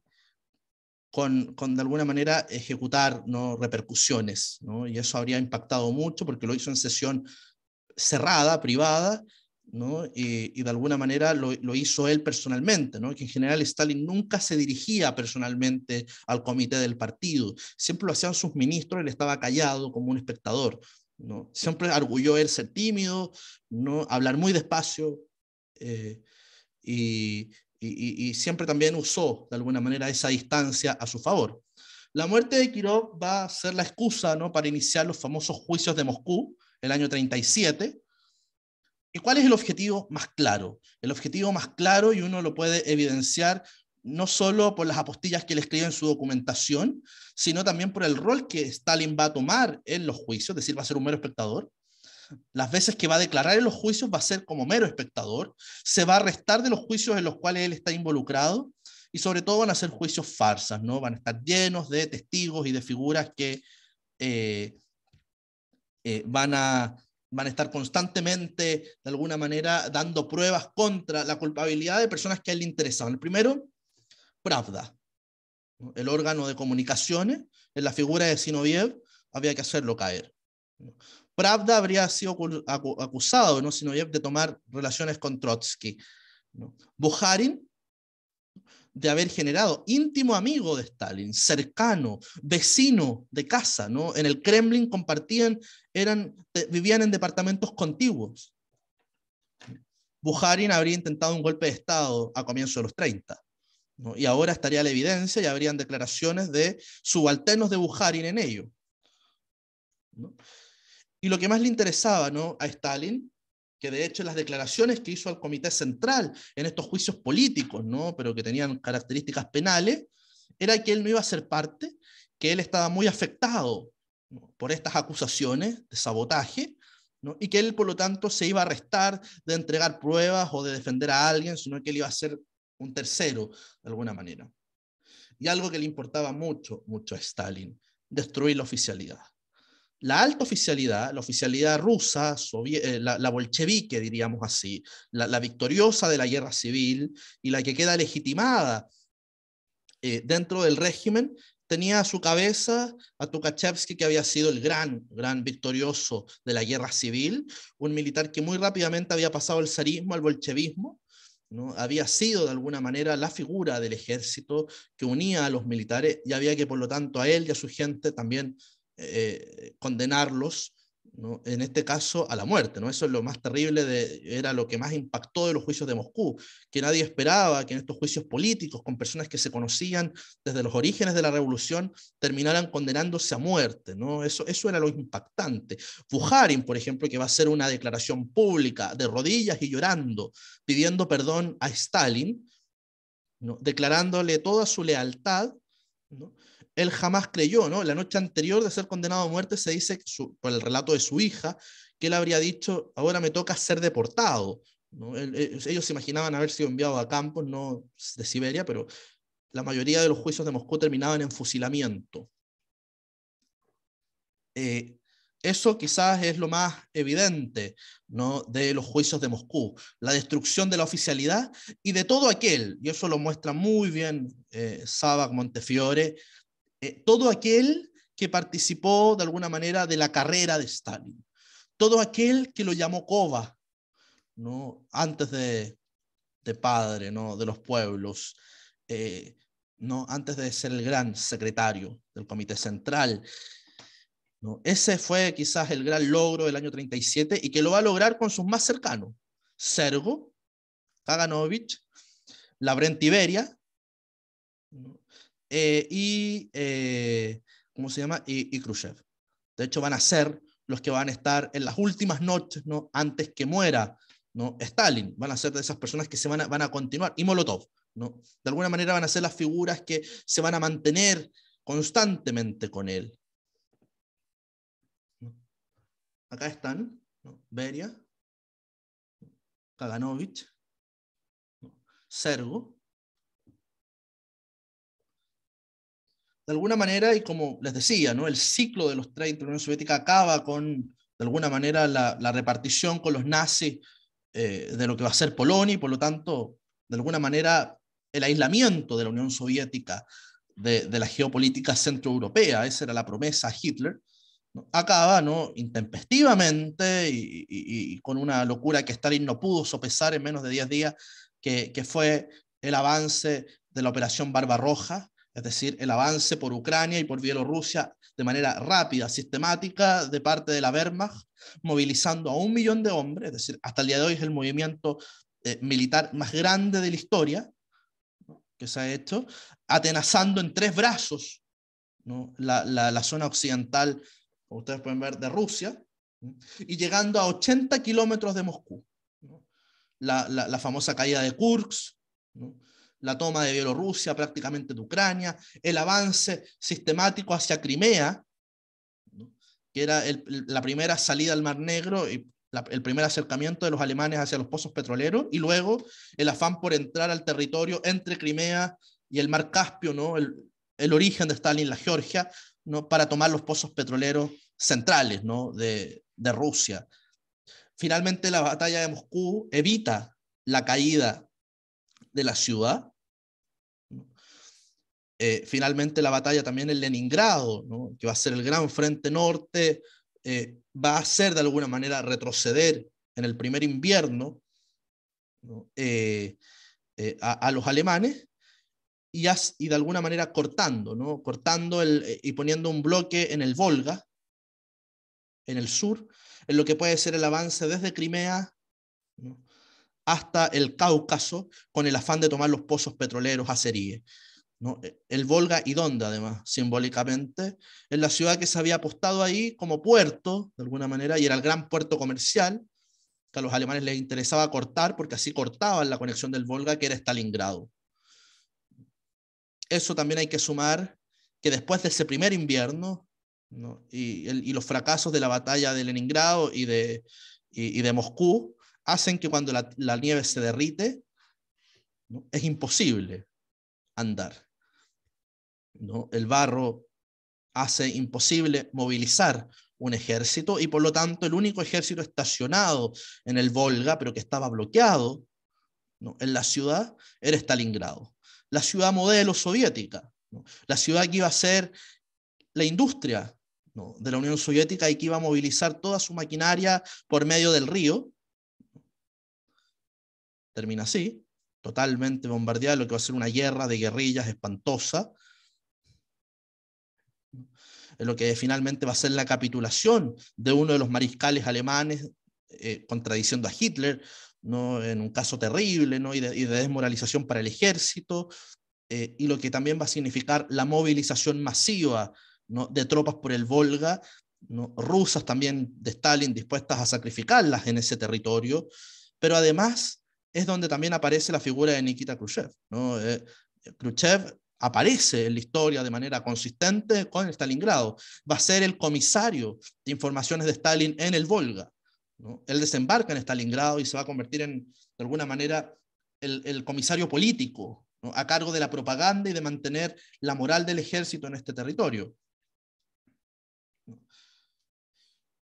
con, de alguna manera, ejecutar ¿no? repercusiones, ¿no? y eso habría impactado mucho porque lo hizo en sesión cerrada, privada, y, de alguna manera lo, hizo él personalmente, que en general Stalin nunca se dirigía personalmente al comité del partido, siempre lo hacían sus ministros, él estaba callado como un espectador. Siempre arguyó él ser tímido, ¿no? hablar muy despacio eh, y, siempre también usó de alguna manera esa distancia a su favor. La muerte de Kirov va a ser la excusa para iniciar los famosos juicios de Moscú el año 37, cuál es el objetivo más claro? El objetivo más claro, y uno lo puede evidenciar no solo por las apostillas que le escribe en su documentación, sino también por el rol que Stalin va a tomar en los juicios, es decir, va a ser un mero espectador. Las veces que va a declarar en los juicios va a ser como mero espectador, se va a restar de los juicios en los cuales él está involucrado y sobre todo van a ser juicios farsas, ¿no? Van a estar llenos de testigos y de figuras que eh, eh, van a van a estar constantemente, de alguna manera, dando pruebas contra la culpabilidad de personas que a él le interesaban. El primero, Pravda, el órgano de comunicaciones, en la figura de Sinoviev, había que hacerlo caer. Pravda habría sido acusado, ¿no? Sinoviev, de tomar relaciones con Trotsky. ¿no? Buharin de haber generado, íntimo amigo de Stalin, cercano, vecino de casa, ¿no? En el Kremlin compartían, eran, vivían en departamentos contiguos. Bujarin habría intentado un golpe de Estado a comienzos de los 30. ¿no? Y ahora estaría la evidencia y habrían declaraciones de subalternos de Bujarin en ello. Y lo que más le interesaba ¿no? a Stalin que de hecho las declaraciones que hizo al Comité Central en estos juicios políticos, ¿no? pero que tenían características penales, era que él no iba a ser parte, que él estaba muy afectado por estas acusaciones de sabotaje, ¿no? y que él por lo tanto se iba a arrestar de entregar pruebas o de defender a alguien, sino que él iba a ser un tercero de alguna manera. Y algo que le importaba mucho, mucho a Stalin, destruir la oficialidad la alta oficialidad, la oficialidad rusa, eh, la, bolchevique, diríamos así, la, victoriosa de la guerra civil y la que queda legitimada eh, dentro del régimen, tenía a su cabeza a Tukhachevsky, que había sido el gran, gran victorioso de la guerra civil, un militar que muy rápidamente había pasado al zarismo al bolchevismo, ¿no? había sido de alguna manera la figura del ejército que unía a los militares y había que, por lo tanto, a él y a su gente también eh, condenarlos, ¿no? en este caso a la muerte. ¿no? Eso es lo más terrible, de, era lo que más impactó de los juicios de Moscú, que nadie esperaba que en estos juicios políticos, con personas que se conocían desde los orígenes de la revolución, terminaran condenándose a muerte. ¿no? Eso, eso era lo impactante. Bujarin, por ejemplo, que va a hacer una declaración pública de rodillas y llorando, pidiendo perdón a Stalin, ¿no? declarándole toda su lealtad. ¿no? él jamás creyó, ¿no? La noche anterior de ser condenado a muerte se dice, por el relato de su hija, que él habría dicho, ahora me toca ser deportado. ellos se imaginaban haber sido enviado a campos, no de Siberia, pero la mayoría de los juicios de Moscú terminaban en fusilamiento. Eh, eso quizás es lo más evidente ¿no? de los juicios de Moscú, la destrucción de la oficialidad y de todo aquel, y eso lo muestra muy bien eh, Montefiore, eh, todo aquel que participó de alguna manera de la carrera de Stalin, todo aquel que lo llamó Kova, ¿no? antes de, padre ¿no? de los pueblos, eh, ¿no? antes de ser el gran secretario del Comité Central. ¿no? Ese fue quizás el gran logro del año 37 y que lo va a lograr con sus más cercanos, Sergo, Kaganovich, tiberia eh, y, eh, ¿cómo se llama? Y, Khrushchev. De hecho, van a ser los que van a estar en las últimas noches, ¿no? Antes que muera, ¿no? Stalin, van a ser de esas personas que se van a, continuar, y Molotov, ¿no? De alguna manera van a ser las figuras que se van a mantener constantemente con él. Acá están, ¿no? Beria, Kaganovich, Sergo, de alguna manera, y como les decía, ¿no? el ciclo de los 30 de la Unión Soviética acaba con, de alguna manera, la, la repartición con los nazis eh, de lo que va a ser Polonia, y por lo tanto, de alguna manera, el aislamiento de la Unión Soviética de, de la geopolítica centroeuropea, esa era la promesa a Hitler, acaba ¿no? intempestivamente y, y, con una locura que Stalin no pudo sopesar en menos de 10 días, que, que fue el avance de la Operación Barbarroja, es decir, el avance por Ucrania y por Bielorrusia de manera rápida, sistemática, de parte de la Wehrmacht, movilizando a un millón de hombres, es decir, hasta el día de hoy es el movimiento eh, militar más grande de la historia que se ha hecho, atenazando en tres brazos la, zona occidental, como ustedes pueden ver, de Rusia, y llegando a 80 kilómetros de Moscú. La, famosa caída de Kursk, ¿no? la toma de Bielorrusia, prácticamente de Ucrania, el avance sistemático hacia Crimea, que era la primera salida al Mar Negro y el primer acercamiento de los alemanes hacia los pozos petroleros, y luego el afán por entrar al territorio entre Crimea y el Mar Caspio, ¿no? el, origen de Stalin, la Georgia, ¿no? para tomar los pozos petroleros centrales ¿no? de, de Rusia. Finalmente, la batalla de Moscú evita la caída de la ciudad. Eh, finalmente la batalla también en Leningrado, que va a ser el gran frente norte, eh, va a hacer de alguna manera retroceder en el primer invierno eh, a, los alemanes y, de alguna manera cortando, ¿no? cortando el, y poniendo un bloque en el Volga, en el sur, en lo que puede ser el avance desde Crimea ¿no? hasta el Cáucaso con el afán de tomar los pozos petroleros azeríes. ¿no? E, el Volga y Donda, además, simbólicamente, es la ciudad que se había apostado ahí como puerto, de alguna manera, y era el gran puerto comercial que a los alemanes les interesaba cortar, porque así cortaban la conexión del Volga, que era Stalingrado. Eso también hay que sumar que después de ese primer invierno, y, los fracasos de la batalla de Leningrado y de Moscú, hacen que cuando la, nieve se derrite, es imposible andar. El barro hace imposible movilizar un ejército y por lo tanto el único ejército estacionado en el Volga, pero que estaba bloqueado en la ciudad, era Stalingrado. La ciudad modelo soviética, la ciudad que iba a ser la industria de la Unión Soviética y que iba a movilizar toda su maquinaria por medio del río, termina así, totalmente bombardeada, lo que va a ser una guerra de guerrillas espantosa, lo que finalmente va a ser la capitulación de uno de los mariscales alemanes, eh, contradiciendo a Hitler, ¿no? en un caso terrible, ¿no? y, de, desmoralización para el ejército, eh, y lo que también va a significar la movilización masiva ¿no? de tropas por el Volga, ¿no? rusas también de Stalin dispuestas a sacrificarlas en ese territorio, pero además es donde también aparece la figura de Nikita Khrushchev. Eh, Khrushchev aparece en la historia de manera consistente con Stalingrado. Va a ser el comisario de informaciones de Stalin en el Volga. Él desembarca en Stalingrado y se va a convertir en, de alguna manera, el, comisario político a cargo de la propaganda y de mantener la moral del ejército en este territorio.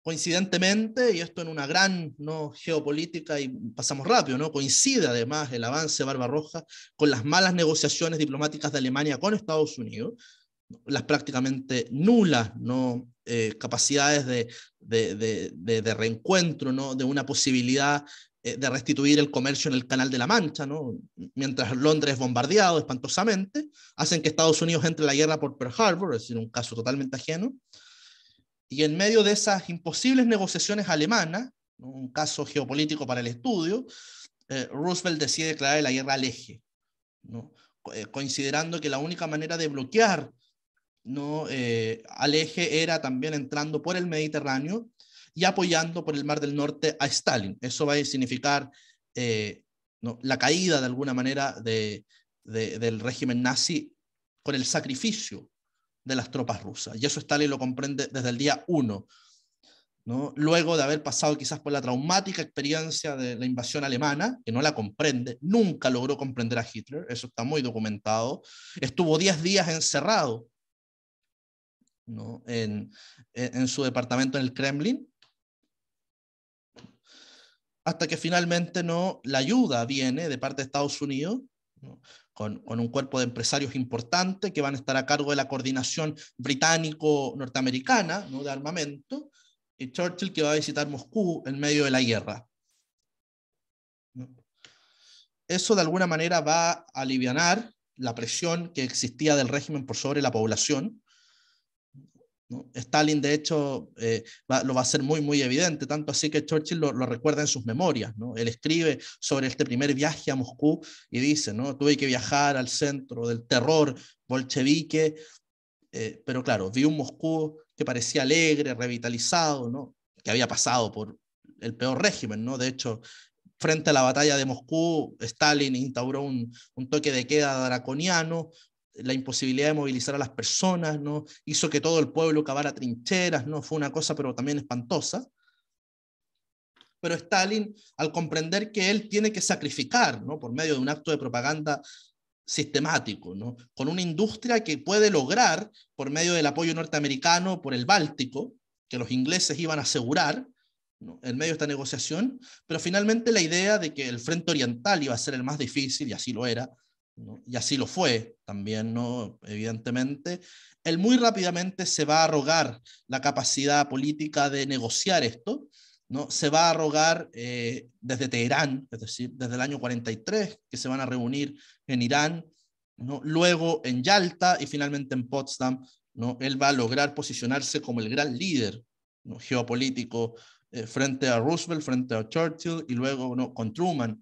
coincidentemente, y esto en una gran ¿no? geopolítica, y pasamos rápido, ¿no? coincide además el avance de Barbarroja con las malas negociaciones diplomáticas de Alemania con Estados Unidos, las prácticamente nulas ¿no? Eh, capacidades de, reencuentro, ¿no? de una posibilidad eh, de restituir el comercio en el Canal de la Mancha, mientras Londres es bombardeado espantosamente, hacen que Estados Unidos entre en la guerra por Pearl Harbor, es decir, un caso totalmente ajeno. Y en medio de esas imposibles negociaciones alemanas, un caso geopolítico para el estudio, eh, Roosevelt decide declarar la guerra al eje, ¿no? Eh, considerando que la única manera de bloquear ¿no? Eh, al eje era también entrando por el Mediterráneo y apoyando por el Mar del Norte a Stalin. Eso va a significar la caída de alguna manera del régimen nazi con el sacrificio de las tropas rusas. Y eso Stalin lo comprende desde el día uno, ¿no? luego de haber pasado quizás por la traumática experiencia de la invasión alemana, que no la comprende, nunca logró comprender a Hitler, eso está muy documentado, estuvo 10 días encerrado ¿no? en, en su departamento en el Kremlin, hasta que finalmente no la ayuda viene de parte de Estados Unidos ¿no? con, un cuerpo de empresarios importante que van a estar a cargo de la coordinación británico-norteamericana ¿no? de armamento, y Churchill que va a visitar Moscú en medio de la guerra. Eso de alguna manera va a aliviar la presión que existía del régimen por sobre la población, Stalin, de hecho, eh, lo va a hacer muy, muy evidente, tanto así que Churchill lo, recuerda en sus memorias. ¿no? Él escribe sobre este primer viaje a Moscú y dice, ¿no? tuve que viajar al centro del terror bolchevique, eh, pero claro, vi un Moscú que parecía alegre, revitalizado, ¿no? que había pasado por el peor régimen. ¿no? De hecho, frente a la batalla de Moscú, Stalin instauró un, un toque de queda draconiano, la imposibilidad de movilizar a las personas, ¿no? hizo que todo el pueblo cavara trincheras, ¿no? fue una cosa pero también espantosa. Pero Stalin, al comprender que él tiene que sacrificar ¿no? por medio de un acto de propaganda sistemático, ¿no? con una industria que puede lograr, por medio del apoyo norteamericano por el Báltico, que los ingleses iban a asegurar en medio de esta negociación, pero finalmente la idea de que el frente oriental iba a ser el más difícil, y así lo era, y así lo fue también, ¿no? evidentemente, él muy rápidamente se va a arrogar la capacidad política de negociar esto, ¿no? se va a arrogar eh, desde Teherán, es decir, desde el año 43, que se van a reunir en Irán, ¿no? luego en Yalta y finalmente en Potsdam, ¿no? él va a lograr posicionarse como el gran líder geopolítico eh, frente a Roosevelt, frente a Churchill y luego ¿no? con Truman.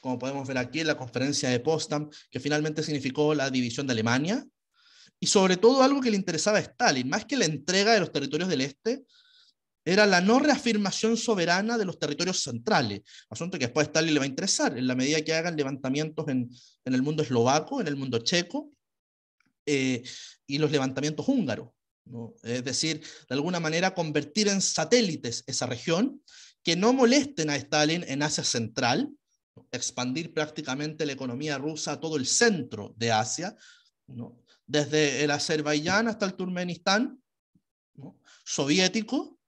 Como podemos ver aquí en la conferencia de Potsdam, que finalmente significó la división de Alemania, y sobre todo algo que le interesaba a Stalin, más que la entrega de los territorios del este, era la no reafirmación soberana de los territorios centrales, asunto que después a Stalin le va a interesar, en la medida que hagan levantamientos en, en el mundo eslovaco, en el mundo checo, eh, y los levantamientos húngaros. Es decir, de alguna manera convertir en satélites esa región que no molesten a Stalin en Asia Central, expandir prácticamente la economía rusa a todo el centro de Asia, ¿no? desde el Azerbaiyán hasta el Turkmenistán, ¿no? soviético,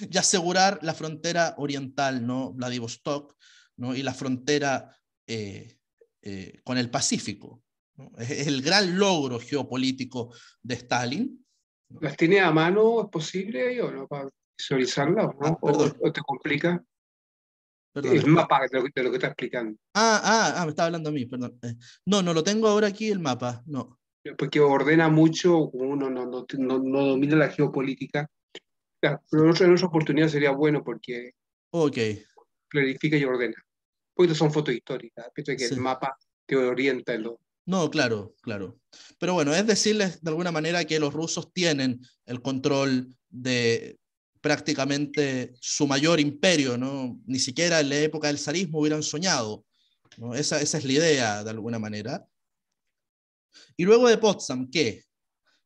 y asegurar la frontera oriental, ¿no? Vladivostok, ¿no? y la frontera eh, eh, con el Pacífico. Es el gran logro geopolítico de Stalin. ¿Las tiene a mano? ¿Es posible o no? Para visualizarlas, ¿no? Ah, ¿O te complica? Es El mapa de lo, que está explicando. Ah, ah, ah, me estaba hablando a mí, perdón. Eh, no, no lo tengo ahora aquí el mapa, no. Porque ordena mucho, uno no, no, no, domina la geopolítica. pero en otra oportunidad sería bueno porque okay clarifica y ordena. Porque son fotos históricas, ¿eh? pienso que el mapa te orienta lo, no, claro, claro. Pero bueno, es decirles de alguna manera que los rusos tienen el control de, prácticamente su mayor imperio, ¿no? Ni siquiera en la época del zarismo hubieran soñado. Esa, es la idea, de alguna manera. Y luego de Potsdam, ¿qué?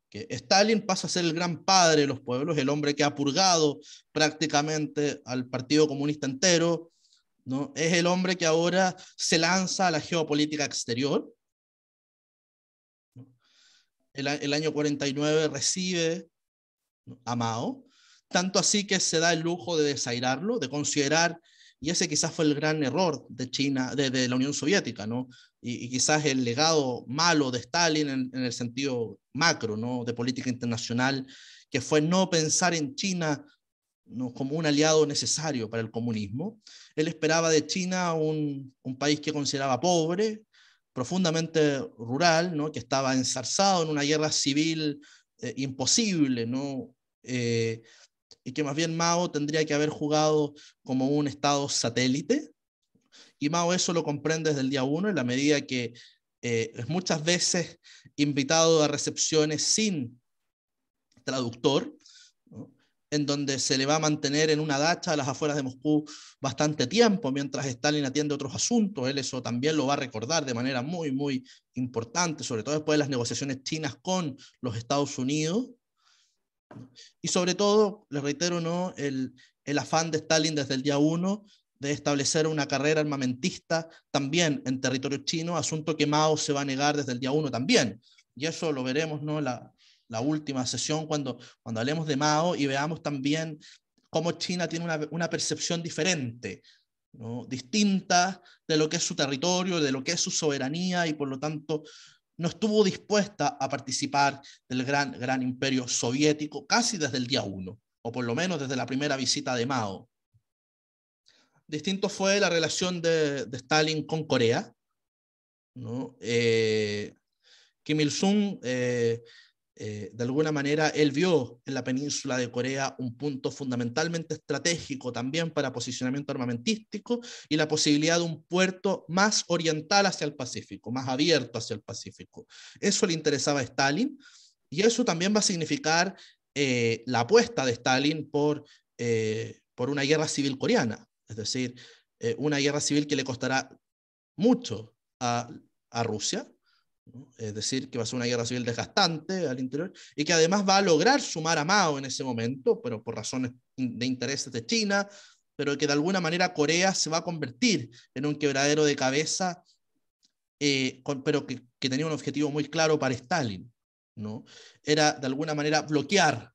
Que Stalin pasa a ser el gran padre de los pueblos, el hombre que ha purgado prácticamente al Partido Comunista entero, ¿no? Es el hombre que ahora se lanza a la geopolítica exterior. El, el año 49 recibe a Mao, tanto así que se da el lujo de desairarlo, de considerar, y ese quizás fue el gran error de China, de, la Unión Soviética, ¿no? Y, quizás el legado malo de Stalin en, el sentido macro, ¿no? De política internacional, que fue no pensar en China como un aliado necesario para el comunismo. Él esperaba de China un, país que consideraba pobre, profundamente rural, ¿no? que estaba ensarzado en una guerra civil eh, imposible, ¿no? Eh, y que más bien Mao tendría que haber jugado como un estado satélite. Y Mao eso lo comprende desde el día uno, en la medida que eh, es muchas veces invitado a recepciones sin traductor, en donde se le va a mantener en una dacha a las afueras de Moscú bastante tiempo, mientras Stalin atiende otros asuntos. Él eso también lo va a recordar de manera muy, muy importante, sobre todo después de las negociaciones chinas con los Estados Unidos. Y sobre todo, les reitero, ¿no? el, afán de Stalin desde el día uno de establecer una carrera armamentista también en territorio chino, asunto que Mao se va a negar desde el día uno también. Y eso lo veremos ¿no? la, última sesión cuando, cuando hablemos de Mao y veamos también cómo China tiene una, percepción diferente, distinta de lo que es su territorio, de lo que es su soberanía y por lo tanto no estuvo dispuesta a participar del gran, imperio soviético casi desde el día uno, o por lo menos desde la primera visita de Mao. Distinto fue la relación de, Stalin con Corea. Eh, Kim Il-sung eh, eh, de alguna manera, él vio en la península de Corea un punto fundamentalmente estratégico también para posicionamiento armamentístico y la posibilidad de un puerto más oriental hacia el Pacífico, más abierto hacia el Pacífico. Eso le interesaba a Stalin y eso también va a significar eh, la apuesta de Stalin eh, por, una guerra civil coreana, es decir, una guerra civil que le costará mucho a Rusia, es decir, que va a ser una guerra civil desgastante al interior y que además va a lograr sumar a Mao en ese momento, pero por razones de intereses de China, pero que de alguna manera Corea se va a convertir en un quebradero de cabeza, eh, pero que, tenía un objetivo muy claro para Stalin. ¿no? Era de alguna manera bloquear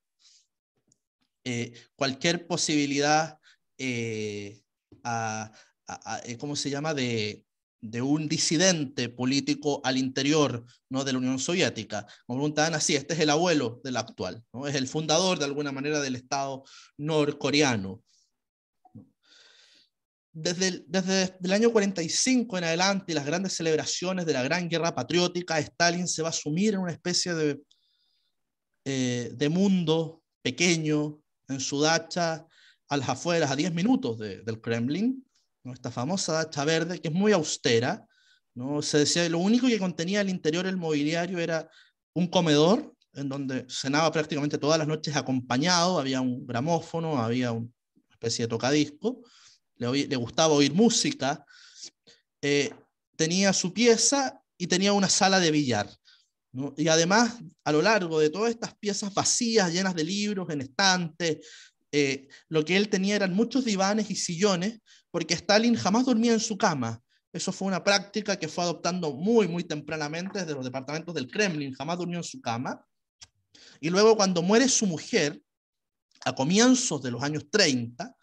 eh, cualquier posibilidad eh, a, a, ¿cómo se llama?, de, de un disidente político al interior ¿no? de la Unión Soviética. Como preguntaban así, este es el abuelo del actual, ¿no? es el fundador de alguna manera del Estado norcoreano. Desde el, año 45 en adelante y las grandes celebraciones de la Gran Guerra Patriótica, Stalin se va a sumir en una especie de, eh, mundo pequeño en dacha, a las afueras, a 10 minutos del Kremlin, esta famosa dacha verde, que es muy austera. ¿no? Se decía lo único que contenía el interior el mobiliario era un comedor, en donde cenaba prácticamente todas las noches acompañado, había un gramófono, había una especie de tocadisco, le, gustaba oír música, eh, tenía su pieza y tenía una sala de billar. Y además, a lo largo de todas estas piezas vacías, llenas de libros, en estantes, eh, lo que él tenía eran muchos divanes y sillones porque Stalin jamás dormía en su cama. Eso fue una práctica que fue adoptando muy, muy tempranamente desde los departamentos del Kremlin, jamás durmió en su cama. Y luego cuando muere su mujer, a comienzos de los años 30,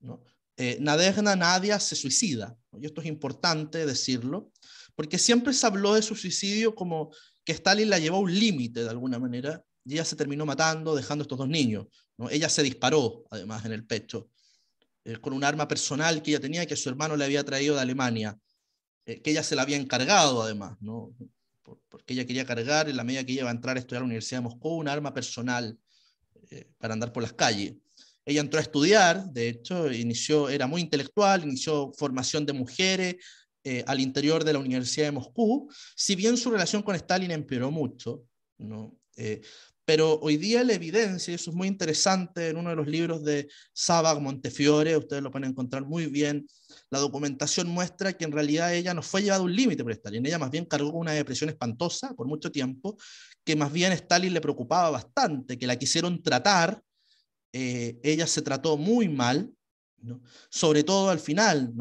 ¿no? Eh, Nadezhda Nadia se suicida. Y esto es importante decirlo, porque siempre se habló de su suicidio como que Stalin la llevó a un límite de alguna manera, y ella se terminó matando, dejando estos dos niños. ¿no? Ella se disparó, además, en el pecho eh, con un arma personal que ella tenía que su hermano le había traído de Alemania, eh, que ella se la había encargado además, ¿no? porque ella quería cargar en la medida que ella iba a entrar a estudiar a la Universidad de Moscú un arma personal eh, para andar por las calles. Ella entró a estudiar, de hecho, inició, era muy intelectual, inició formación de mujeres al interior de la Universidad de Moscú, si bien su relación con Stalin empeoró mucho, ¿no? pero hoy día la evidencia, y eso es muy interesante, en uno de los libros de Sabag Montefiore, ustedes lo pueden encontrar muy bien, la documentación muestra que en realidad ella no fue llevada a un límite por Stalin, ella más bien cargó una depresión espantosa por mucho tiempo, que más bien Stalin le preocupaba bastante, que la quisieron tratar, eh, ella se trató muy mal, sobre todo al final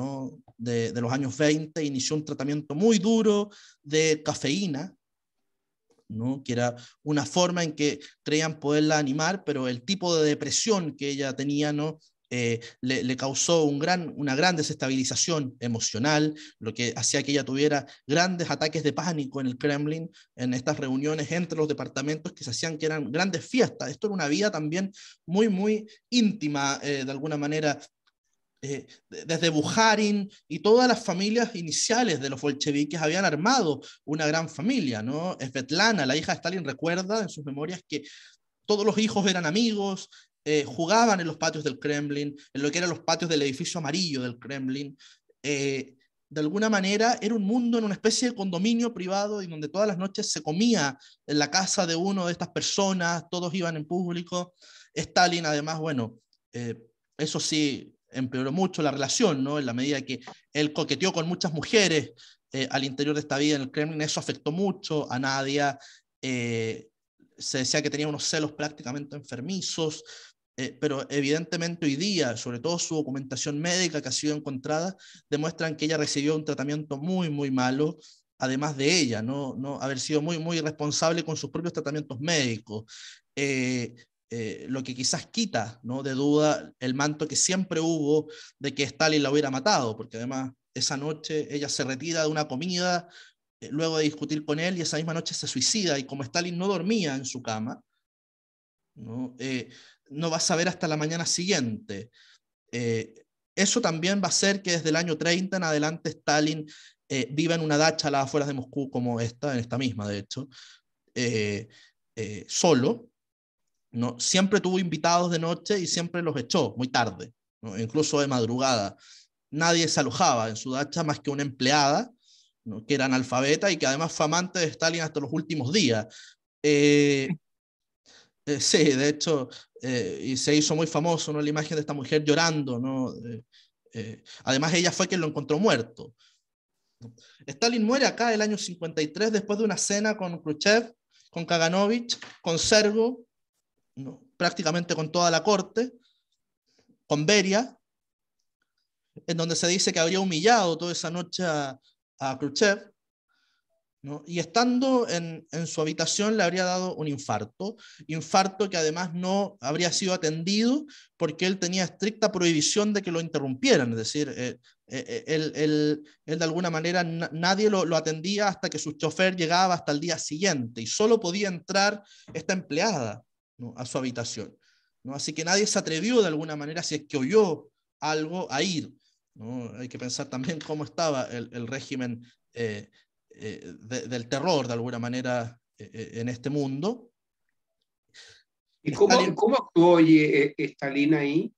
de, los años 20, inició un tratamiento muy duro de cafeína, ¿no? que era una forma en que creían poderla animar, pero el tipo de depresión que ella tenía ¿no? Eh, le, causó un gran, una gran desestabilización emocional, lo que hacía que ella tuviera grandes ataques de pánico en el Kremlin, en estas reuniones entre los departamentos que se hacían que eran grandes fiestas. Esto era una vida también muy, muy íntima, eh, de alguna manera, eh, desde Bujarin y todas las familias iniciales de los bolcheviques habían armado una gran familia, ¿no? Svetlana, la hija de Stalin, recuerda en sus memorias que todos los hijos eran amigos, eh, jugaban en los patios del Kremlin, en lo que eran los patios del edificio amarillo del Kremlin. Eh, de alguna manera era un mundo en una especie de condominio privado y donde todas las noches se comía en la casa de uno de estas personas, todos iban en público. Stalin, además, bueno, eso sí, empeoró mucho la relación, ¿no? En la medida que él coqueteó con muchas mujeres eh, al interior de esta vida en el Kremlin, eso afectó mucho a Nadia. Eh, se decía que tenía unos celos prácticamente enfermizos, eh, pero evidentemente hoy día, sobre todo su documentación médica que ha sido encontrada, demuestran que ella recibió un tratamiento muy, muy malo, además de ella, no, no haber sido muy, muy irresponsable con sus propios tratamientos médicos. Eh, lo que quizás quita ¿no? de duda el manto que siempre hubo de que Stalin la hubiera matado, porque además esa noche ella se retira de una comida eh, luego de discutir con él y esa misma noche se suicida y como Stalin no dormía en su cama, no, eh, va a saber hasta la mañana siguiente. eso también va a ser que desde el año 30 en adelante Stalin viva en una dacha a las afueras de Moscú como esta, en esta misma de hecho, solo, siempre tuvo invitados de noche y siempre los echó muy tarde, incluso de madrugada. Nadie se alojaba en su dacha más que una empleada, que era analfabeta y que además fue amante de Stalin hasta los últimos días. Eh, eh, sí, de hecho, eh, y se hizo muy famoso ¿no? la imagen de esta mujer llorando. además, ella fue quien lo encontró muerto. Stalin muere acá el año 53 después de una cena con Khrushchev, con Kaganovich, con Sergo, prácticamente con toda la corte, con Beria, en donde se dice que habría humillado toda esa noche a, Khrushchev, y estando en, su habitación le habría dado un infarto, infarto que además no habría sido atendido porque él tenía estricta prohibición de que lo interrumpieran, es decir, eh, eh, eh, él, de alguna manera nadie lo, lo, atendía hasta que su chofer llegaba hasta el día siguiente y solo podía entrar esta empleada a su habitación. ¿no? Así que nadie se atrevió de alguna manera, si es que oyó algo, a ir. ¿no? Hay que pensar también cómo estaba el, el régimen eh, eh, del terror, de alguna manera, eh, en este mundo. ¿Y cómo, cómo actuó Stalin ahí?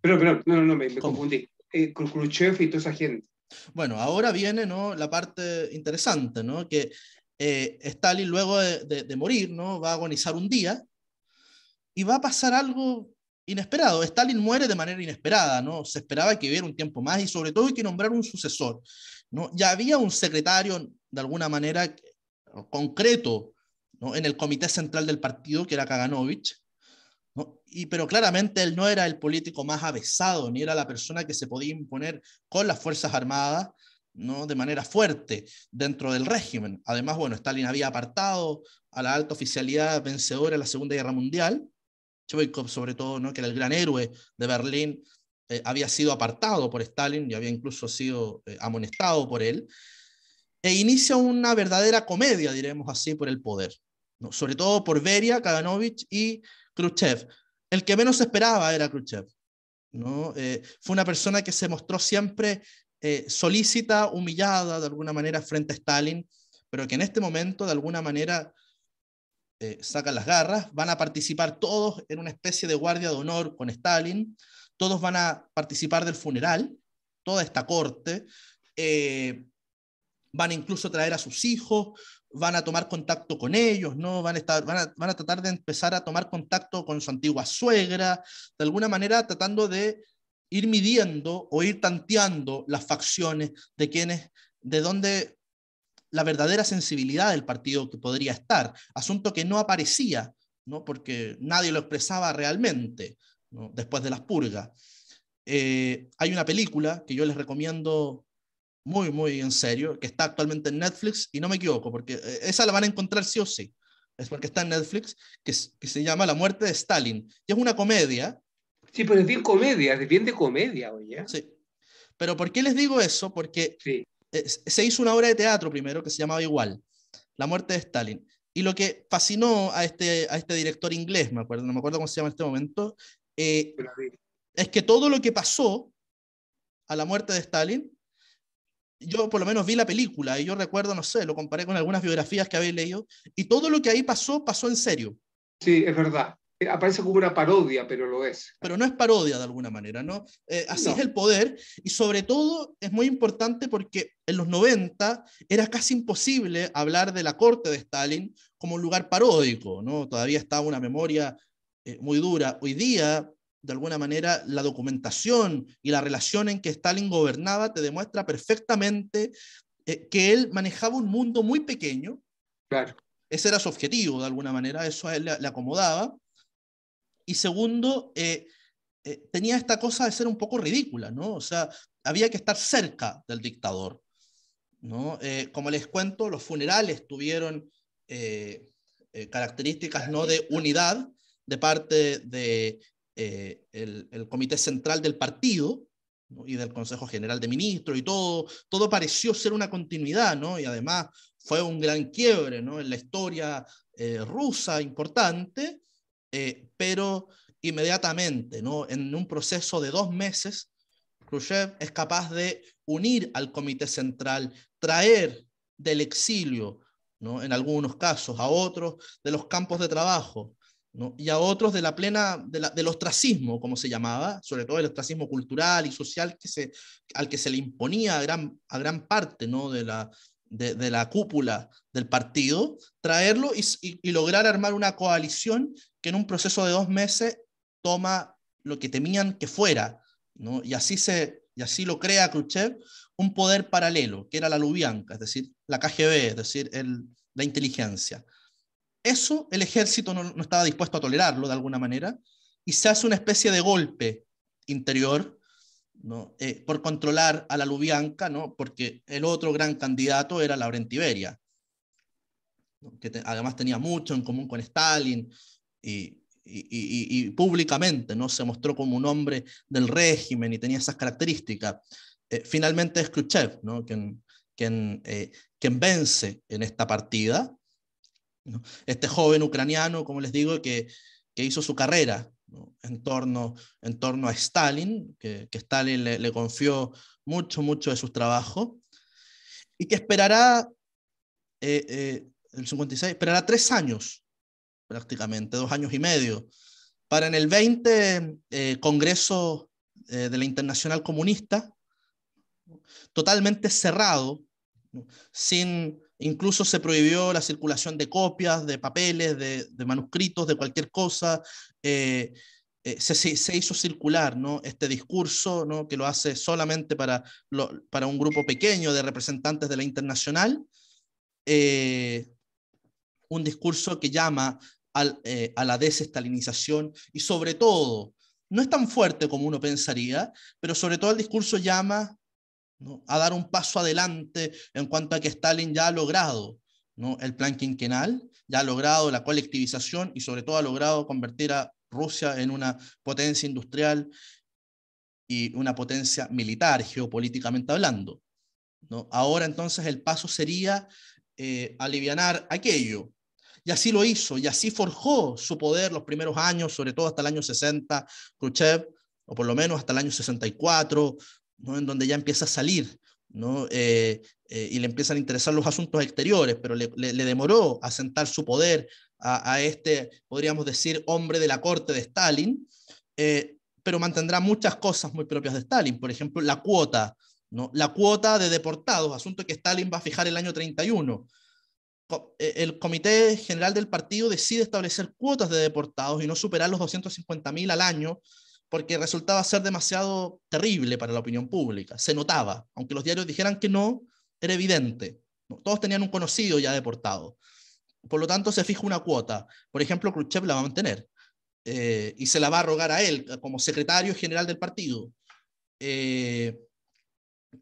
Pero, pero, no, no, me, confundí. Khrushchev y toda esa gente. Bueno, ahora viene ¿no? la parte interesante, ¿no? que eh, Stalin luego de, morir, ¿no? Va a agonizar un día y va a pasar algo inesperado. Stalin muere de manera inesperada, ¿no? Se esperaba que hubiera un tiempo más y sobre todo hay que nombrar un sucesor, ¿no? Ya había un secretario, de alguna manera, concreto, En el comité central del partido, que era Kaganovich, Y, pero claramente él no era el político más avesado, ni era la persona que se podía imponer con las Fuerzas Armadas, ¿no? de manera fuerte dentro del régimen. Además, bueno, Stalin había apartado a la alta oficialidad vencedora de la Segunda Guerra Mundial. Choikov, sobre todo, ¿no? que era el gran héroe de Berlín, eh, había sido apartado por Stalin y había incluso sido eh, amonestado por él. E inicia una verdadera comedia, diremos así, por el poder. ¿no? Sobre todo por Beria, Kaganovich y Khrushchev. El que menos esperaba era Khrushchev. ¿no? Eh, fue una persona que se mostró siempre eh, solicita, humillada de alguna manera frente a Stalin, pero que en este momento de alguna manera eh, sacan las garras, van a participar todos en una especie de guardia de honor con Stalin, todos van a participar del funeral, toda esta corte, eh, van van a traer a sus hijos, van a tomar contacto con ellos, ¿no? van, a estar, van, a, van a tratar de empezar a tomar contacto con su antigua suegra, de alguna manera tratando de ir midiendo o ir tanteando las facciones de quienes, de dónde la verdadera sensibilidad del partido que podría estar, asunto que no aparecía, ¿no? porque nadie lo expresaba realmente después de las purgas. Eh, hay una película que yo les recomiendo muy, muy en serio, que está actualmente en Netflix, y no me equivoco, porque eh, esa la van a encontrar sí o sí, es porque está en Netflix, que, que se llama La muerte de Stalin, y es una comedia Sí, pero es bien comedia, es bien de comedia, oye. Sí. Pero ¿por qué les digo eso? Porque eh, se hizo una obra de teatro primero que se llamaba Igual, La muerte de Stalin. Y lo que fascinó a este, a este director inglés, me acuerdo, no me acuerdo cómo se llama en este momento, eh, es que todo lo que pasó a la muerte de Stalin, yo por lo menos vi la película y yo recuerdo, no sé, lo comparé con algunas biografías que había leído, y todo lo que ahí pasó pasó en serio. Sí, es verdad. Eh, aparece como una parodia, pero lo es. Pero no es parodia de alguna manera, ¿no? Eh, así es el poder y sobre todo es muy importante porque en los 90 era casi imposible hablar de la corte de Stalin como un lugar paródico, ¿no? Todavía estaba una memoria eh, muy dura. Hoy día, de alguna manera, la documentación y la relación en que Stalin gobernaba te demuestra perfectamente que él manejaba un mundo muy pequeño. Claro. Ese era su objetivo, de alguna manera, eso a él le acomodaba y segundo, eh, eh, tenía esta cosa de ser un poco ridícula, ¿no? O sea, había que estar cerca del dictador, ¿no? Eh, como les cuento, los funerales tuvieron características no de unidad de parte del de, el, comité central del partido, y del Consejo General de Ministros y todo, todo pareció ser una continuidad, ¿no? Y además fue un gran quiebre, ¿no? En la historia rusa importante, eh, pero inmediatamente, ¿no? en un proceso de dos meses, Khrushchev es capaz de unir al Comité Central, traer del exilio, ¿no? en algunos casos, a otros de los campos de trabajo, y a otros de la plena, de la, del ostracismo, como se llamaba, sobre todo el ostracismo cultural y social que se, al que se le imponía a gran, a gran parte ¿no? de, la, de, la cúpula del partido, traerlo y, lograr armar una coalición que en un proceso de dos meses toma lo que temían que fuera, Y así, se, y así lo crea Khrushchev, un poder paralelo, que era la Lubyanka, es decir, la KGB, es decir, el, la inteligencia. Eso el ejército no, no, estaba dispuesto a tolerarlo de alguna manera, y se hace una especie de golpe interior eh, por controlar a la Lubianca, ¿no? porque el otro gran candidato era Laurent ¿no? que además tenía mucho en común con Stalin y, públicamente ¿no? se mostró como un hombre del régimen y tenía esas características. Eh, finalmente es Khrushchev ¿no? quien, eh, vence en esta partida. Este joven ucraniano, como les digo, que, que hizo su carrera en, torno, en, torno, a Stalin, que, Stalin le, confió mucho, mucho de sus trabajos, y que esperará, eh, eh el 56, esperará tres años, prácticamente, dos años y medio, para en el 20 eh, Congreso eh, de la Internacional Comunista, totalmente cerrado, sin Incluso se prohibió la circulación de copias, de papeles, de, manuscritos, de cualquier cosa. Eh, eh, se, hizo circular este discurso que lo hace solamente para, un grupo pequeño de representantes de la internacional. Eh, un discurso que llama a la desestalinización y sobre todo, no es tan fuerte como uno pensaría, pero sobre todo el discurso llama a dar un paso adelante en cuanto a que Stalin ya ha logrado ¿no? el plan quinquenal, ya ha logrado la colectivización y sobre todo ha logrado convertir a Rusia en una potencia industrial y una potencia militar, geopolíticamente hablando. ¿no? Ahora entonces el paso sería eh, aliviar aquello. Y así lo hizo, y así forjó su poder los primeros años, sobre todo hasta el año 60, Khrushchev, o por lo menos hasta el año 64, en donde ya empieza a salir eh, eh, y le empiezan a interesar los asuntos exteriores, pero le, demoró asentar su poder a, este, podríamos decir, hombre de la corte de Stalin, eh, pero mantendrá muchas cosas muy propias de Stalin, por ejemplo, la cuota, la cuota de deportados, asunto que Stalin va a fijar el año 31. El Comité General del Partido decide establecer cuotas de deportados y no superar los 250.000 al año porque resultaba ser demasiado terrible para la opinión pública. Se notaba, aunque los diarios dijeran que no, era evidente. Todos tenían un conocido ya deportado. Por lo tanto, se fija una cuota. Por ejemplo, Khrushchev la va a mantener eh, y se la va a rogar a él como secretario general del partido. Eh,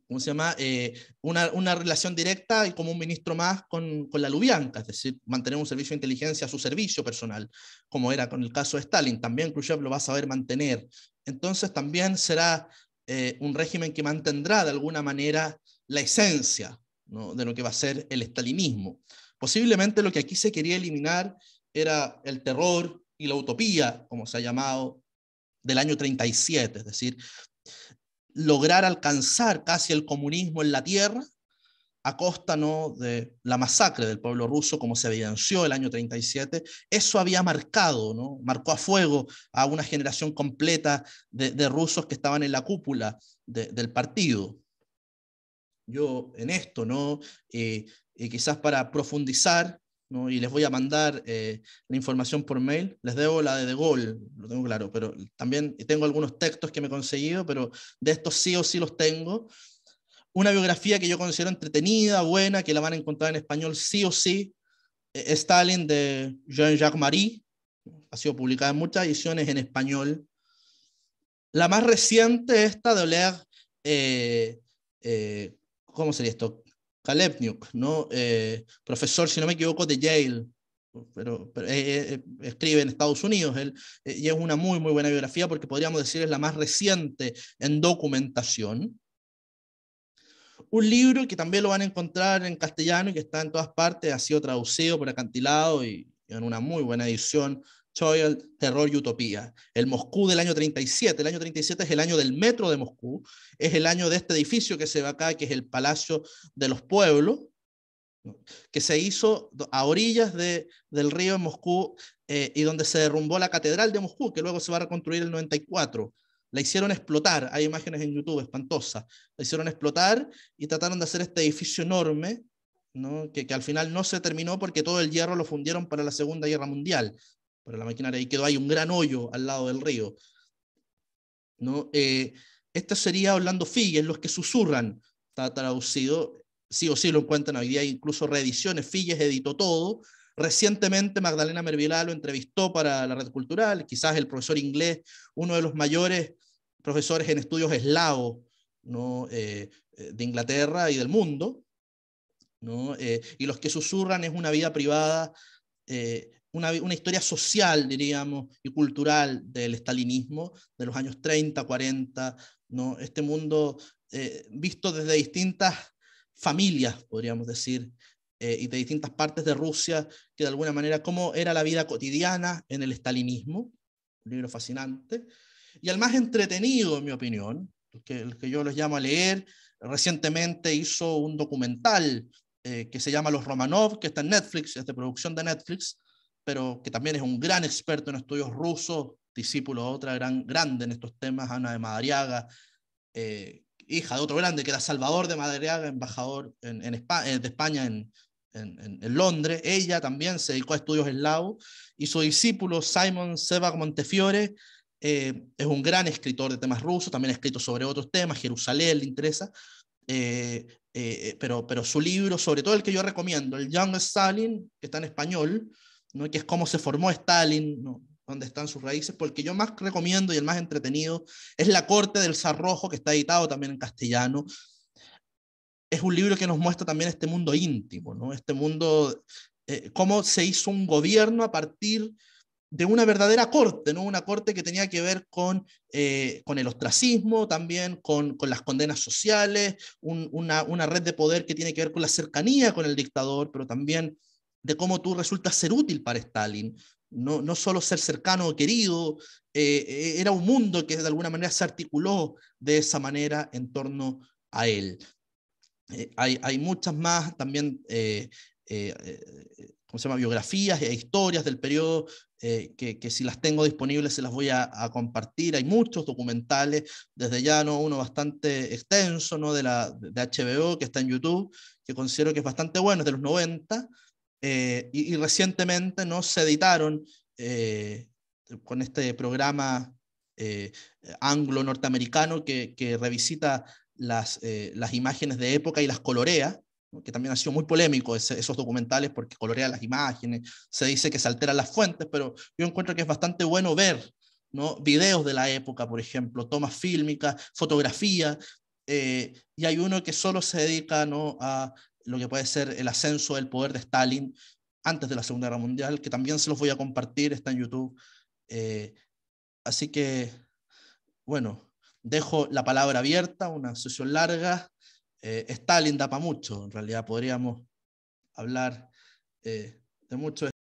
¿cómo se llama? Eh, una, relación directa y como un ministro más con, con, la Lubyanka, es decir, mantener un servicio de inteligencia a su servicio personal, como era con el caso de Stalin. También Khrushchev lo va a saber mantener. Entonces también será eh, un régimen que mantendrá de alguna manera la esencia de lo que va a ser el stalinismo. Posiblemente lo que aquí se quería eliminar era el terror y la utopía, como se ha llamado, del año 37, es decir, lograr alcanzar casi el comunismo en la tierra, a costa ¿no? de la masacre del pueblo ruso, como se evidenció el año 37, eso había marcado, ¿no? marcó a fuego a una generación completa de, rusos que estaban en la cúpula del partido. Yo en esto, ¿no? Eh, eh, quizás para profundizar, y les voy a mandar eh, la información por mail. Les debo la de De Gaulle, lo tengo claro, pero también tengo algunos textos que me he conseguido, pero de estos sí o sí los tengo. Una biografía que yo considero entretenida, buena, que la van a encontrar en español sí o sí, eh, Stalin de Jean-Jacques Marie, ha sido publicada en muchas ediciones en español. La más reciente, esta de Oleg, eh, ¿cómo sería esto? Kalepniuk, ¿no? Eh, profesor, si no me equivoco, de Yale, pero, eh, eh, escribe en Estados Unidos, él, y es una muy, muy buena biografía porque podríamos decir es la más reciente en documentación. Un libro que también lo van a encontrar en castellano y que está en todas partes, ha sido traducido por acantilado y, y en una muy buena edición Choyel Terror y Utopía. El Moscú del año 37. El año 37 es el año del metro de Moscú. Es el año de este edificio que se ve acá, que es el Palacio de los Pueblos, que se hizo a orillas de, del río de Moscú eh, y donde se derrumbó la Catedral de Moscú, que luego se va a reconstruir el 94. La hicieron explotar, hay imágenes en YouTube espantosas. La hicieron explotar y trataron de hacer este edificio enorme, que, que al final no se terminó porque todo el hierro lo fundieron para la Segunda Guerra Mundial pero la maquinaria, ahí, quedó ahí un gran hoyo al lado del río. ¿no? este sería Orlando Filles, los que susurran, está traducido, sí o sí lo encuentran hoy día, incluso reediciones, filles editó todo. Recientemente Magdalena Mervilá lo entrevistó para la red cultural, quizás el profesor inglés, uno de los mayores profesores en estudios eslavos ¿no? Eh, eh, de Inglaterra y del mundo, y los que susurran es una vida privada una, una, historia social, diríamos, y cultural del estalinismo de los años 30, 40, ¿no? este mundo eh, visto desde distintas familias, podríamos decir, eh, y de distintas partes de Rusia, que de alguna manera, cómo era la vida cotidiana en el estalinismo, un libro fascinante, y al más entretenido, en mi opinión, que, el que yo los llamo a leer, recientemente hizo un documental eh, que se llama Los Romanov, que está en Netflix, es de producción de Netflix, pero que también es un gran experto en estudios rusos, discípulo de otra gran, grande en estos temas, Ana de Madariaga, eh, hija de otro grande que era Salvador de Madariaga, embajador en, España, eh, de España en, Londres. Ella también se dedicó a estudios eslavos y su discípulo Simon Sebag Montefiore eh, es un gran escritor de temas rusos, también ha escrito sobre otros temas, Jerusalén le interesa. pero, pero su libro, sobre todo el que yo recomiendo, el Young Stalin, que está en español, ¿no? que es cómo se formó Stalin, dónde donde están sus raíces, porque yo más recomiendo y el más entretenido es La Corte del Zarrojo, que está editado también en castellano. Es un libro que nos muestra también este mundo íntimo, ¿no? este mundo, eh, cómo se hizo un gobierno a partir de una verdadera corte, ¿no? una corte que tenía que ver con, eh, con el ostracismo, también con, con las condenas sociales, una, una red de poder que tiene que ver con la cercanía con el dictador, pero también de cómo tú resulta ser útil para Stalin. No, no solo ser cercano o querido, eh, era un mundo que de alguna manera se articuló de esa manera en torno a él. Eh, hay, hay, muchas más también, eh, ¿cómo se llama? Biografías e historias del periodo que, si las tengo disponibles se las voy a, compartir. Hay muchos documentales, desde ya ¿no? uno bastante extenso de, la, de HBO que está en YouTube, que considero que es bastante bueno, es de los 90, eh, y, recientemente ¿no? se editaron eh, con este programa eh, anglo-norteamericano que, revisita las, las, imágenes de época y las colorea, que también ha sido muy polémico esos documentales porque colorea las imágenes, se dice que se alteran las fuentes, pero yo encuentro que es bastante bueno ver ¿no? videos de la época, por ejemplo, tomas fílmicas, fotografía, y hay uno que solo se dedica ¿no? a, lo que puede ser el ascenso del poder de Stalin antes de la Segunda Guerra Mundial, que también se los voy a compartir, está en YouTube. Eh, así que, bueno, dejo la palabra abierta, una sesión larga. Eh, Stalin da para mucho, en realidad podríamos hablar eh, de mucho.